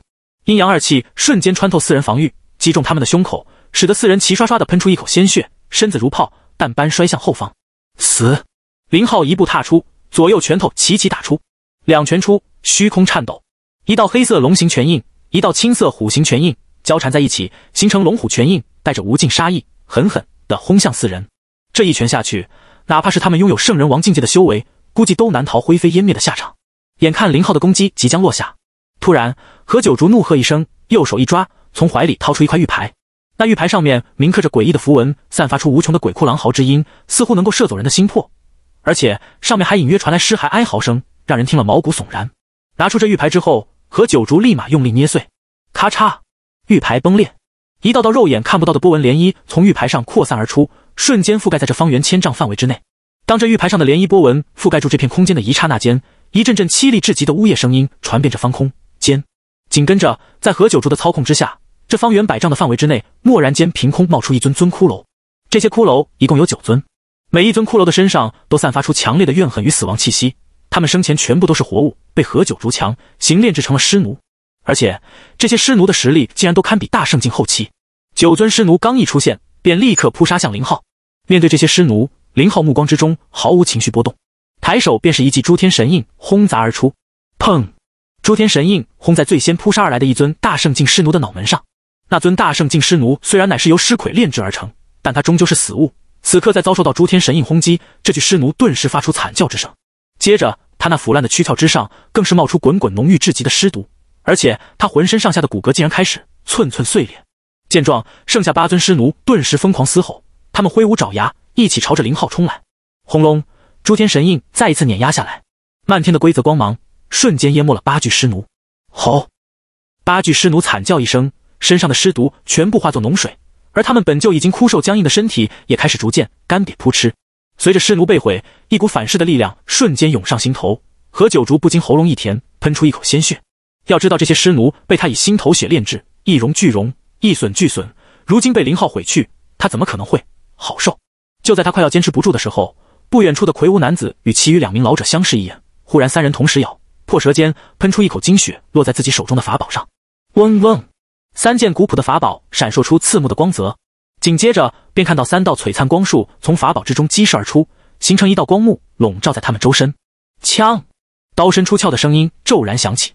阴阳二气瞬间穿透四人防御，击中他们的胸口，使得四人齐刷刷的喷出一口鲜血，身子如炮弹般摔向后方。死！林浩一步踏出，左右拳头齐齐打出，两拳出，虚空颤抖，一道黑色龙形拳印，一道青色虎形拳印。交缠在一起，形成龙虎拳印，带着无尽杀意，狠狠地轰向四人。这一拳下去，哪怕是他们拥有圣人王境界的修为，估计都难逃灰飞烟灭的下场。眼看林浩的攻击即将落下，突然，何九竹怒喝一声，右手一抓，从怀里掏出一块玉牌。那玉牌上面铭刻着诡异的符文，散发出无穷的鬼哭狼嚎之音，似乎能够摄走人的心魄。而且上面还隐约传来尸骸哀嚎声，让人听了毛骨悚然。拿出这玉牌之后，何九竹立马用力捏碎，咔嚓。玉牌崩裂，一道道肉眼看不到的波纹涟漪从玉牌上扩散而出，瞬间覆盖在这方圆千丈范围之内。当这玉牌上的涟漪波纹覆盖住这片空间的一刹那间，一阵阵凄厉至极的呜咽声音传遍这方空间。紧跟着，在何九竹的操控之下，这方圆百丈的范围之内，蓦然间凭空冒出一尊尊骷髅。这些骷髅一共有九尊，每一尊骷髅的身上都散发出强烈的怨恨与死亡气息。他们生前全部都是活物，被何九竹强行炼制成了尸奴。而且这些尸奴的实力竟然都堪比大圣境后期。九尊尸奴刚一出现，便立刻扑杀向林浩。面对这些尸奴，林浩目光之中毫无情绪波动，抬手便是一记诸天神印轰砸而出。砰！诸天神印轰在最先扑杀而来的一尊大圣境尸奴的脑门上。那尊大圣境尸奴虽然乃是由尸魁炼制而成，但他终究是死物。此刻在遭受到诸天神印轰击，这具尸奴顿时发出惨叫之声，接着他那腐烂的躯壳之上更是冒出滚滚浓郁至极的尸毒。而且他浑身上下的骨骼竟然开始寸寸碎裂，见状，剩下八尊尸奴顿时疯狂嘶吼，他们挥舞爪牙，一起朝着林浩冲来。轰隆！诸天神印再一次碾压下来，漫天的规则光芒瞬间淹没了八具尸奴。吼！八具尸奴惨叫一声，身上的尸毒全部化作脓水，而他们本就已经枯瘦僵硬的身体也开始逐渐干瘪。扑哧！随着尸奴被毁，一股反噬的力量瞬间涌上心头，何九竹不禁喉咙一甜，喷出一口鲜血。要知道，这些尸奴被他以心头血炼制，一荣俱荣，一损俱损。如今被林浩毁去，他怎么可能会好受？就在他快要坚持不住的时候，不远处的魁梧男子与其余两名老者相视一眼，忽然三人同时咬破舌尖，喷出一口精血，落在自己手中的法宝上。嗡嗡，三件古朴的法宝闪烁出刺目的光泽，紧接着便看到三道璀璨光束从法宝之中激射而出，形成一道光幕笼罩在他们周身。枪、刀身出鞘的声音骤然响起。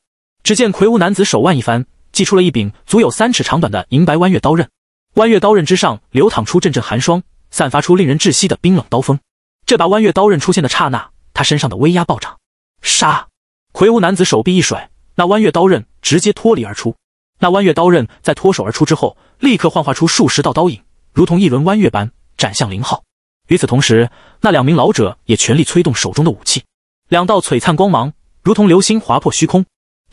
只见魁梧男子手腕一翻，祭出了一柄足有三尺长短的银白弯月刀刃。弯月刀刃之上流淌出阵阵寒霜，散发出令人窒息的冰冷刀锋。这把弯月刀刃出现的刹那，他身上的威压暴涨。杀！魁梧男子手臂一甩，那弯月刀刃直接脱离而出。那弯月刀刃在脱手而出之后，立刻幻化出数十道刀影，如同一轮弯月般斩向林浩。与此同时，那两名老者也全力催动手中的武器，两道璀璨光芒如同流星划破虚空。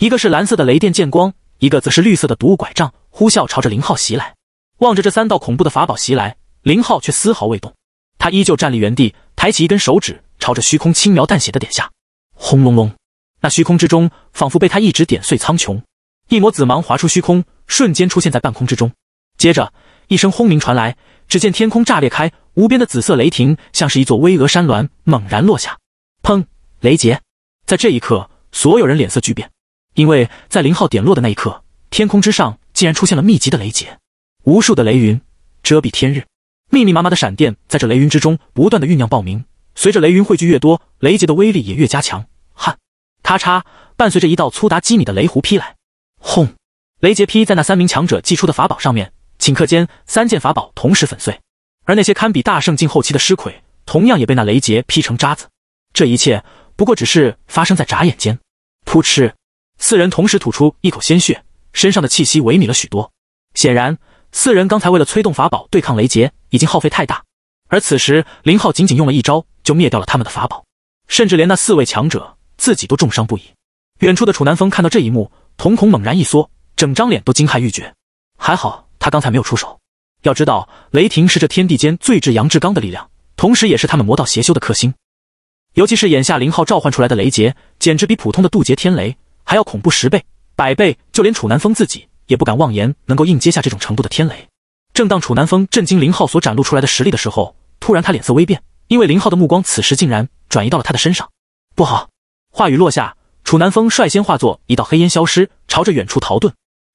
一个是蓝色的雷电剑光，一个则是绿色的毒物拐杖，呼啸朝着林浩袭来。望着这三道恐怖的法宝袭来，林浩却丝毫未动，他依旧站立原地，抬起一根手指，朝着虚空轻描淡写的点下。轰隆隆，那虚空之中仿佛被他一指点碎苍穹，一抹紫芒划出虚空，瞬间出现在半空之中。接着一声轰鸣传来，只见天空炸裂开，无边的紫色雷霆像是一座巍峨山峦猛然落下。砰！雷劫，在这一刻，所有人脸色巨变。因为在零号点落的那一刻，天空之上竟然出现了密集的雷劫，无数的雷云遮蔽天日，密密麻麻的闪电在这雷云之中不断的酝酿爆鸣。随着雷云汇聚越多，雷劫的威力也越加强。哈，咔嚓！伴随着一道粗达几米的雷弧劈来，轰！雷劫劈在那三名强者祭出的法宝上面，顷刻间三件法宝同时粉碎。而那些堪比大圣境后期的尸魁，同样也被那雷劫劈成渣子。这一切不过只是发生在眨眼间。扑哧！四人同时吐出一口鲜血，身上的气息萎靡了许多。显然，四人刚才为了催动法宝对抗雷劫，已经耗费太大。而此时，林浩仅仅用了一招就灭掉了他们的法宝，甚至连那四位强者自己都重伤不已。远处的楚南风看到这一幕，瞳孔猛然一缩，整张脸都惊骇欲绝。还好他刚才没有出手。要知道，雷霆是这天地间最至阳至刚的力量，同时也是他们魔道邪修的克星。尤其是眼下林浩召唤出来的雷劫，简直比普通的渡劫天雷。还要恐怖十倍、百倍，就连楚南风自己也不敢妄言能够硬接下这种程度的天雷。正当楚南风震惊林浩所展露出来的实力的时候，突然他脸色微变，因为林浩的目光此时竟然转移到了他的身上。不好！话语落下，楚南风率先化作一道黑烟消失，朝着远处逃遁。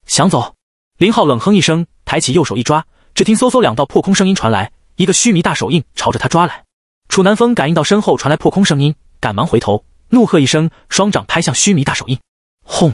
想走？林浩冷哼一声，抬起右手一抓，只听嗖嗖两道破空声音传来，一个须弥大手印朝着他抓来。楚南风感应到身后传来破空声音，赶忙回头，怒喝一声，双掌拍向须弥大手印。轰！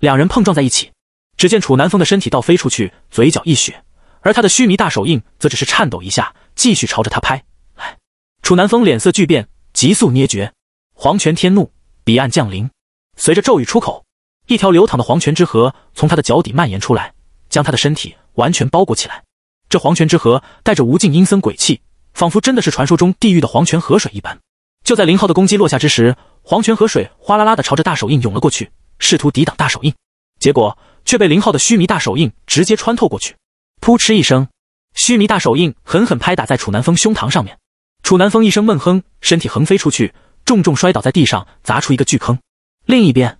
两人碰撞在一起，只见楚南风的身体倒飞出去，嘴角溢血，而他的须弥大手印则只是颤抖一下，继续朝着他拍来。楚南风脸色巨变，急速捏诀，黄泉天怒，彼岸降临。随着咒语出口，一条流淌的黄泉之河从他的脚底蔓延出来，将他的身体完全包裹起来。这黄泉之河带着无尽阴森鬼气，仿佛真的是传说中地狱的黄泉河水一般。就在林浩的攻击落下之时，黄泉河水哗啦啦的朝着大手印涌了过去。试图抵挡大手印，结果却被林浩的须弥大手印直接穿透过去。扑哧一声，须弥大手印狠狠拍打在楚南风胸膛上面。楚南风一声闷哼，身体横飞出去，重重摔倒在地上，砸出一个巨坑。另一边，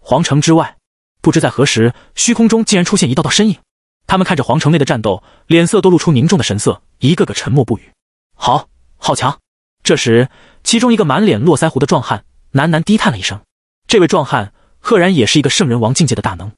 皇城之外，不知在何时，虚空中竟然出现一道道身影。他们看着皇城内的战斗，脸色都露出凝重的神色，一个个沉默不语。好，好强。这时，其中一个满脸络腮胡的壮汉喃喃低叹了一声。这位壮汉。赫然也是一个圣人王境界的大能，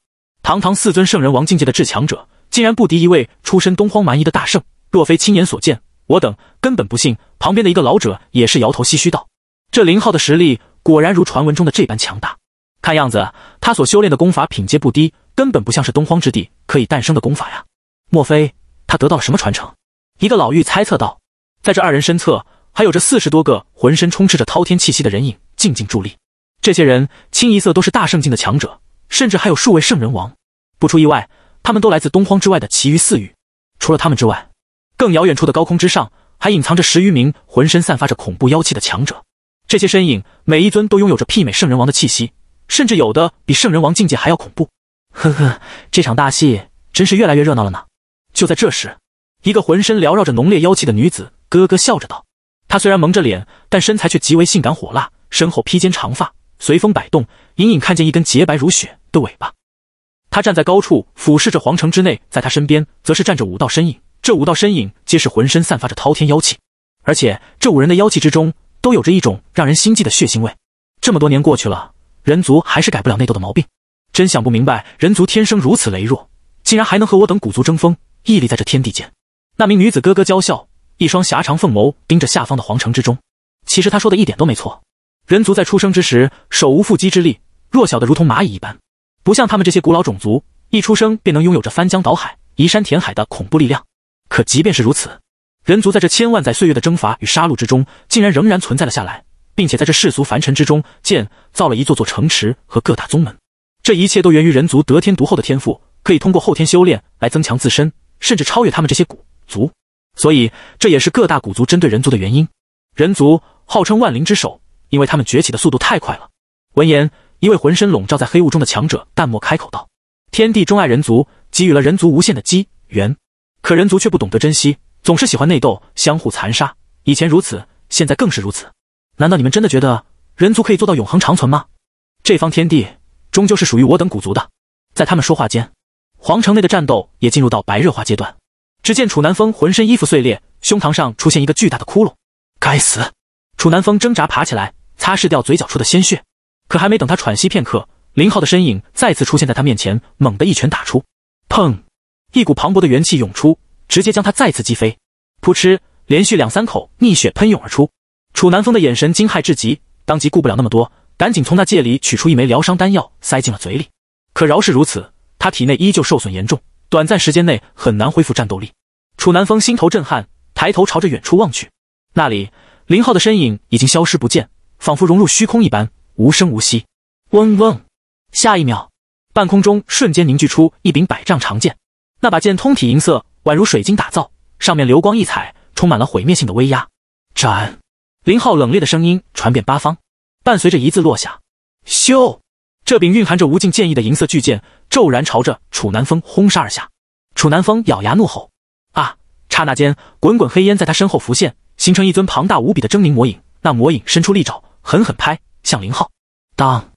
堂堂四尊圣人王境界的至强者，竟然不敌一位出身东荒蛮夷的大圣。若非亲眼所见，我等根本不信。旁边的一个老者也是摇头唏嘘道：“这林浩的实力果然如传闻中的这般强大，看样子他所修炼的功法品阶不低，根本不像是东荒之地可以诞生的功法呀。莫非他得到了什么传承？”一个老妪猜测道。在这二人身侧，还有着四十多个浑身充斥着滔天气息的人影静静伫立。这些人清一色都是大圣境的强者，甚至还有数位圣人王。不出意外，他们都来自东荒之外的其余四域。除了他们之外，更遥远处的高空之上，还隐藏着十余名浑身散发着恐怖妖气的强者。这些身影，每一尊都拥有着媲美圣人王的气息，甚至有的比圣人王境界还要恐怖。呵呵，这场大戏真是越来越热闹了呢。就在这时，一个浑身缭绕着浓烈妖气的女子咯咯笑着道：“她虽然蒙着脸，但身材却极为性感火辣，身后披肩长发。”随风摆动，隐隐看见一根洁白如雪的尾巴。他站在高处俯视着皇城之内，在他身边则是站着五道身影。这五道身影皆是浑身散发着滔天妖气，而且这五人的妖气之中都有着一种让人心悸的血腥味。这么多年过去了，人族还是改不了内斗的毛病，真想不明白，人族天生如此羸弱，竟然还能和我等古族争锋，屹立在这天地间。那名女子咯咯娇笑，一双狭长凤眸盯着下方的皇城之中。其实她说的一点都没错。人族在出生之时，手无缚鸡之力，弱小的如同蚂蚁一般，不像他们这些古老种族，一出生便能拥有着翻江倒海、移山填海的恐怖力量。可即便是如此，人族在这千万载岁月的征伐与杀戮之中，竟然仍然存在了下来，并且在这世俗凡尘之中建造了一座座城池和各大宗门。这一切都源于人族得天独厚的天赋，可以通过后天修炼来增强自身，甚至超越他们这些古族。所以，这也是各大古族针对人族的原因。人族号称万灵之首。因为他们崛起的速度太快了。闻言，一位浑身笼罩在黑雾中的强者淡漠开口道：“天地钟爱人族，给予了人族无限的机缘，可人族却不懂得珍惜，总是喜欢内斗，相互残杀。以前如此，现在更是如此。难道你们真的觉得人族可以做到永恒长存吗？这方天地终究是属于我等古族的。”在他们说话间，皇城内的战斗也进入到白热化阶段。只见楚南风浑身衣服碎裂，胸膛上出现一个巨大的窟窿。该死！楚南风挣扎爬起来。擦拭掉嘴角处的鲜血，可还没等他喘息片刻，林浩的身影再次出现在他面前，猛地一拳打出，砰！一股磅礴的元气涌出，直接将他再次击飞。噗嗤！连续两三口逆血喷涌而出，楚南风的眼神惊骇至极，当即顾不了那么多，赶紧从那戒里取出一枚疗伤丹药，塞进了嘴里。可饶是如此，他体内依旧受损严重，短暂时间内很难恢复战斗力。楚南风心头震撼，抬头朝着远处望去，那里林浩的身影已经消失不见。仿佛融入虚空一般，无声无息。嗡嗡，下一秒，半空中瞬间凝聚出一柄百丈长剑。那把剑通体银色，宛如水晶打造，上面流光溢彩，充满了毁灭性的威压。斩！林浩冷冽的声音传遍八方，伴随着一字落下。咻！这柄蕴含着无尽剑意的银色巨剑骤然朝着楚南风轰杀而下。楚南风咬牙怒吼：“啊！”刹那间，滚滚黑烟在他身后浮现，形成一尊庞大无比的狰狞魔影。那魔影伸出利爪。狠狠拍向林浩，当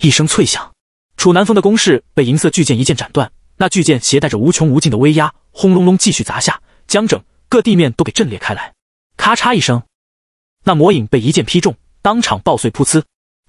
一声脆响，楚南风的攻势被银色巨剑一剑斩断。那巨剑携带着无穷无尽的威压，轰隆隆继续砸下，将整个地面都给震裂开来。咔嚓一声，那魔影被一剑劈中，当场爆碎，噗呲。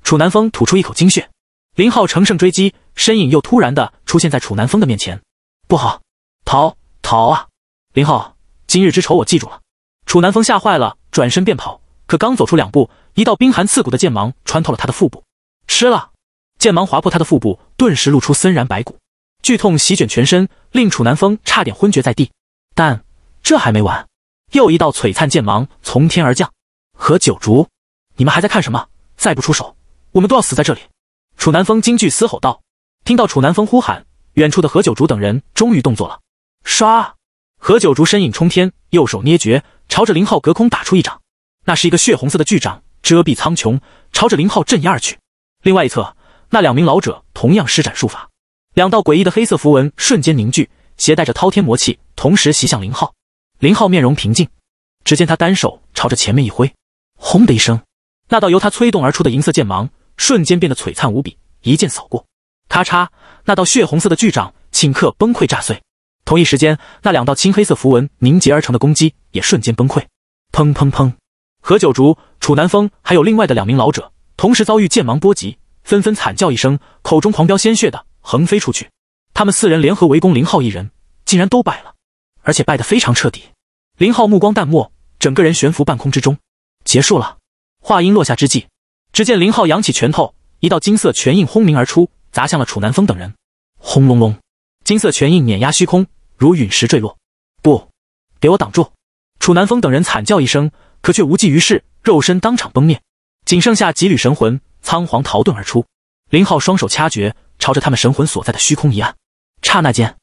楚南风吐出一口精血。林浩乘胜追击，身影又突然的出现在楚南风的面前。不好，逃逃啊！林浩，今日之仇我记住了。楚南风吓坏了，转身便跑。可刚走出两步，一道冰寒刺骨的剑芒穿透了他的腹部。吃了，剑芒划破他的腹部，顿时露出森然白骨，剧痛席卷全身，令楚南风差点昏厥在地。但这还没完，又一道璀璨剑芒从天而降。何九竹，你们还在看什么？再不出手，我们都要死在这里！楚南风惊惧嘶吼道。听到楚南风呼喊，远处的何九竹等人终于动作了。唰，何九竹身影冲天，右手捏诀，朝着林浩隔空打出一掌。那是一个血红色的巨掌，遮蔽苍穹，朝着林浩镇压而去。另外一侧，那两名老者同样施展术法，两道诡异的黑色符文瞬间凝聚，携带着滔天魔气，同时袭向林浩。林浩面容平静，只见他单手朝着前面一挥，轰的一声，那道由他催动而出的银色剑芒瞬间变得璀璨无比，一剑扫过，咔嚓，那道血红色的巨掌顷刻崩溃炸碎。同一时间，那两道青黑色符文凝结而成的攻击也瞬间崩溃，砰砰砰。何九竹、楚南风还有另外的两名老者，同时遭遇剑芒波及，纷纷惨叫一声，口中狂飙鲜血的横飞出去。他们四人联合围攻林浩一人，竟然都败了，而且败得非常彻底。林浩目光淡漠，整个人悬浮半空之中。结束了。话音落下之际，只见林浩扬起拳头，一道金色拳印轰鸣而出，砸向了楚南风等人。轰隆隆，金色拳印碾压虚空，如陨石坠落。不，给我挡住！楚南风等人惨叫一声。可却无济于事，肉身当场崩灭，仅剩下几缕神魂仓皇逃遁而出。林浩双手掐诀，朝着他们神魂所在的虚空一按，刹那间，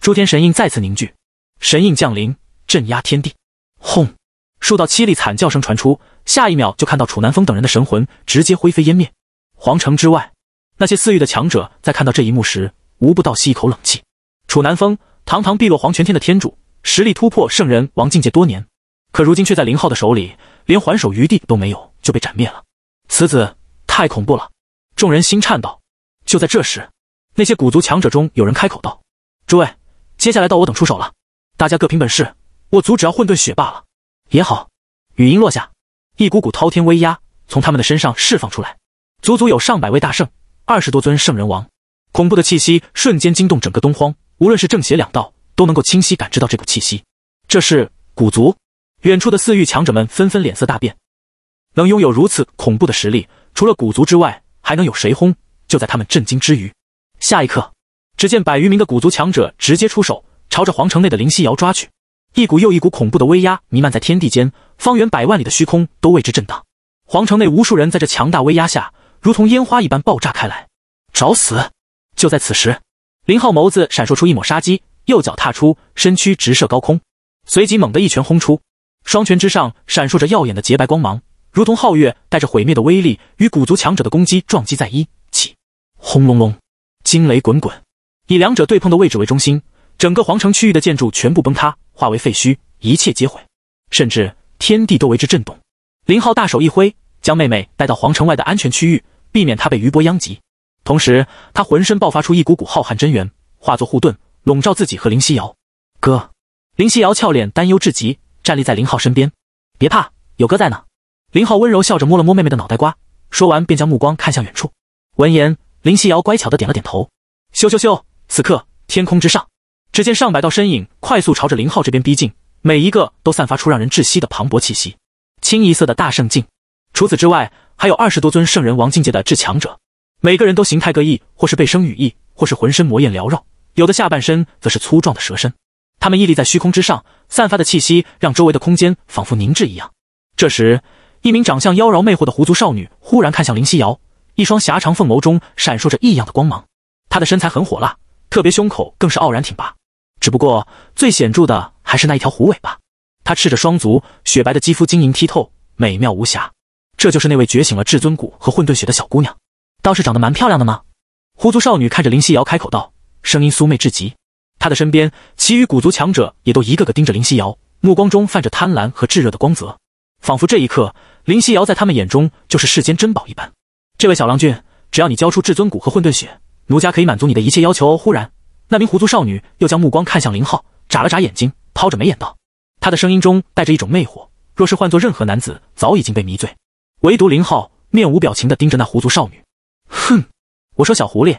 诸天神印再次凝聚，神印降临，镇压天地。轰！数道凄厉惨叫声传出，下一秒就看到楚南风等人的神魂直接灰飞烟灭。皇城之外，那些四域的强者在看到这一幕时，无不倒吸一口冷气。楚南风，堂堂碧落黄泉天的天主，实力突破圣人王境界多年。可如今却在林浩的手里，连还手余地都没有，就被斩灭了。此子太恐怖了！众人心颤道。就在这时，那些古族强者中有人开口道：“诸位，接下来到我等出手了。大家各凭本事，我族只要混沌血罢了。”也好。语音落下，一股股滔天威压从他们的身上释放出来，足足有上百位大圣，二十多尊圣人王，恐怖的气息瞬间惊动整个东荒。无论是正邪两道，都能够清晰感知到这股气息。这是古族。远处的四域强者们纷纷脸色大变，能拥有如此恐怖的实力，除了古族之外，还能有谁轰？就在他们震惊之余，下一刻，只见百余名的古族强者直接出手，朝着皇城内的林夕瑶抓去，一股又一股恐怖的威压弥漫在天地间，方圆百万里的虚空都为之震荡。皇城内无数人在这强大威压下，如同烟花一般爆炸开来，找死！就在此时，林浩眸子闪烁出一抹杀机，右脚踏出，身躯直射高空，随即猛地一拳轰出。双拳之上闪烁着耀眼的洁白光芒，如同皓月，带着毁灭的威力，与古族强者的攻击撞击在一起，轰隆隆，惊雷滚滚。以两者对碰的位置为中心，整个皇城区域的建筑全部崩塌，化为废墟，一切皆毁，甚至天地都为之震动。林浩大手一挥，将妹妹带到皇城外的安全区域，避免她被余波殃及。同时，他浑身爆发出一股股浩瀚真元，化作护盾，笼罩自己和林夕瑶。哥，林夕瑶俏脸担忧至极。站立在林浩身边，别怕，有哥在呢。林浩温柔笑着摸了摸妹妹的脑袋瓜，说完便将目光看向远处。闻言，林夕瑶乖巧的点了点头。咻咻咻！此刻天空之上，只见上百道身影快速朝着林浩这边逼近，每一个都散发出让人窒息的磅礴气息，清一色的大圣境。除此之外，还有二十多尊圣人王境界的至强者，每个人都形态各异，或是背生羽翼，或是浑身魔焰缭绕，有的下半身则是粗壮的蛇身。他们屹立在虚空之上。散发的气息让周围的空间仿佛凝滞一样。这时，一名长相妖娆魅惑的狐族少女忽然看向林夕瑶，一双狭长凤眸中闪烁着异样的光芒。她的身材很火辣，特别胸口更是傲然挺拔。只不过最显著的还是那一条狐尾巴。她赤着双足，雪白的肌肤晶莹剔透，美妙无瑕。这就是那位觉醒了至尊骨和混沌血的小姑娘，倒是长得蛮漂亮的嘛。狐族少女看着林夕瑶开口道，声音酥媚至极。他的身边，其余古族强者也都一个个盯着林夕瑶，目光中泛着贪婪和炙热的光泽，仿佛这一刻林夕瑶在他们眼中就是世间珍宝一般。这位小郎君，只要你交出至尊骨和混沌血，奴家可以满足你的一切要求。哦。忽然，那名狐族少女又将目光看向林浩，眨了眨眼睛，抛着眉眼道：“她的声音中带着一种魅惑，若是换做任何男子，早已经被迷醉。唯独林浩面无表情地盯着那狐族少女，哼，我说小狐狸，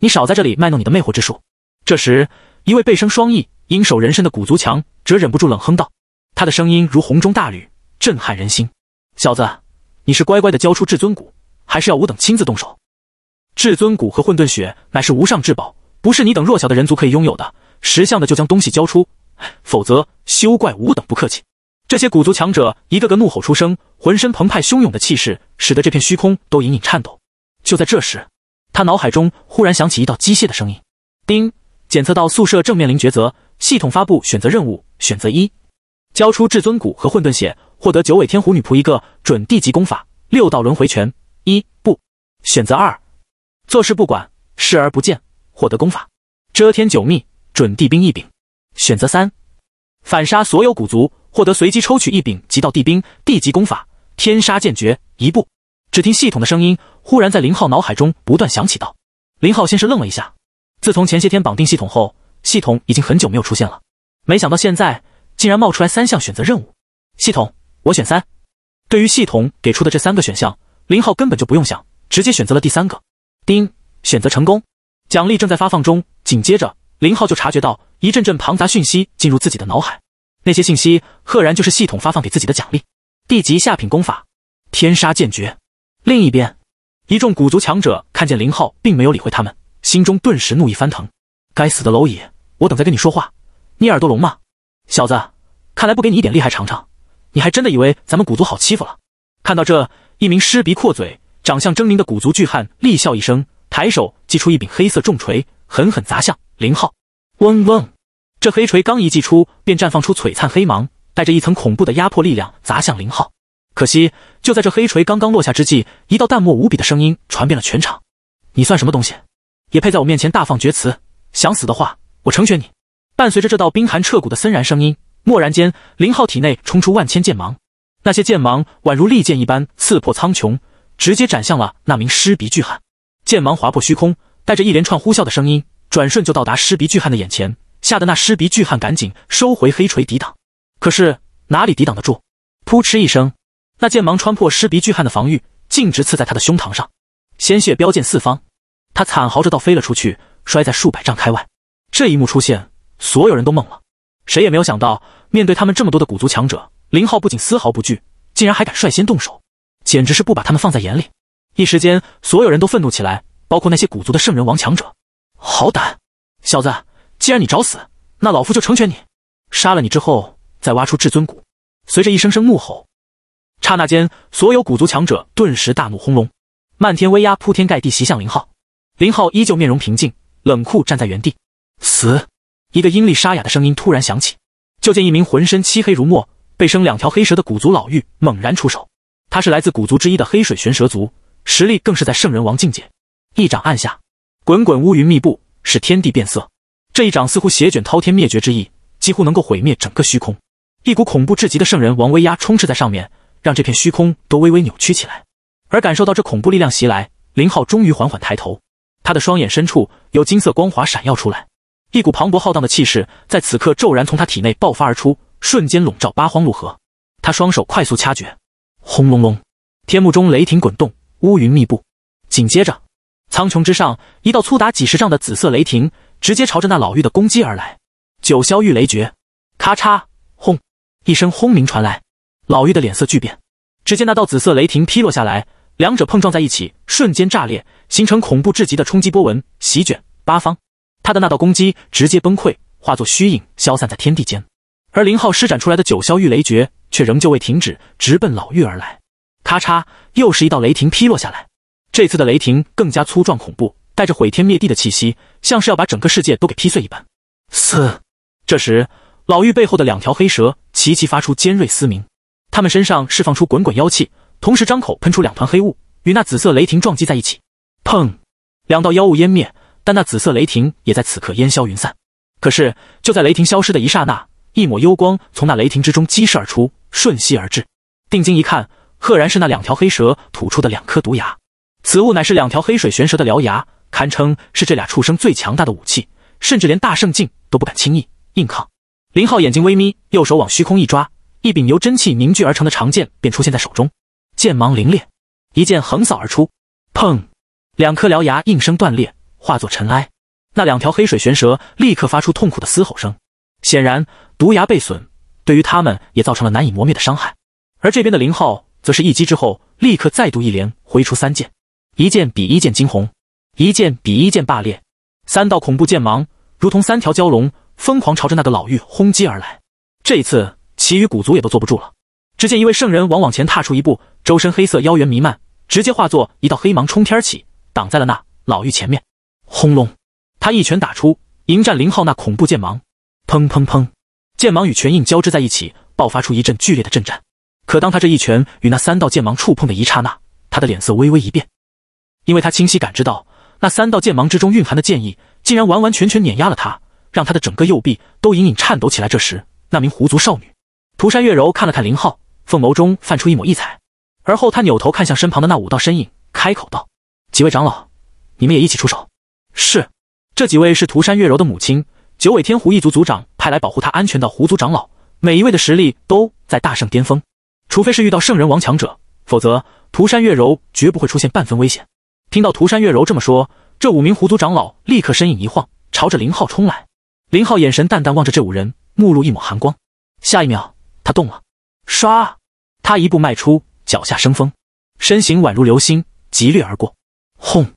你少在这里卖弄你的魅惑之术。”这时。一位背生双翼、鹰首人身的古族强者忍不住冷哼道：“他的声音如洪钟大吕，震撼人心。小子，你是乖乖的交出至尊骨，还是要吾等亲自动手？至尊骨和混沌血乃是无上至宝，不是你等弱小的人族可以拥有的。识相的就将东西交出，否则休怪吾等不客气。”这些古族强者一个个怒吼出声，浑身澎湃汹涌的气势使得这片虚空都隐隐颤抖。就在这时，他脑海中忽然响起一道机械的声音：“叮。”检测到宿舍正面临抉择，系统发布选择任务：选择一，交出至尊骨和混沌血，获得九尾天狐女仆一个准地级功法六道轮回拳；一不选择二，坐视不管，视而不见，获得功法遮天九秘准地兵一柄；选择三，反杀所有古族，获得随机抽取一柄极道地兵地级功法天杀剑诀。一步。只听系统的声音忽然在林浩脑海中不断响起，道：“林浩先是愣了一下。”自从前些天绑定系统后，系统已经很久没有出现了。没想到现在竟然冒出来三项选择任务，系统，我选三。对于系统给出的这三个选项，林浩根本就不用想，直接选择了第三个。叮，选择成功，奖励正在发放中。紧接着，林浩就察觉到一阵阵庞杂讯息进入自己的脑海，那些信息赫然就是系统发放给自己的奖励。地级下品功法，天杀剑诀。另一边，一众古族强者看见林浩，并没有理会他们。心中顿时怒意翻腾，该死的蝼蚁！我等在跟你说话，你耳朵聋吗？小子，看来不给你一点厉害尝尝，你还真的以为咱们古族好欺负了？看到这一名尸鼻阔嘴、长相狰狞的古族巨汉，厉笑一声，抬手祭出一柄黑色重锤，狠狠砸向林浩。嗡嗡，这黑锤刚一祭出，便绽放出璀璨黑芒，带着一层恐怖的压迫力量砸向林浩。可惜，就在这黑锤刚刚落下之际，一道淡漠无比的声音传遍了全场：“你算什么东西？”也配在我面前大放厥词！想死的话，我成全你。伴随着这道冰寒彻骨的森然声音，蓦然间，林浩体内冲出万千剑芒，那些剑芒宛如利剑一般刺破苍穹，直接斩向了那名尸鼻巨汉。剑芒划破虚空，带着一连串呼啸的声音，转瞬就到达尸鼻巨汉的眼前，吓得那尸鼻巨汉赶紧收回黑锤抵挡，可是哪里抵挡得住？扑哧一声，那剑芒穿破尸鼻巨汉的防御，径直刺在他的胸膛上，鲜血飙溅四方。他惨嚎着倒飞了出去，摔在数百丈开外。这一幕出现，所有人都懵了，谁也没有想到，面对他们这么多的古族强者，林浩不仅丝毫不惧，竟然还敢率先动手，简直是不把他们放在眼里。一时间，所有人都愤怒起来，包括那些古族的圣人王强者。好胆，小子，既然你找死，那老夫就成全你，杀了你之后再挖出至尊骨。随着一声声怒吼，刹那间，所有古族强者顿时大怒，轰隆，漫天威压铺天盖地袭向林浩。林浩依旧面容平静、冷酷，站在原地。死！一个阴厉沙哑的声音突然响起。就见一名浑身漆黑如墨、背生两条黑蛇的古族老妪猛然出手。他是来自古族之一的黑水玄蛇族，实力更是在圣人王境界。一掌按下，滚滚乌云密布，使天地变色。这一掌似乎席卷滔天灭绝之意，几乎能够毁灭整个虚空。一股恐怖至极的圣人王威压充斥在上面，让这片虚空都微微扭曲起来。而感受到这恐怖力量袭来，林浩终于缓缓抬头。他的双眼深处有金色光华闪耀出来，一股磅礴浩荡的气势在此刻骤然从他体内爆发而出，瞬间笼罩八荒六合。他双手快速掐诀，轰隆隆，天幕中雷霆滚动，乌云密布。紧接着，苍穹之上一道粗达几十丈的紫色雷霆直接朝着那老妪的攻击而来。九霄玉雷诀，咔嚓，轰，一声轰鸣传来，老妪的脸色巨变。只见那道紫色雷霆劈落下来。两者碰撞在一起，瞬间炸裂，形成恐怖至极的冲击波纹，席卷八方。他的那道攻击直接崩溃，化作虚影消散在天地间。而林浩施展出来的九霄玉雷诀却仍旧未停止，直奔老妪而来。咔嚓！又是一道雷霆劈落下来。这次的雷霆更加粗壮恐怖，带着毁天灭地的气息，像是要把整个世界都给劈碎一般。嘶！这时，老妪背后的两条黑蛇齐齐发出尖锐嘶鸣，它们身上释放出滚滚妖气。同时张口喷出两团黑雾，与那紫色雷霆撞击在一起，砰！两道妖雾湮灭，但那紫色雷霆也在此刻烟消云散。可是就在雷霆消失的一刹那，一抹幽光从那雷霆之中激射而出，瞬息而至。定睛一看，赫然是那两条黑蛇吐出的两颗毒牙。此物乃是两条黑水玄蛇的獠牙，堪称是这俩畜生最强大的武器，甚至连大圣境都不敢轻易硬抗。林浩眼睛微眯，右手往虚空一抓，一柄由真气凝聚而成的长剑便出现在手中。剑芒凌冽，一剑横扫而出，砰！两颗獠牙应声断裂，化作尘埃。那两条黑水玄蛇立刻发出痛苦的嘶吼声，显然毒牙被损，对于他们也造成了难以磨灭的伤害。而这边的林浩则是一击之后，立刻再度一连挥出三剑，一剑比一剑惊鸿，一剑比一剑霸裂，三道恐怖剑芒如同三条蛟龙，疯狂朝着那个老妪轰击而来。这一次，其余古族也都坐不住了。只见一位圣人往往前踏出一步，周身黑色妖元弥漫，直接化作一道黑芒冲天起，挡在了那老妪前面。轰隆！他一拳打出，迎战林浩那恐怖剑芒。砰砰砰！剑芒与拳印交织在一起，爆发出一阵剧烈的震颤。可当他这一拳与那三道剑芒触碰的一刹那，他的脸色微微一变，因为他清晰感知到那三道剑芒之中蕴含的剑意，竟然完完全全碾压了他，让他的整个右臂都隐隐颤抖起来。这时，那名狐族少女涂山月柔看了看林浩。凤眸中泛出一抹异彩，而后他扭头看向身旁的那五道身影，开口道：“几位长老，你们也一起出手。”“是。”这几位是涂山月柔的母亲，九尾天狐一族族长派来保护她安全的狐族长老，每一位的实力都在大圣巅峰，除非是遇到圣人王强者，否则涂山月柔绝不会出现半分危险。听到涂山月柔这么说，这五名狐族长老立刻身影一晃，朝着林浩冲来。林浩眼神淡淡望着这五人，目露一抹寒光。下一秒，他动了，唰！他一步迈出，脚下生风，身形宛如流星疾掠而过。轰！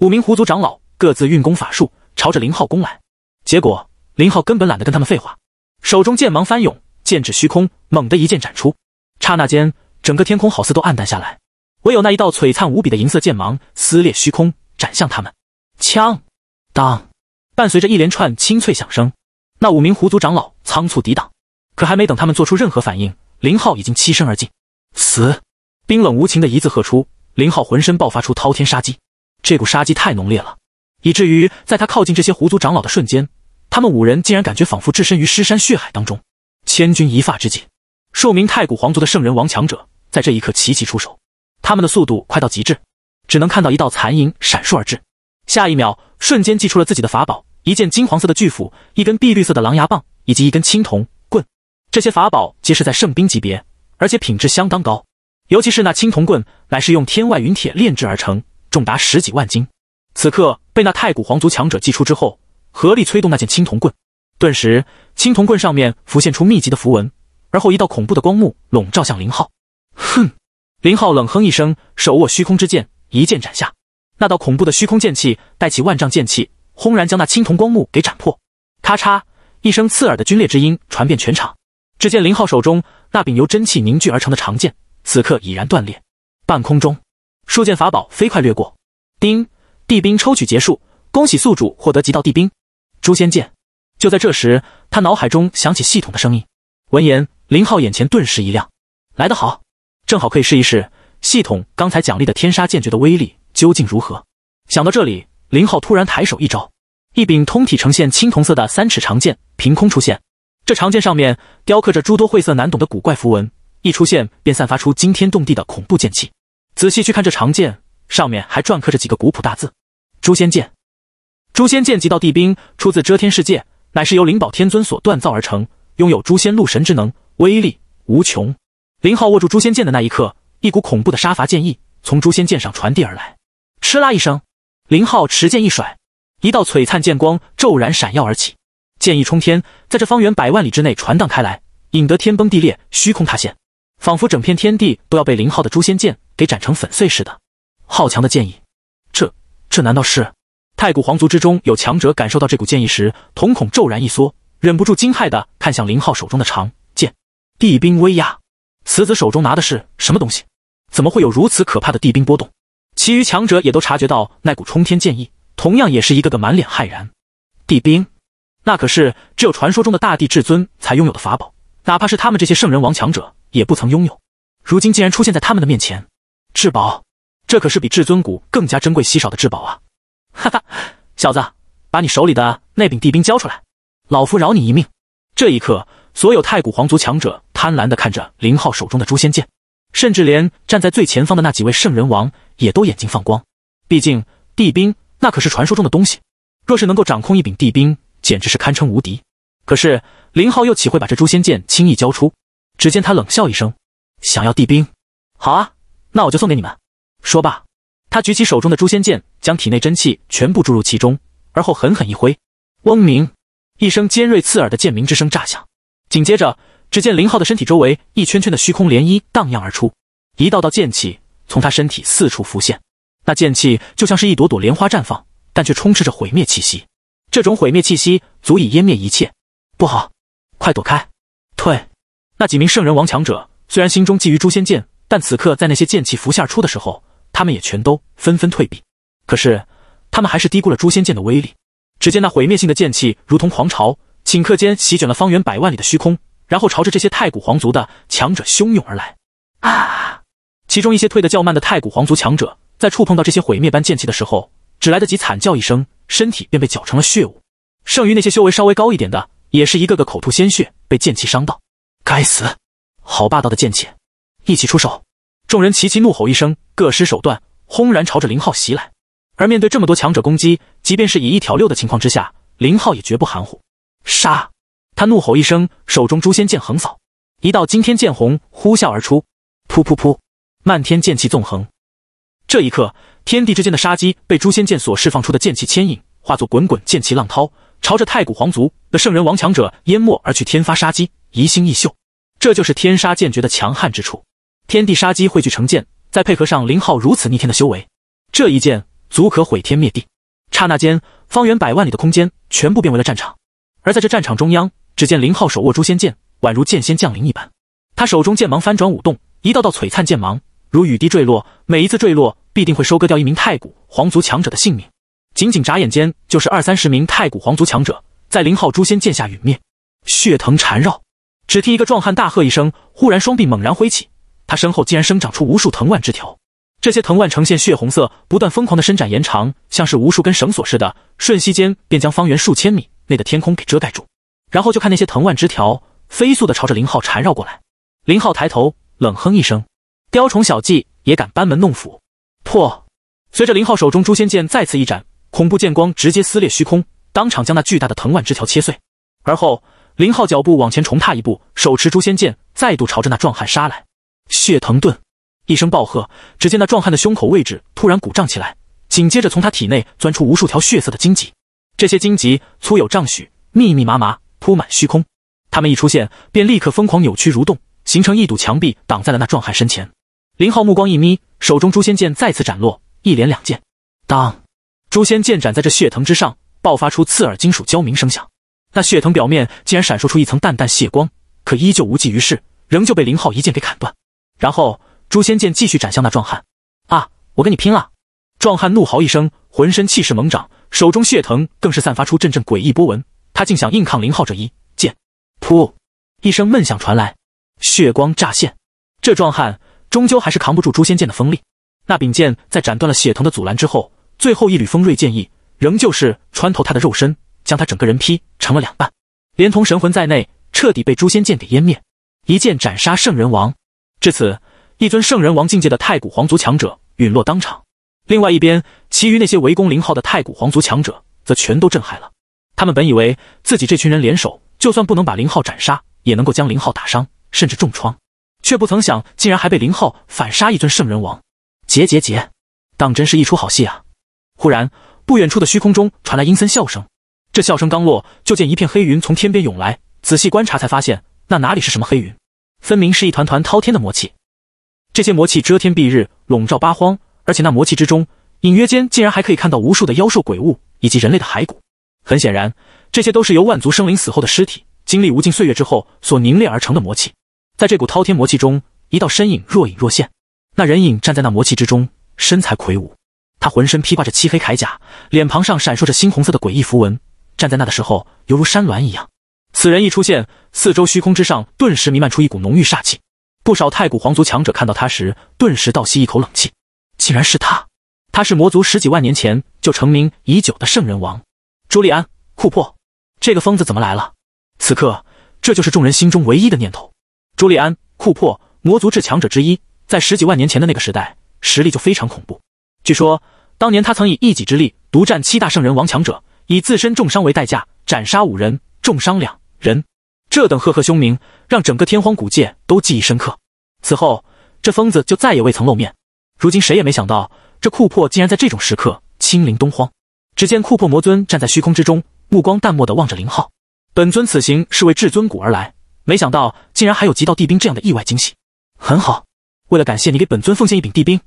五名狐族长老各自运功法术，朝着林浩攻来。结果，林浩根本懒得跟他们废话，手中剑芒翻涌，剑指虚空，猛地一剑斩出。刹那间，整个天空好似都暗淡下来，唯有那一道璀璨无比的银色剑芒撕裂虚空，斩向他们。枪当！伴随着一连串清脆响声，那五名狐族长老仓促抵挡，可还没等他们做出任何反应，林浩已经欺身而进。死！冰冷无情的一字喝出，林浩浑身爆发出滔天杀机。这股杀机太浓烈了，以至于在他靠近这些狐族长老的瞬间，他们五人竟然感觉仿佛置身于尸山血海当中。千钧一发之际，数名太古皇族的圣人王强者在这一刻齐齐出手，他们的速度快到极致，只能看到一道残影闪烁而至。下一秒，瞬间祭出了自己的法宝：一件金黄色的巨斧，一根碧绿色的狼牙棒，以及一根青铜棍。这些法宝皆是在圣兵级别。而且品质相当高，尤其是那青铜棍，乃是用天外陨铁炼制而成，重达十几万斤。此刻被那太古皇族强者祭出之后，合力催动那件青铜棍，顿时青铜棍上面浮现出密集的符文，而后一道恐怖的光幕笼罩向林浩。哼！林浩冷哼一声，手握虚空之剑，一剑斩下。那道恐怖的虚空剑气带起万丈剑气，轰然将那青铜光幕给斩破。咔嚓！一声刺耳的皲裂之音传遍全场。只见林浩手中。那柄由真气凝聚而成的长剑，此刻已然断裂。半空中，数件法宝飞快掠过。叮，地兵抽取结束，恭喜宿主获得极道地兵——诛仙剑。就在这时，他脑海中响起系统的声音。闻言，林浩眼前顿时一亮，来得好，正好可以试一试系统刚才奖励的天杀剑诀的威力究竟如何。想到这里，林浩突然抬手一招，一柄通体呈现青铜色的三尺长剑凭空出现。这长剑上面雕刻着诸多晦涩难懂的古怪符文，一出现便散发出惊天动地的恐怖剑气。仔细去看，这长剑上面还篆刻着几个古朴大字：“诛仙剑”。诛仙剑即道帝兵，出自遮天世界，乃是由灵宝天尊所锻造而成，拥有诛仙戮神之能，威力无穷。林浩握住诛仙剑的那一刻，一股恐怖的杀伐剑意从诛仙剑上传递而来。嗤啦一声，林浩持剑一甩，一道璀璨剑光骤然闪耀而起。剑意冲天，在这方圆百万里之内传荡开来，引得天崩地裂，虚空塌陷，仿佛整片天地都要被林浩的诛仙剑给斩成粉碎似的。浩强的剑意！这……这难道是……太古皇族之中有强者感受到这股剑意时，瞳孔骤然一缩，忍不住惊骇的看向林浩手中的长剑。地兵威压，此子手中拿的是什么东西？怎么会有如此可怕的地兵波动？其余强者也都察觉到那股冲天剑意，同样也是一个个满脸骇然。地兵。那可是只有传说中的大地至尊才拥有的法宝，哪怕是他们这些圣人王强者也不曾拥有。如今竟然出现在他们的面前，至宝！这可是比至尊骨更加珍贵稀少的至宝啊！哈哈，小子，把你手里的那柄帝兵交出来，老夫饶你一命！这一刻，所有太古皇族强者贪婪地看着林浩手中的诛仙剑，甚至连站在最前方的那几位圣人王也都眼睛放光。毕竟，帝兵那可是传说中的东西，若是能够掌控一柄帝兵，简直是堪称无敌，可是林浩又岂会把这诛仙剑轻易交出？只见他冷笑一声：“想要地兵？好啊，那我就送给你们。”说罢，他举起手中的诛仙剑，将体内真气全部注入其中，而后狠狠一挥。嗡鸣一声尖锐刺耳的剑鸣之声炸响，紧接着，只见林浩的身体周围一圈圈的虚空涟漪荡漾而出，一道道剑气从他身体四处浮现，那剑气就像是一朵朵莲花绽放，但却充斥着毁灭气息。这种毁灭气息足以湮灭一切，不好，快躲开！退！那几名圣人王强者虽然心中觊觎诛仙剑，但此刻在那些剑气拂下出的时候，他们也全都纷纷退避。可是，他们还是低估了诛仙剑的威力。只见那毁灭性的剑气如同狂潮，顷刻间席卷了方圆百万里的虚空，然后朝着这些太古皇族的强者汹涌而来。啊！其中一些退得较慢的太古皇族强者，在触碰到这些毁灭般剑气的时候，只来得及惨叫一声。身体便被搅成了血雾，剩余那些修为稍微高一点的，也是一个个口吐鲜血，被剑气伤到。该死！好霸道的剑气！一起出手！众人齐齐怒吼一声，各施手段，轰然朝着林浩袭来。而面对这么多强者攻击，即便是以一挑六的情况之下，林浩也绝不含糊。杀！他怒吼一声，手中诛仙剑横扫，一道惊天剑虹呼啸而出，噗噗噗，漫天剑气纵横。这一刻，天地之间的杀机被诛仙剑所释放出的剑气牵引，化作滚滚剑气浪涛，朝着太古皇族的圣人王强者淹没而去。天发杀机，宜星易秀，这就是天杀剑诀的强悍之处。天地杀机汇聚成剑，再配合上林浩如此逆天的修为，这一剑足可毁天灭地。刹那间，方圆百万里的空间全部变为了战场。而在这战场中央，只见林浩手握诛仙剑，宛如剑仙降临一般。他手中剑芒翻转舞动，一道道璀璨剑芒。如雨滴坠落，每一次坠落必定会收割掉一名太古皇族强者的性命。仅仅眨眼间，就是二三十名太古皇族强者在林浩诛仙剑下陨灭。血藤缠绕，只听一个壮汉大喝一声，忽然双臂猛然挥起，他身后竟然生长出无数藤蔓枝条。这些藤蔓呈现血红色，不断疯狂的伸展延长，像是无数根绳索似的，瞬息间便将方圆数千米内的天空给遮盖住。然后就看那些藤蔓枝条飞速的朝着林浩缠绕过来。林浩抬头，冷哼一声。雕虫小技也敢班门弄斧？破！随着林浩手中诛仙剑再次一斩，恐怖剑光直接撕裂虚空，当场将那巨大的藤蔓枝条切碎。而后，林浩脚步往前重踏一步，手持诛仙剑再度朝着那壮汉杀来。血藤盾！一声暴喝，只见那壮汉的胸口位置突然鼓胀起来，紧接着从他体内钻出无数条血色的荆棘，这些荆棘粗有丈许，密密麻麻铺满虚空。他们一出现，便立刻疯狂扭曲蠕动，形成一堵墙壁挡在了那壮汉身前。林浩目光一眯，手中诛仙剑再次斩落，一连两剑。当，诛仙剑斩在这血藤之上，爆发出刺耳金属交鸣声响。那血藤表面竟然闪烁出一层淡淡血光，可依旧无济于事，仍旧被林浩一剑给砍断。然后，诛仙剑继续斩向那壮汉。啊！我跟你拼了！壮汉怒嚎一声，浑身气势猛涨，手中血藤更是散发出阵阵诡异波纹。他竟想硬抗林浩这一剑。噗！一声闷响传来，血光乍现。这壮汉。终究还是扛不住诛仙剑的锋利，那柄剑在斩断了血藤的阻拦之后，最后一缕锋锐剑意仍旧是穿透他的肉身，将他整个人劈成了两半，连同神魂在内，彻底被诛仙剑给湮灭。一剑斩杀圣人王，至此，一尊圣人王境界的太古皇族强者陨落当场。另外一边，其余那些围攻林浩的太古皇族强者则全都震撼了。他们本以为自己这群人联手，就算不能把林浩斩杀，也能够将林浩打伤，甚至重创。却不曾想，竟然还被林浩反杀一尊圣人王！结结结，当真是一出好戏啊！忽然，不远处的虚空中传来阴森笑声。这笑声刚落，就见一片黑云从天边涌来。仔细观察，才发现那哪里是什么黑云，分明是一团团滔天的魔气。这些魔气遮天蔽日，笼罩八荒，而且那魔气之中，隐约间竟然还可以看到无数的妖兽、鬼物以及人类的骸骨。很显然，这些都是由万族生灵死后的尸体，经历无尽岁月之后所凝练而成的魔气。在这股滔天魔气中，一道身影若隐若现。那人影站在那魔气之中，身材魁梧，他浑身披挂着漆黑铠甲，脸庞上闪烁着猩红色的诡异符文。站在那的时候，犹如山峦一样。此人一出现，四周虚空之上顿时弥漫出一股浓郁煞气。不少太古皇族强者看到他时，顿时倒吸一口冷气。竟然是他！他是魔族十几万年前就成名已久的圣人王朱利安·库珀。这个疯子怎么来了？此刻，这就是众人心中唯一的念头。朱利安·库珀，魔族至强者之一，在十几万年前的那个时代，实力就非常恐怖。据说当年他曾以一己之力独占七大圣人王强者，以自身重伤为代价斩杀五人，重伤两人。这等赫赫凶名，让整个天荒古界都记忆深刻。此后，这疯子就再也未曾露面。如今，谁也没想到这库珀竟然在这种时刻亲临东荒。只见库珀魔尊站在虚空之中，目光淡漠地望着林浩。本尊此行是为至尊谷而来。没想到竟然还有极道地兵这样的意外惊喜，很好。为了感谢你给本尊奉献一柄地兵，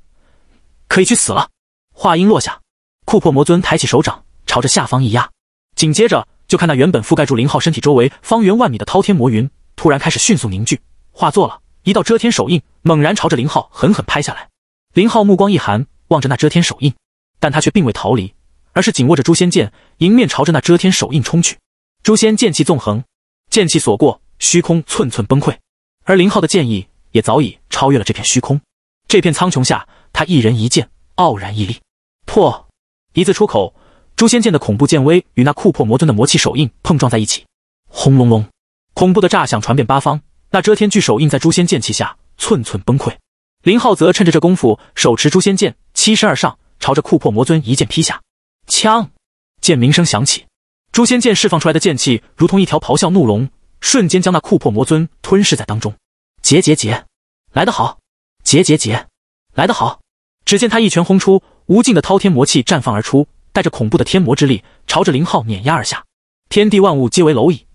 可以去死了。话音落下，库珀魔尊抬起手掌，朝着下方一压，紧接着就看那原本覆盖住林浩身体周围方圆万米的滔天魔云，突然开始迅速凝聚，化作了一道遮天手印，猛然朝着林浩狠狠拍下来。林浩目光一寒，望着那遮天手印，但他却并未逃离，而是紧握着诛仙剑，迎面朝着那遮天手印冲去。诛仙剑气纵横，剑气所过。虚空寸寸崩溃，而林浩的剑意也早已超越了这片虚空。这片苍穹下，他一人一剑傲然屹立。破！一字出口，诛仙剑的恐怖剑威与那库珀魔尊的魔气手印碰撞在一起，轰隆隆，恐怖的炸响传遍八方。那遮天巨手印在诛仙剑气下寸寸崩溃。林浩则趁着这功夫，手持诛仙剑，欺身而上，朝着库珀魔尊一剑劈下。枪！剑鸣声响起，诛仙剑释放出来的剑气如同一条咆哮怒龙。瞬间将那库珀魔尊吞噬在当中。结结结，来得好！结结结，来得好！只见他一拳轰出，无尽的滔天魔气绽放而出，带着恐怖的天魔之力，朝着林浩碾压而下。天地万物皆为蝼蚁，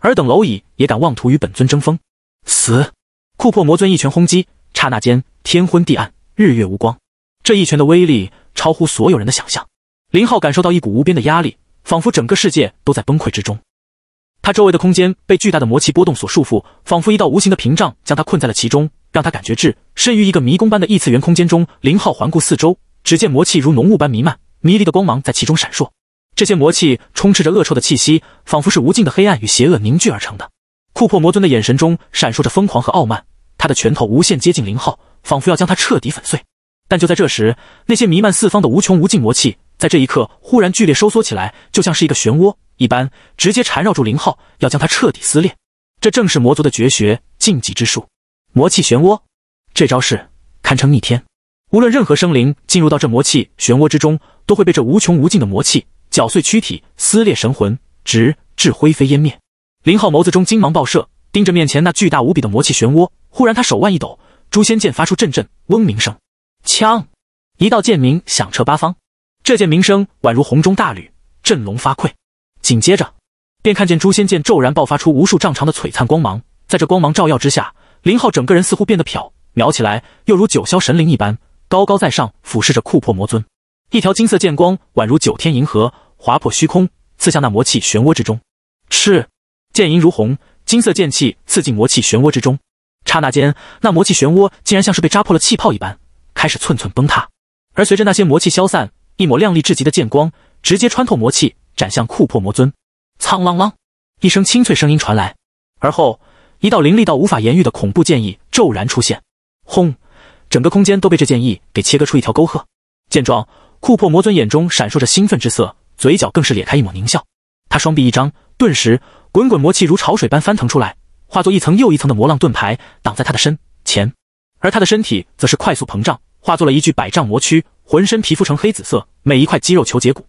尔等蝼蚁也敢妄图与本尊争锋？死！库珀魔尊一拳轰击，刹那间天昏地暗，日月无光。这一拳的威力超乎所有人的想象。林浩感受到一股无边的压力，仿佛整个世界都在崩溃之中。他周围的空间被巨大的魔气波动所束缚，仿佛一道无形的屏障将他困在了其中，让他感觉置身于一个迷宫般的异次元空间中。林浩环顾四周，只见魔气如浓雾般弥漫，迷离的光芒在其中闪烁。这些魔气充斥着恶臭的气息，仿佛是无尽的黑暗与邪恶凝聚而成的。库珀魔尊的眼神中闪烁着疯狂和傲慢，他的拳头无限接近林浩，仿佛要将他彻底粉碎。但就在这时，那些弥漫四方的无穷无尽魔气在这一刻忽然剧烈收缩起来，就像是一个漩涡。一般直接缠绕住林浩，要将他彻底撕裂。这正是魔族的绝学禁忌之术——魔气漩涡。这招式堪称逆天。无论任何生灵进入到这魔气漩涡之中，都会被这无穷无尽的魔气搅碎躯体、撕裂神魂，直至灰飞烟灭。林浩眸子中金芒爆射，盯着面前那巨大无比的魔气漩涡。忽然，他手腕一抖，诛仙剑发出阵阵嗡鸣声，枪，一道剑鸣响彻八方。这剑鸣声宛如洪钟大吕，振聋发聩。紧接着，便看见诛仙剑骤然爆发出无数丈长的璀璨光芒。在这光芒照耀之下，林浩整个人似乎变得飘渺起来，又如九霄神灵一般，高高在上俯视着库珀魔尊。一条金色剑光宛如九天银河，划破虚空，刺向那魔气漩涡之中。嗤，剑银如虹，金色剑气刺进魔气漩涡之中。刹那间，那魔气漩涡竟然像是被扎破了气泡一般，开始寸寸崩塌。而随着那些魔气消散，一抹亮丽至极的剑光直接穿透魔气。斩向库珀魔尊，苍啷啷！一声清脆声音传来，而后一道凌厉到无法言喻的恐怖剑意骤然出现，轰！整个空间都被这剑意给切割出一条沟壑。见状，库珀魔尊眼中闪烁着兴奋之色，嘴角更是咧开一抹狞笑。他双臂一张，顿时滚滚魔气如潮水般翻腾出来，化作一层又一层的魔浪盾牌挡在他的身前，而他的身体则是快速膨胀，化作了一具百丈魔躯，浑身皮肤呈黑紫色，每一块肌肉、球结骨。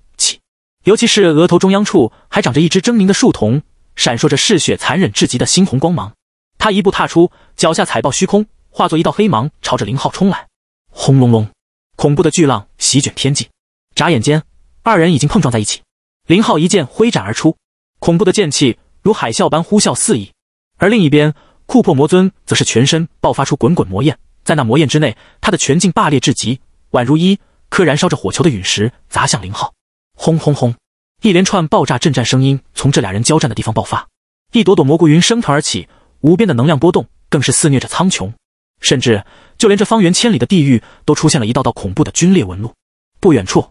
尤其是额头中央处还长着一只狰狞的树瞳，闪烁着嗜血、残忍至极的猩红光芒。他一步踏出，脚下踩爆虚空，化作一道黑芒，朝着林浩冲来。轰隆隆，恐怖的巨浪席卷天际。眨眼间，二人已经碰撞在一起。林浩一剑挥斩而出，恐怖的剑气如海啸般呼啸肆意。而另一边，库珀魔尊则是全身爆发出滚滚魔焰，在那魔焰之内，他的拳劲霸裂至极，宛如一颗燃烧着火球的陨石砸向林浩。轰轰轰！一连串爆炸震颤声音从这俩人交战的地方爆发，一朵朵蘑菇云升腾而起，无边的能量波动更是肆虐着苍穹，甚至就连这方圆千里的地域都出现了一道道恐怖的龟裂纹路。不远处，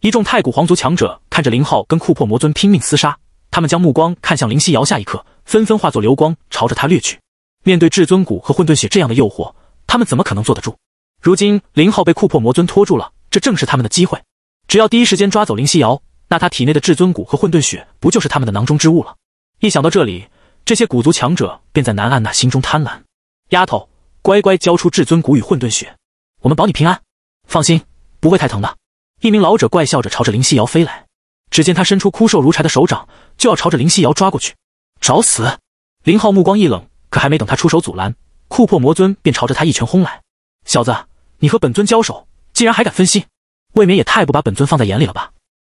一众太古皇族强者看着林浩跟库珀魔尊拼命厮杀，他们将目光看向林夕瑶，下一刻纷纷化作流光朝着他掠去。面对至尊骨和混沌血这样的诱惑，他们怎么可能坐得住？如今林浩被库珀魔尊拖住了，这正是他们的机会。只要第一时间抓走林夕瑶，那她体内的至尊骨和混沌血不就是他们的囊中之物了？一想到这里，这些古族强者便在南岸那心中贪婪。丫头，乖乖交出至尊骨与混沌血，我们保你平安。放心，不会太疼的。一名老者怪笑着朝着林夕瑶飞来，只见他伸出枯瘦如柴的手掌，就要朝着林夕瑶抓过去。找死！林浩目光一冷，可还没等他出手阻拦，库珀魔尊便朝着他一拳轰来。小子，你和本尊交手，竟然还敢分心！未免也太不把本尊放在眼里了吧！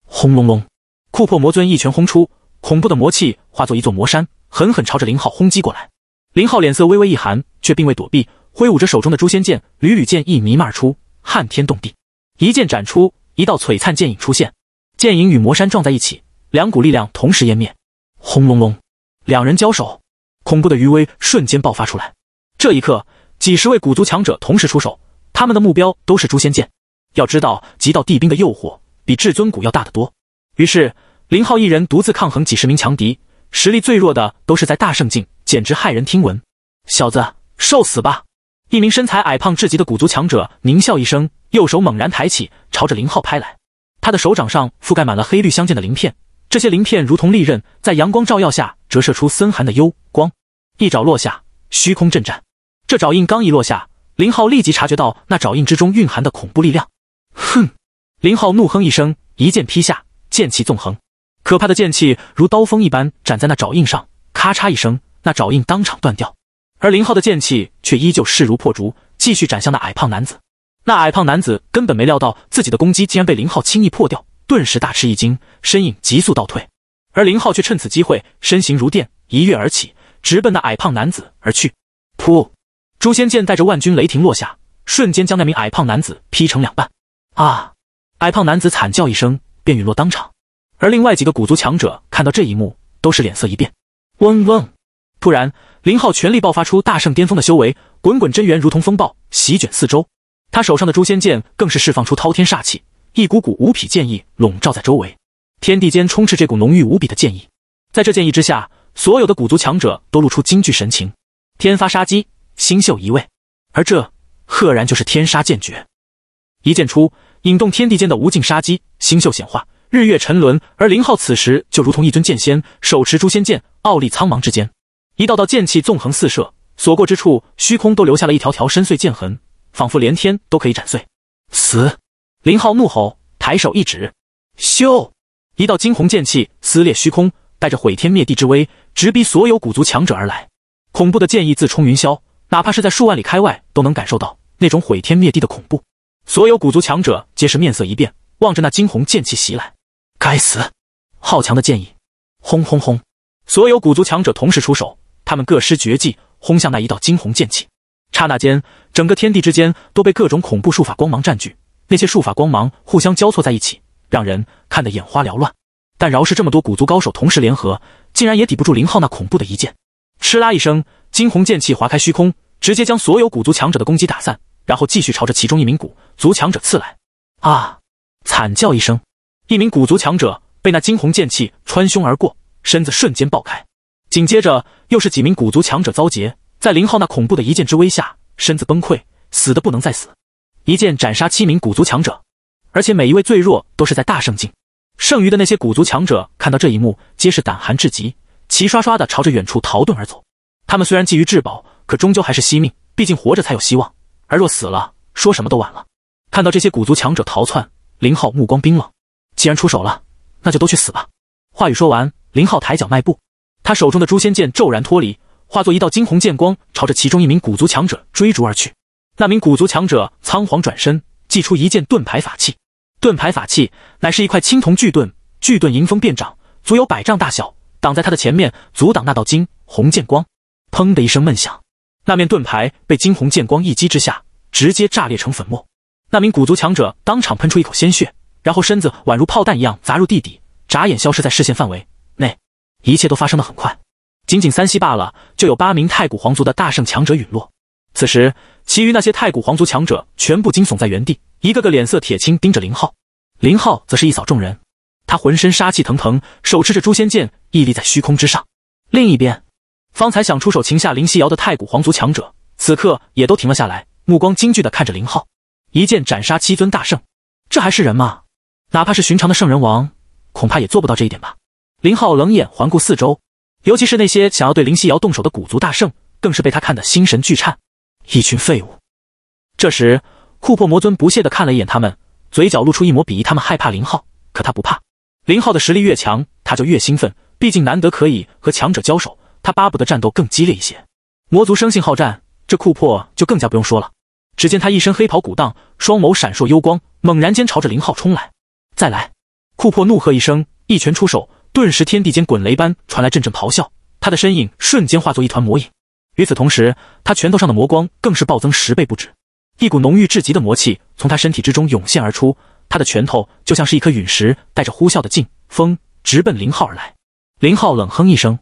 轰隆隆，库珀魔尊一拳轰出，恐怖的魔气化作一座魔山，狠狠朝着林浩轰击过来。林浩脸色微微一寒，却并未躲避，挥舞着手中的诛仙剑，缕缕剑意弥漫而出，撼天动地。一剑斩出，一道璀璨剑影出现，剑影与魔山撞在一起，两股力量同时湮灭。轰隆隆，两人交手，恐怖的余威瞬间爆发出来。这一刻，几十位古族强者同时出手，他们的目标都是诛仙剑。要知道，极道地兵的诱惑比至尊谷要大得多。于是，林浩一人独自抗衡几十名强敌，实力最弱的都是在大圣境，简直骇人听闻。小子，受死吧！一名身材矮胖至极的古族强者狞笑一声，右手猛然抬起，朝着林浩拍来。他的手掌上覆盖满了黑绿相间的鳞片，这些鳞片如同利刃，在阳光照耀下折射出森寒的幽光。一爪落下，虚空震颤。这爪印刚一落下，林浩立即察觉到那爪印之中蕴含的恐怖力量。哼！林浩怒哼一声，一剑劈下，剑气纵横，可怕的剑气如刀锋一般斩在那爪印上，咔嚓一声，那爪印当场断掉。而林浩的剑气却依旧势如破竹，继续斩向那矮胖男子。那矮胖男子根本没料到自己的攻击竟然被林浩轻易破掉，顿时大吃一惊，身影急速倒退。而林浩却趁此机会，身形如电，一跃而起，直奔那矮胖男子而去。噗！诛仙剑带着万钧雷霆落下，瞬间将那名矮胖男子劈成两半。啊！矮胖男子惨叫一声，便陨落当场。而另外几个古族强者看到这一幕，都是脸色一变。嗡嗡！突然，林浩全力爆发出大圣巅峰的修为，滚滚真元如同风暴席卷四周。他手上的诛仙剑更是释放出滔天煞气，一股股无匹剑意笼罩在周围，天地间充斥这股浓郁无比的剑意。在这剑意之下，所有的古族强者都露出惊惧神情。天发杀机，星宿移位，而这赫然就是天杀剑诀。一剑出。引动天地间的无尽杀机，星宿显化，日月沉沦。而林浩此时就如同一尊剑仙，手持诛仙剑，傲立苍茫之间。一道道剑气纵横四射，所过之处，虚空都留下了一条条深邃剑痕，仿佛连天都可以斩碎。死！林浩怒吼，抬手一指，咻！一道惊鸿剑气撕裂虚空，带着毁天灭地之威，直逼所有古族强者而来。恐怖的剑意自冲云霄，哪怕是在数万里开外，都能感受到那种毁天灭地的恐怖。所有古族强者皆是面色一变，望着那惊鸿剑气袭来，该死！好强的剑意！轰轰轰！所有古族强者同时出手，他们各施绝技，轰向那一道惊鸿剑气。刹那间，整个天地之间都被各种恐怖术法光芒占据，那些术法光芒互相交错在一起，让人看得眼花缭乱。但饶是这么多古族高手同时联合，竟然也抵不住林浩那恐怖的一剑。哧啦一声，惊鸿剑气划开虚空，直接将所有古族强者的攻击打散。然后继续朝着其中一名古族强者刺来，啊！惨叫一声，一名古族强者被那惊鸿剑气穿胸而过，身子瞬间爆开。紧接着又是几名古族强者遭劫，在林浩那恐怖的一剑之威下，身子崩溃，死的不能再死。一剑斩杀七名古族强者，而且每一位最弱都是在大圣境。剩余的那些古族强者看到这一幕，皆是胆寒至极，齐刷刷的朝着远处逃遁而走。他们虽然觊觎至宝，可终究还是惜命，毕竟活着才有希望。而若死了，说什么都晚了。看到这些古族强者逃窜，林浩目光冰冷。既然出手了，那就都去死吧！话语说完，林浩抬脚迈步，他手中的诛仙剑骤然脱离，化作一道惊鸿剑光，朝着其中一名古族强者追逐而去。那名古族强者仓皇转身，祭出一件盾牌法器。盾牌法器乃是一块青铜巨盾，巨盾迎风变长，足有百丈大小，挡在他的前面，阻挡那道惊鸿剑光。砰的一声闷响。那面盾牌被惊鸿剑光一击之下，直接炸裂成粉末。那名古族强者当场喷出一口鲜血，然后身子宛如炮弹一样砸入地底，眨眼消失在视线范围内。一切都发生的很快，仅仅三息罢了，就有八名太古皇族的大圣强者陨落。此时，其余那些太古皇族强者全部惊悚在原地，一个个脸色铁青，盯着林浩。林浩则是一扫众人，他浑身杀气腾腾，手持着诛仙剑，屹立在虚空之上。另一边。方才想出手擒下林夕瑶的太古皇族强者，此刻也都停了下来，目光惊惧的看着林浩，一剑斩杀七尊大圣，这还是人吗？哪怕是寻常的圣人王，恐怕也做不到这一点吧。林浩冷眼环顾四周，尤其是那些想要对林夕瑶动手的古族大圣，更是被他看得心神俱颤。一群废物！这时，库珀魔尊不屑的看了一眼他们，嘴角露出一抹鄙夷。他们害怕林浩，可他不怕。林浩的实力越强，他就越兴奋，毕竟难得可以和强者交手。他巴不得战斗更激烈一些。魔族生性好战，这库珀就更加不用说了。只见他一身黑袍鼓荡，双眸闪烁幽光，猛然间朝着林浩冲来。再来！库珀怒喝一声，一拳出手，顿时天地间滚雷般传来阵阵咆哮。他的身影瞬间化作一团魔影，与此同时，他拳头上的魔光更是暴增十倍不止。一股浓郁至极的魔气从他身体之中涌现而出，他的拳头就像是一颗陨石，带着呼啸的劲风直奔林浩而来。林浩冷哼一声。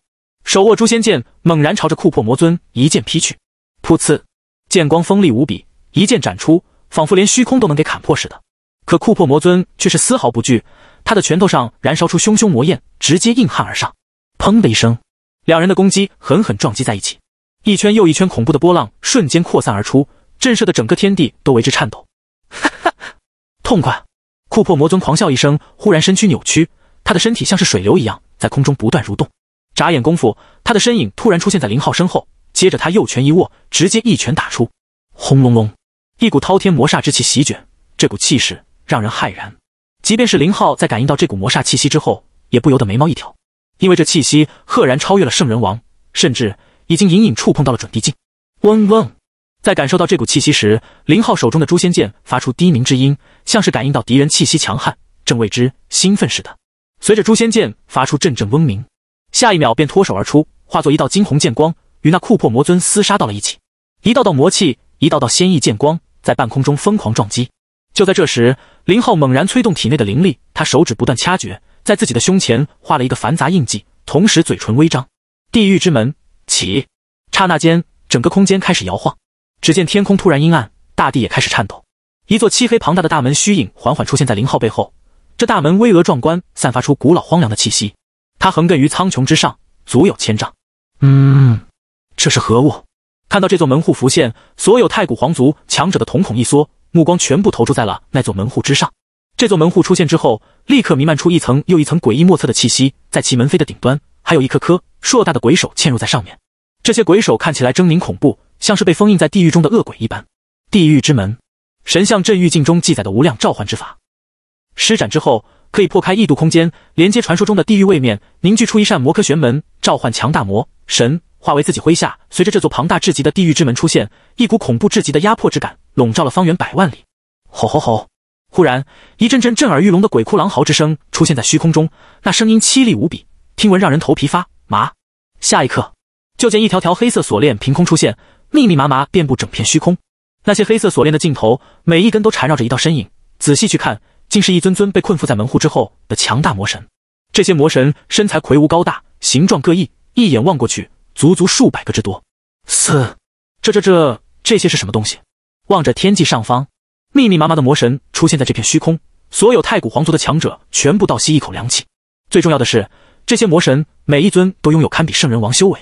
手握诛仙剑，猛然朝着库珀魔尊一剑劈去，噗呲，剑光锋利无比，一剑斩出，仿佛连虚空都能给砍破似的。可库珀魔尊却是丝毫不惧，他的拳头上燃烧出汹汹魔焰，直接硬汉而上。砰的一声，两人的攻击狠狠撞击在一起，一圈又一圈恐怖的波浪瞬间扩散而出，震慑的整个天地都为之颤抖。哈哈，痛快！库珀魔尊狂笑一声，忽然身躯扭曲，他的身体像是水流一样，在空中不断蠕动。眨眼功夫，他的身影突然出现在林浩身后，接着他右拳一握，直接一拳打出。轰隆隆，一股滔天魔煞之气席卷，这股气势让人骇然。即便是林浩在感应到这股魔煞气息之后，也不由得眉毛一挑，因为这气息赫然超越了圣人王，甚至已经隐隐触碰到了准帝境。嗡嗡，在感受到这股气息时，林浩手中的诛仙剑发出低鸣之音，像是感应到敌人气息强悍，正为之兴奋似的。随着诛仙剑发出阵阵嗡鸣。下一秒便脱手而出，化作一道惊鸿剑光，与那库珀魔尊厮杀到了一起。一道道魔气，一道道仙翼剑光，在半空中疯狂撞击。就在这时，林浩猛然催动体内的灵力，他手指不断掐诀，在自己的胸前画了一个繁杂印记，同时嘴唇微张：“地狱之门起！”刹那间，整个空间开始摇晃。只见天空突然阴暗，大地也开始颤抖。一座漆黑庞大的大门虚影缓缓出现在林浩背后。这大门巍峨壮观，散发出古老荒凉的气息。它横亘于苍穹之上，足有千丈。嗯，这是何物？看到这座门户浮现，所有太古皇族强者的瞳孔一缩，目光全部投注在了那座门户之上。这座门户出现之后，立刻弥漫出一层又一层诡异莫测的气息。在其门扉的顶端，还有一颗颗硕大的鬼手嵌入在上面。这些鬼手看起来狰狞恐怖，像是被封印在地狱中的恶鬼一般。地狱之门，神像镇狱镜中记载的无量召唤之法，施展之后。可以破开异度空间，连接传说中的地狱位面，凝聚出一扇魔科玄门，召唤强大魔神化为自己麾下。随着这座庞大至极的地狱之门出现，一股恐怖至极的压迫之感笼罩了方圆百万里。吼吼吼！忽然，一阵阵震耳欲聋的鬼哭狼嚎之声出现在虚空中，那声音凄厉无比，听闻让人头皮发麻。下一刻，就见一条条黑色锁链凭空出现，密密麻麻遍布整片虚空。那些黑色锁链的尽头，每一根都缠绕着一道身影。仔细去看。竟是一尊尊被困缚在门户之后的强大魔神。这些魔神身材魁梧高大，形状各异，一眼望过去，足足数百个之多。四，这这这这些是什么东西？望着天际上方，密密麻麻的魔神出现在这片虚空，所有太古皇族的强者全部倒吸一口凉气。最重要的是，这些魔神每一尊都拥有堪比圣人王修为，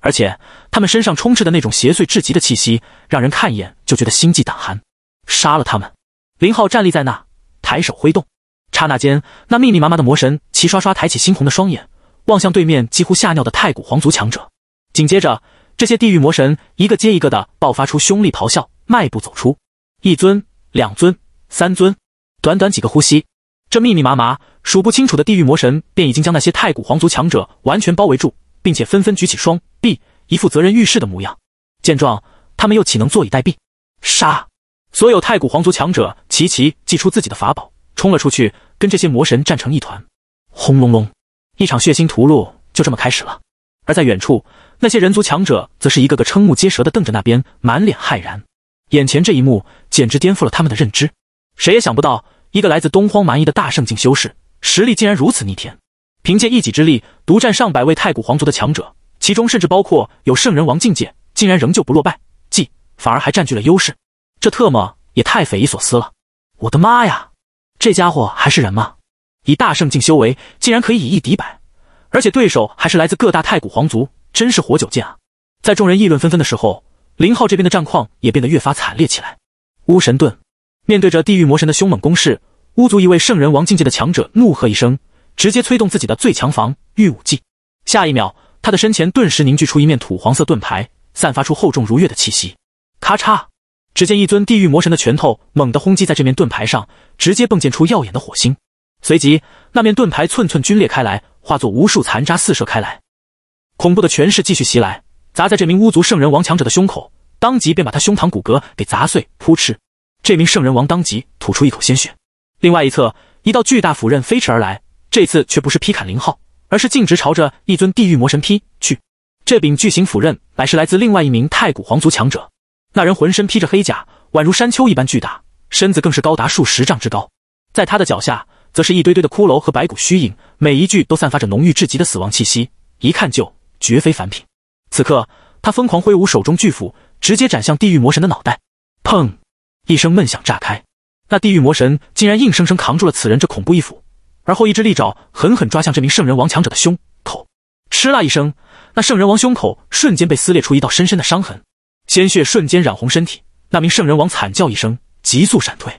而且他们身上充斥的那种邪祟至极的气息，让人看一眼就觉得心悸胆寒。杀了他们！林浩站立在那。抬手挥动，刹那间，那密密麻麻的魔神齐刷刷抬起猩红的双眼，望向对面几乎吓尿的太古皇族强者。紧接着，这些地狱魔神一个接一个的爆发出凶厉咆哮，迈步走出，一尊、两尊、三尊，短短几个呼吸，这密密麻麻、数不清楚的地狱魔神便已经将那些太古皇族强者完全包围住，并且纷纷举起双臂，一副责任欲试的模样。见状，他们又岂能坐以待毙？杀！所有太古皇族强者。齐齐祭出自己的法宝，冲了出去，跟这些魔神战成一团。轰隆隆，一场血腥屠戮就这么开始了。而在远处，那些人族强者则是一个个瞠目结舌的瞪着那边，满脸骇然。眼前这一幕简直颠覆了他们的认知。谁也想不到，一个来自东荒蛮夷的大圣境修士，实力竟然如此逆天，凭借一己之力独占上百位太古皇族的强者，其中甚至包括有圣人王境界，竟然仍旧不落败，既反而还占据了优势。这特么也太匪夷所思了！我的妈呀！这家伙还是人吗？以大圣境修为，竟然可以以一敌百，而且对手还是来自各大太古皇族，真是活久见啊！在众人议论纷纷的时候，林浩这边的战况也变得越发惨烈起来。巫神盾，面对着地狱魔神的凶猛攻势，巫族一位圣人王境界的强者怒喝一声，直接催动自己的最强防御武技。下一秒，他的身前顿时凝聚出一面土黄色盾牌，散发出厚重如月的气息。咔嚓！只见一尊地狱魔神的拳头猛地轰击在这面盾牌上，直接迸溅出耀眼的火星。随即，那面盾牌寸寸龟裂开来，化作无数残渣四射开来。恐怖的拳势继续袭来，砸在这名巫族圣人王强者的胸口，当即便把他胸膛骨骼给砸碎。扑哧，这名圣人王当即吐出一口鲜血。另外一侧，一道巨大斧刃飞驰而来，这次却不是劈砍林浩，而是径直朝着一尊地狱魔神劈去。这柄巨型斧刃乃是来自另外一名太古皇族强者。那人浑身披着黑甲，宛如山丘一般巨大，身子更是高达数十丈之高。在他的脚下，则是一堆堆的骷髅和白骨虚影，每一具都散发着浓郁至极的死亡气息，一看就绝非凡品。此刻，他疯狂挥舞手中巨斧，直接斩向地狱魔神的脑袋。砰！一声闷响炸开，那地狱魔神竟然硬生生扛住了此人这恐怖一斧，而后一只利爪狠狠抓向这名圣人王强者的胸口。嗤啦一声，那圣人王胸口瞬间被撕裂出一道深深的伤痕。鲜血瞬间染红身体，那名圣人王惨叫一声，急速闪退。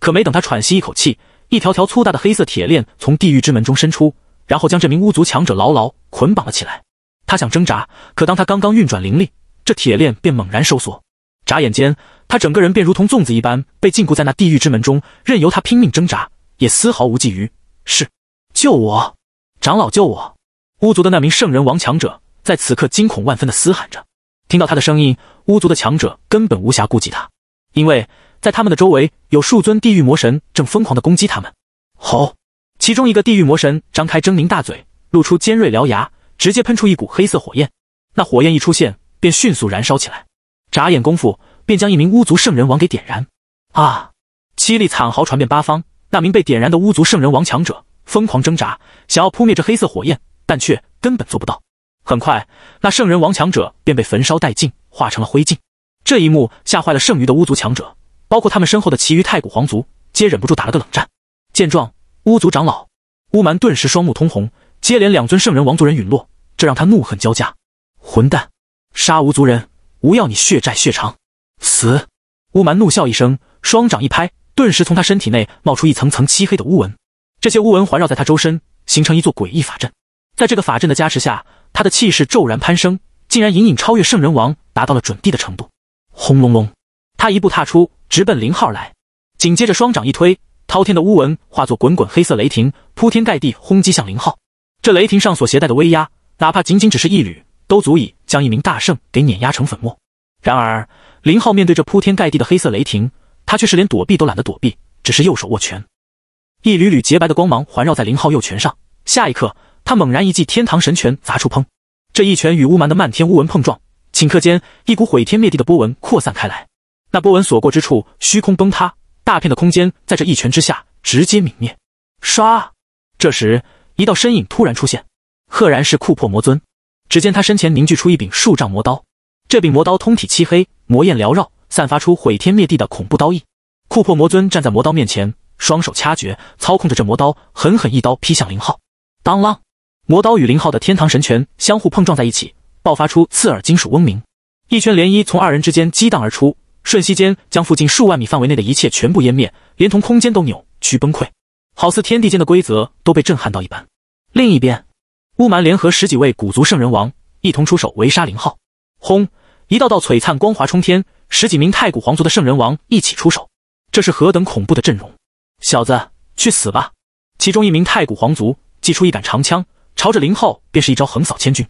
可没等他喘息一口气，一条条粗大的黑色铁链从地狱之门中伸出，然后将这名巫族强者牢牢捆绑了起来。他想挣扎，可当他刚刚运转灵力，这铁链便猛然收缩。眨眼间，他整个人便如同粽子一般被禁锢在那地狱之门中，任由他拼命挣扎，也丝毫无济于事。救我！长老，救我！巫族的那名圣人王强者在此刻惊恐万分的嘶喊着。听到他的声音，巫族的强者根本无暇顾及他，因为在他们的周围有数尊地狱魔神正疯狂的攻击他们。吼！其中一个地狱魔神张开狰狞大嘴，露出尖锐獠牙，直接喷出一股黑色火焰。那火焰一出现，便迅速燃烧起来，眨眼功夫便将一名巫族圣人王给点燃。啊！凄厉惨嚎传遍八方，那名被点燃的巫族圣人王强者疯狂挣扎，想要扑灭这黑色火焰，但却根本做不到。很快，那圣人王强者便被焚烧殆尽，化成了灰烬。这一幕吓坏了剩余的巫族强者，包括他们身后的其余太古皇族，皆忍不住打了个冷战。见状，巫族长老乌蛮顿时双目通红，接连两尊圣人王族人陨落，这让他怒恨交加。混蛋，杀无族人，吾要你血债血偿，死！乌蛮怒笑一声，双掌一拍，顿时从他身体内冒出一层层漆黑的巫纹，这些巫纹环绕在他周身，形成一座诡异法阵。在这个法阵的加持下，他的气势骤然攀升，竟然隐隐超越圣人王，达到了准帝的程度。轰隆隆，他一步踏出，直奔林浩来。紧接着，双掌一推，滔天的乌纹化作滚滚黑色雷霆，铺天盖地轰击向林浩。这雷霆上所携带的威压，哪怕仅仅只是一缕，都足以将一名大圣给碾压成粉末。然而，林浩面对这铺天盖地的黑色雷霆，他却是连躲避都懒得躲避，只是右手握拳，一缕缕洁白的光芒环绕在林浩右拳上。下一刻。他猛然一记天堂神拳砸出，砰！这一拳与乌蛮的漫天乌纹碰撞，顷刻间一股毁天灭地的波纹扩散开来。那波纹所过之处，虚空崩塌，大片的空间在这一拳之下直接泯灭。唰！这时，一道身影突然出现，赫然是库珀魔尊。只见他身前凝聚出一柄数丈魔刀，这柄魔刀通体漆黑，魔焰缭绕，散发出毁天灭地的恐怖刀意。库珀魔尊站在魔刀面前，双手掐诀，操控着这魔刀，狠狠一刀劈向林浩。当啷！魔刀与林浩的天堂神拳相互碰撞在一起，爆发出刺耳金属嗡鸣，一圈涟漪从二人之间激荡而出，瞬息间将附近数万米范围内的一切全部湮灭，连同空间都扭曲崩溃，好似天地间的规则都被震撼到一般。另一边，乌蛮联合十几位古族圣人王一同出手围杀林浩，轰，一道道璀璨光华冲天，十几名太古皇族的圣人王一起出手，这是何等恐怖的阵容！小子，去死吧！其中一名太古皇族祭出一杆长枪。朝着林浩便是一招横扫千军，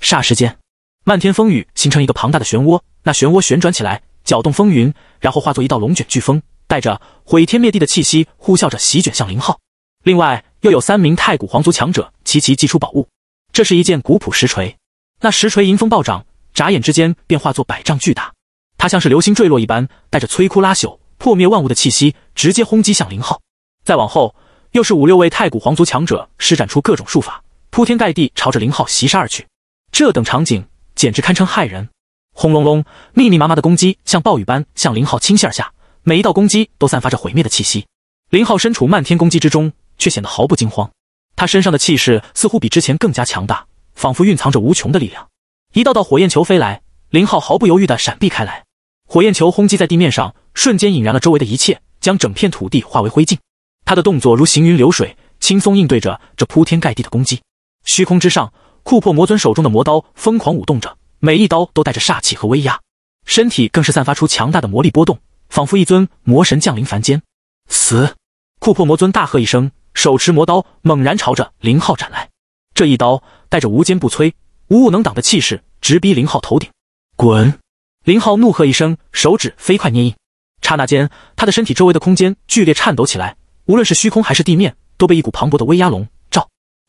霎时间漫天风雨形成一个庞大的漩涡，那漩涡旋转起来，搅动风云，然后化作一道龙卷飓风，带着毁天灭地的气息呼啸着席卷向林浩。另外又有三名太古皇族强者齐齐祭出宝物，这是一件古朴石锤，那石锤迎风暴涨，眨眼之间便化作百丈巨大，它像是流星坠落一般，带着摧枯拉朽、破灭万物的气息，直接轰击向林浩。再往后又是五六位太古皇族强者施展出各种术法。铺天盖地朝着林浩袭杀而去，这等场景简直堪称骇人。轰隆隆，密密麻麻的攻击像暴雨般向林浩倾泻而下，每一道攻击都散发着毁灭的气息。林浩身处漫天攻击之中，却显得毫不惊慌。他身上的气势似乎比之前更加强大，仿佛蕴藏着无穷的力量。一道道火焰球飞来，林浩毫不犹豫地闪避开来。火焰球轰击在地面上，瞬间引燃了周围的一切，将整片土地化为灰烬。他的动作如行云流水，轻松应对着这铺天盖地的攻击。虚空之上，库珀魔尊手中的魔刀疯狂舞动着，每一刀都带着煞气和威压，身体更是散发出强大的魔力波动，仿佛一尊魔神降临凡间。死！库珀魔尊大喝一声，手持魔刀猛然朝着林浩斩来。这一刀带着无坚不摧、无物能挡的气势，直逼林浩头顶。滚！林浩怒喝一声，手指飞快捏印，刹那间，他的身体周围的空间剧烈颤抖起来，无论是虚空还是地面，都被一股磅礴的威压笼罩。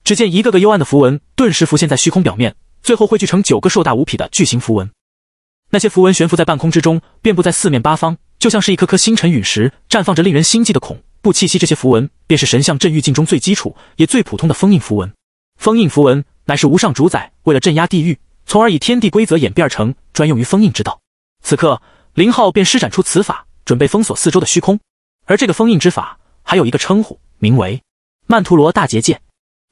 只见一个个幽暗的符文顿时浮现在虚空表面，最后汇聚成九个硕大无匹的巨型符文。那些符文悬浮在半空之中，遍布在四面八方，就像是一颗颗星辰陨石，绽放着令人心悸的恐怖气息。这些符文便是神像镇狱镜中最基础也最普通的封印符文。封印符文乃是无上主宰为了镇压地狱，从而以天地规则演变而成，专用于封印之道。此刻，林浩便施展出此法，准备封锁四周的虚空。而这个封印之法还有一个称呼，名为曼陀罗大结界。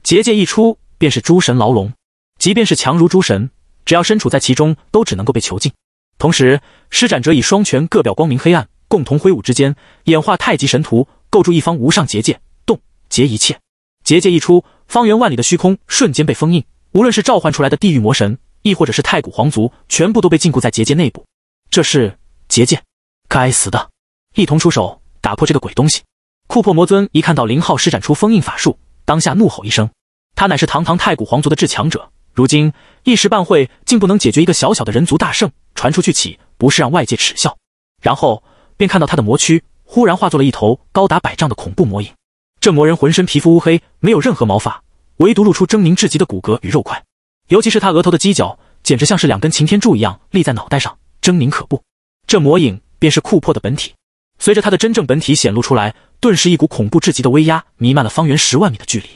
结界一出，便是诸神牢笼。即便是强如诸神，只要身处在其中，都只能够被囚禁。同时，施展者以双拳各表光明黑暗，共同挥舞之间，演化太极神图，构筑一方无上结界，冻结一切。结界一出，方圆万里的虚空瞬间被封印。无论是召唤出来的地狱魔神，亦或者是太古皇族，全部都被禁锢在结界内部。这是结界！该死的！一同出手，打破这个鬼东西！库珀魔尊一看到林浩施展出封印法术，当下怒吼一声。他乃是堂堂太古皇族的至强者，如今一时半会竟不能解决一个小小的人族大圣，传出去岂不是让外界耻笑？然后便看到他的魔躯忽然化作了一头高达百丈的恐怖魔影，这魔人浑身皮肤乌黑，没有任何毛发，唯独露出狰狞至极的骨骼与肉块，尤其是他额头的犄角，简直像是两根擎天柱一样立在脑袋上，狰狞可怖。这魔影便是库珀的本体，随着他的真正本体显露出来，顿时一股恐怖至极的威压弥漫了方圆十万米的距离。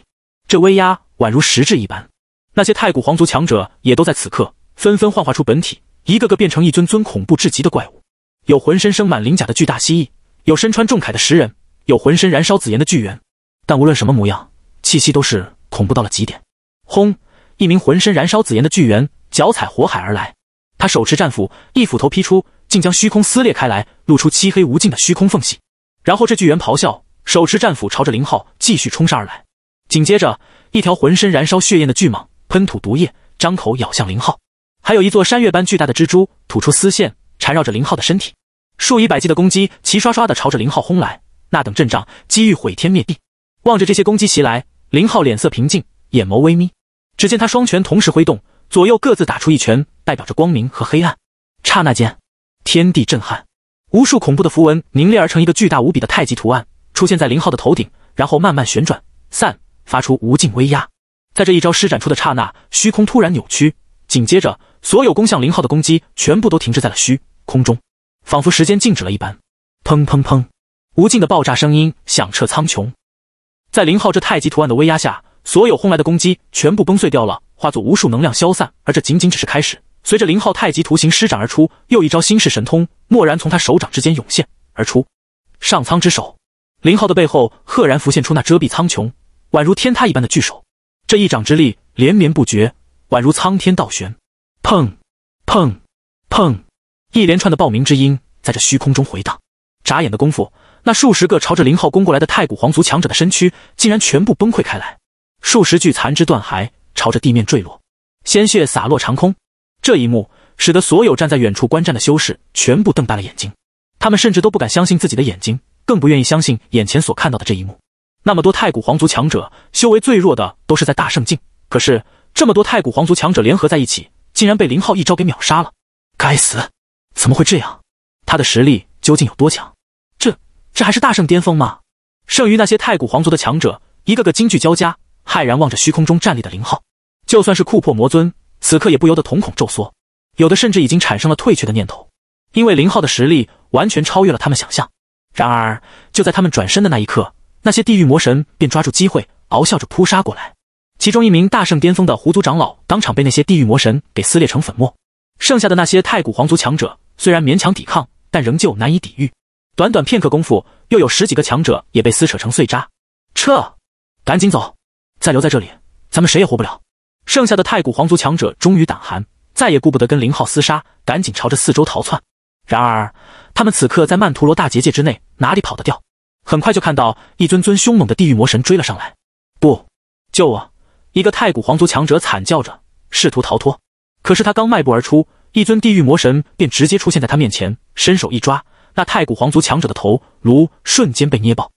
这威压宛如实质一般，那些太古皇族强者也都在此刻纷纷幻化出本体，一个个变成一尊尊恐怖至极的怪物。有浑身生满鳞甲的巨大蜥蜴，有身穿重铠的石人，有浑身燃烧紫炎的巨猿。但无论什么模样，气息都是恐怖到了极点。轰！一名浑身燃烧紫炎的巨猿脚踩火海而来，他手持战斧，一斧头劈出，竟将虚空撕裂开来，露出漆黑无尽的虚空缝隙。然后这巨猿咆哮，手持战斧朝着林浩继续冲杀而来。紧接着，一条浑身燃烧血焰的巨蟒喷吐毒液，张口咬向林浩；还有一座山岳般巨大的蜘蛛吐出丝线，缠绕着林浩的身体。数以百计的攻击齐刷刷的朝着林浩轰来，那等阵仗，机遇毁天灭地。望着这些攻击袭来，林浩脸色平静，眼眸微眯。只见他双拳同时挥动，左右各自打出一拳，代表着光明和黑暗。刹那间，天地震撼，无数恐怖的符文凝练而成一个巨大无比的太极图案，出现在林浩的头顶，然后慢慢旋转散。发出无尽威压，在这一招施展出的刹那，虚空突然扭曲，紧接着，所有攻向林浩的攻击全部都停滞在了虚空中，仿佛时间静止了一般。砰砰砰，无尽的爆炸声音响彻苍穹。在林浩这太极图案的威压下，所有轰来的攻击全部崩碎掉了，化作无数能量消散。而这仅仅只是开始，随着林浩太极图形施展而出，又一招心式神通蓦然从他手掌之间涌现而出。上苍之手，林浩的背后赫然浮现出那遮蔽苍穹。宛如天塌一般的巨手，这一掌之力连绵不绝，宛如苍天倒悬。砰！砰！砰！一连串的爆鸣之音在这虚空中回荡。眨眼的功夫，那数十个朝着林浩攻过来的太古皇族强者的身躯竟然全部崩溃开来，数十具残肢断骸朝着地面坠落，鲜血洒落长空。这一幕使得所有站在远处观战的修士全部瞪大了眼睛，他们甚至都不敢相信自己的眼睛，更不愿意相信眼前所看到的这一幕。那么多太古皇族强者，修为最弱的都是在大圣境。可是这么多太古皇族强者联合在一起，竟然被林浩一招给秒杀了！该死，怎么会这样？他的实力究竟有多强？这这还是大圣巅峰吗？剩余那些太古皇族的强者，一个个惊惧交加，骇然望着虚空中站立的林浩。就算是库珀魔尊，此刻也不由得瞳孔骤缩，有的甚至已经产生了退却的念头，因为林浩的实力完全超越了他们想象。然而，就在他们转身的那一刻。那些地狱魔神便抓住机会，咆哮着扑杀过来。其中一名大圣巅峰的狐族长老当场被那些地狱魔神给撕裂成粉末。剩下的那些太古皇族强者虽然勉强抵抗，但仍旧难以抵御。短短片刻功夫，又有十几个强者也被撕扯成碎渣。撤，赶紧走！再留在这里，咱们谁也活不了。剩下的太古皇族强者终于胆寒，再也顾不得跟林浩厮杀，赶紧朝着四周逃窜。然而，他们此刻在曼陀罗大结界之内，哪里跑得掉？很快就看到一尊尊凶猛的地狱魔神追了上来，不，救我！一个太古皇族强者惨叫着，试图逃脱。可是他刚迈步而出，一尊地狱魔神便直接出现在他面前，伸手一抓，那太古皇族强者的头颅瞬间被捏爆。